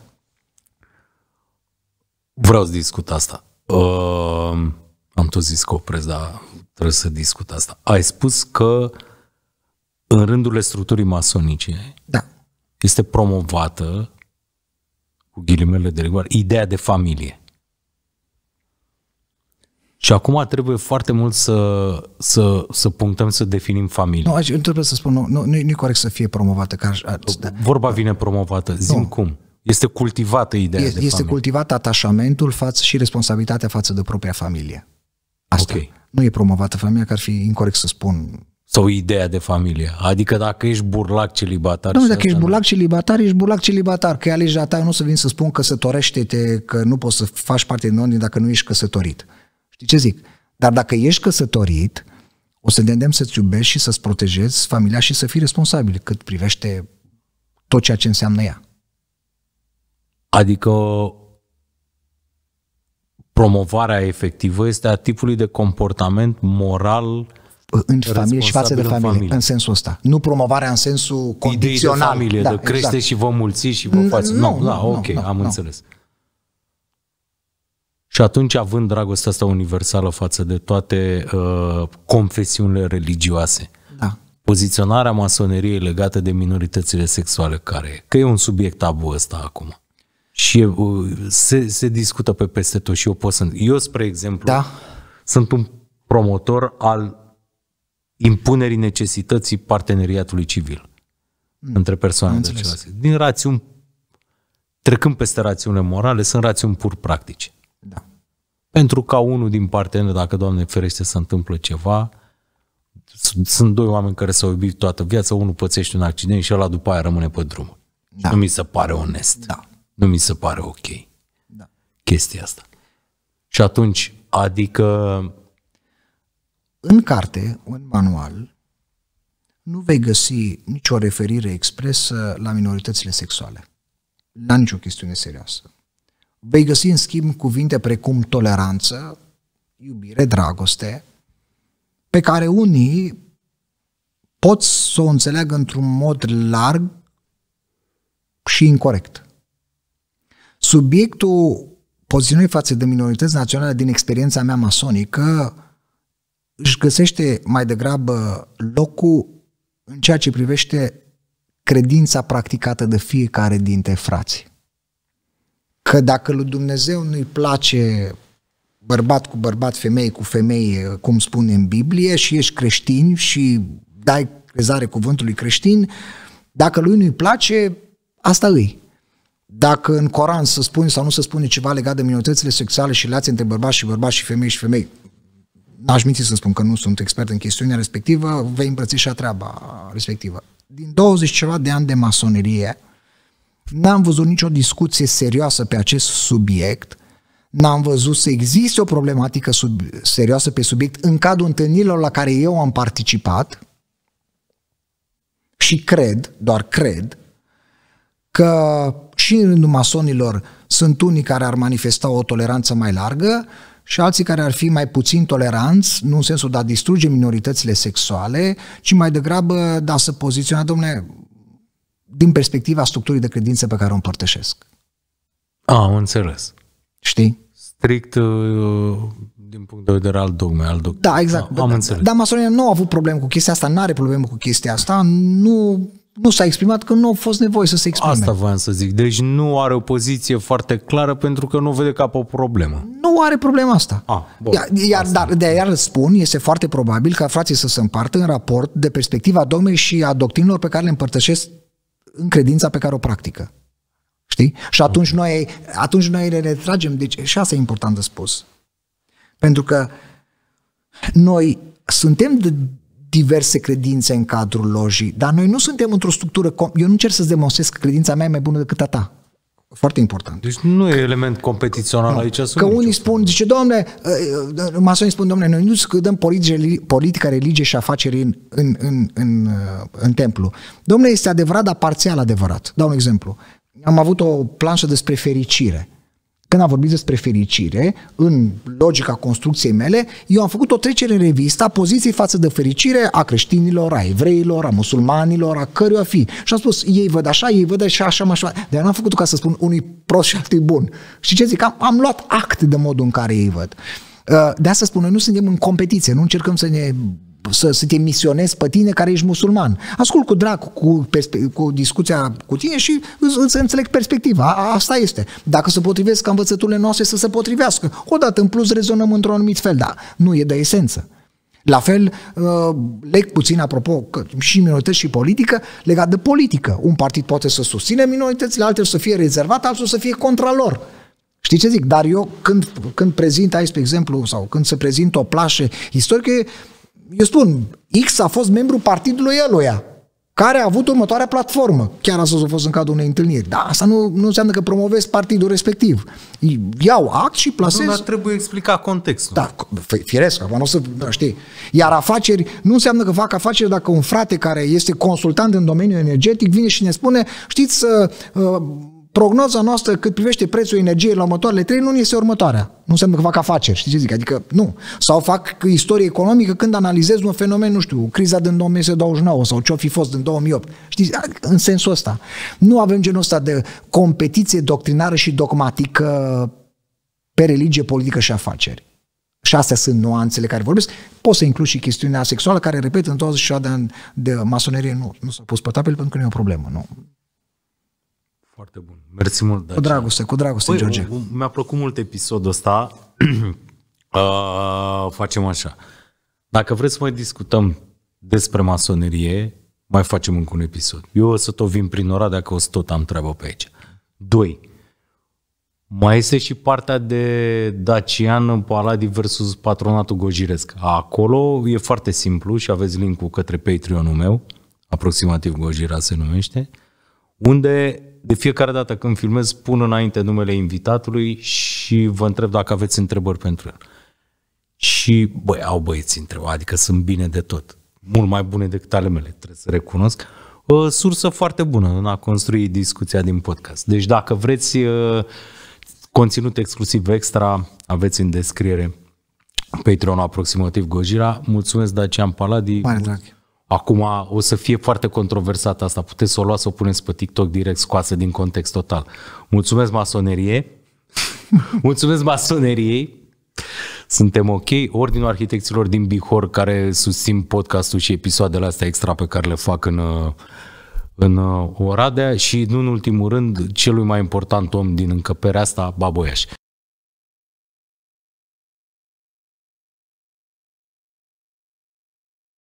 Vreau să discut asta. Uh, am tot zis că opresc, dar Trebuie să discut asta. Ai spus că în rândurile structurii masonice da. este promovată, cu ghilimele de rigoare, ideea de familie. Și acum trebuie foarte mult să, să, să punctăm, să definim familie. Nu, aș, trebuie să spun, nu, nu, nu e corect să fie promovată. Ca, da. Vorba vine promovată, Zic cum. Este cultivată ideea este, de familie. Este cultivat atașamentul față și responsabilitatea față de propria familie. Asta. Okay nu e promovată familia, că ar fi incorrect să spun sau ideea de familie. Adică dacă ești burlac celibatar... Nu, dacă ești burlac celibatar, ești burlac celibatar, că e alegerea ta, nu să vin să spun căsătorește-te, că nu poți să faci parte din ordine dacă nu ești căsătorit. Știi ce zic? Dar dacă ești căsătorit, o să te îndemn să-ți iubești și să-ți protejezi familia și să fii responsabil cât privește tot ceea ce înseamnă ea. Adică promovarea efectivă este a tipului de comportament moral în familie și față de familie, familie, în sensul ăsta. Nu promovarea în sensul condițional. Idei de familie, da, de crește exact. și vă mulți și vă faci. Nu, nu, da, ok, nu, am nu. înțeles. Și atunci, având dragostea asta universală față de toate uh, confesiunile religioase, da. poziționarea masoneriei legată de minoritățile sexuale care e? Că e un subiect tabu ăsta acum și e, uh, se, se discută pe peste tot și eu pot să... Eu, spre exemplu, da. sunt un promotor al impunerii necesității parteneriatului civil mm. între persoanele de celelalte. Din rațiuni, trecând peste rațiune morale, sunt rațiuni pur practice. Da. Pentru ca unul din partener, dacă Doamne ferește să întâmplă ceva, sunt doi oameni care s-au iubit toată viața, unul pățește un accident și ăla după aia rămâne pe drum. Da. Nu mi se pare onest. Da nu mi se pare ok da. chestia asta. Și atunci, adică... În carte, în manual, nu vei găsi nicio referire expresă la minoritățile sexuale. La nicio chestiune serioasă. Vei găsi, în schimb, cuvinte precum toleranță, iubire, dragoste, pe care unii pot să o înțeleagă într-un mod larg și incorrect. Subiectul poziționării față de minorități naționale din experiența mea masonică își găsește mai degrabă locul în ceea ce privește credința practicată de fiecare dintre frați. Că dacă lui Dumnezeu nu-i place bărbat cu bărbat, femeie cu femeie, cum spune în Biblie, și ești creștin și dai crezare cuvântului creștin, dacă lui nu-i place, asta îi dacă în Coran să spune sau nu să spune ceva legat de minoritățile sexuale și relații între bărbați și bărbați și femei și femei, aș minți să spun că nu sunt expert în chestiunea respectivă, vei îmbrățișa treaba respectivă. Din 20 ceva de ani de masonerie, n-am văzut nicio discuție serioasă pe acest subiect, n-am văzut să existe o problematică sub, serioasă pe subiect în cadrul întâlnirilor la care eu am participat și cred, doar cred, că și în rândul masonilor sunt unii care ar manifesta o toleranță mai largă și alții care ar fi mai puțin toleranți, nu în sensul de a distruge minoritățile sexuale, ci mai degrabă de a se poziționa, domnule, din perspectiva structurii de credință pe care o împărtășesc. Am înțeles. Știi? Strict uh, din punct de vedere al dogmei, al dogmei. Da, exact. Am da, înțeles. Dar masonia nu a avut probleme cu chestia asta, nu are probleme cu chestia asta, nu nu s-a exprimat că nu a fost nevoie să se exprime. Asta v-am să zic. Deci nu are o poziție foarte clară pentru că nu o vede ca pe o problemă. Nu are problema asta. A, ah, bun, iar, asta. Dar de aia spun, este foarte probabil ca frații să se împartă în raport de perspectiva dogmei și a doctrinilor pe care le împărtășesc în credința pe care o practică. Știi? Și atunci noi, atunci noi le retragem. Deci și asta e important de spus. Pentru că noi suntem de diverse credințe în cadrul lojii, dar noi nu suntem într-o structură, eu nu încerc să-ți demonstrez că credința mea e mai bună decât a ta. Foarte important. Deci nu e element competițional că, aici. Că nicio. unii spun, zice, domne, ă, ă, masonii spun, domne, noi nu scădăm politice, politica, religie și afaceri în, în, în, în, ă, în templu. Domne, este adevărat, dar parțial adevărat. Dau un exemplu. Am avut o planșă despre fericire când am vorbit despre fericire, în logica construcției mele, eu am făcut o trecere în revista a poziției față de fericire a creștinilor, a evreilor, a musulmanilor, a căruia fi. Și am spus, ei văd așa, ei văd așa, așa, așa. Dar n-am făcut ca să spun unui prost și altul bun. Și ce zic? Am, am luat act de modul în care ei văd. Uh, de asta spun, noi nu suntem în competiție, nu încercăm să ne să, să te misionezi pe tine care ești musulman. Ascult cu drag cu, cu discuția cu tine și îți, îți înțeleg perspectiva. A, asta este. Dacă se potrivesc ca învățăturile noastre să se potrivească, odată în plus rezonăm într-un anumit fel, dar nu e de esență. La fel, uh, leg puțin, apropo, că și minorități și politică, legat de politică. Un partid poate să susține minoritățile, altul să fie rezervat, altul să fie contra lor. Știi ce zic? Dar eu când, când prezint aici, pe exemplu, sau când se prezint o plașă istorică, eu spun, X a fost membru partidului eluia, care a avut următoarea platformă. Chiar asta a fost în cadrul unei întâlniri. Da, asta nu, nu înseamnă că promovezi partidul respectiv. Iau act și plasez... Nu, dar trebuie explica contextul. Da, firesc, acum nu o să da. știi. Iar afaceri, nu înseamnă că fac afaceri dacă un frate care este consultant în domeniul energetic vine și ne spune, știți, uh, uh prognoza noastră cât privește prețul energiei la următoarele trei luni este următoarea. Nu înseamnă că fac afaceri, știți ce zic? Adică nu. Sau fac istorie economică când analizez un fenomen, nu știu, criza din 2029 sau ce-o fi fost din 2008. Știți, în sensul ăsta. Nu avem genul ăsta de competiție doctrinară și dogmatică pe religie, politică și afaceri. Și astea sunt nuanțele care vorbesc. Pot să includ și chestiunea sexuală, care, repet, în 26 de ani de masonerie nu, nu s-a pus pe tapel pentru că nu e o problemă. Nu. Foarte bun. Mersi mult. Cu dragoste, cu dragoste, Păi, George. Mi-a plăcut mult episodul ăsta. uh, facem așa. Dacă vreți să mai discutăm despre masonerie, mai facem încă un episod. Eu o să tot vin prin ora dacă o să tot am treabă pe aici. Doi. Mai este și partea de Dacian în Paladi versus patronatul Gojiresc. Acolo e foarte simplu și aveți linkul către Patreon-ul meu, aproximativ Gojira se numește, unde de fiecare dată când filmez, pun înainte numele invitatului și vă întreb dacă aveți întrebări pentru el. Și, băi, au băieți întrebări, adică sunt bine de tot. Mult mai bune decât ale mele, trebuie să recunosc. O sursă foarte bună în a construi discuția din podcast. Deci dacă vreți conținut exclusiv extra, aveți în descriere Patreon aproximativ Gojira. Mulțumesc Dacian Paladi. Mare drag. Acum o să fie foarte controversată asta, puteți să o luați, să o puneți pe TikTok direct scoasă din context total. Mulțumesc masonerie, mulțumesc masoneriei, suntem ok. Ordinul Arhitecților din Bihor care susțin podcastul și episoadele astea extra pe care le fac în, în uh, Oradea și, nu în ultimul rând, celui mai important om din încăperea asta, Baboiaș.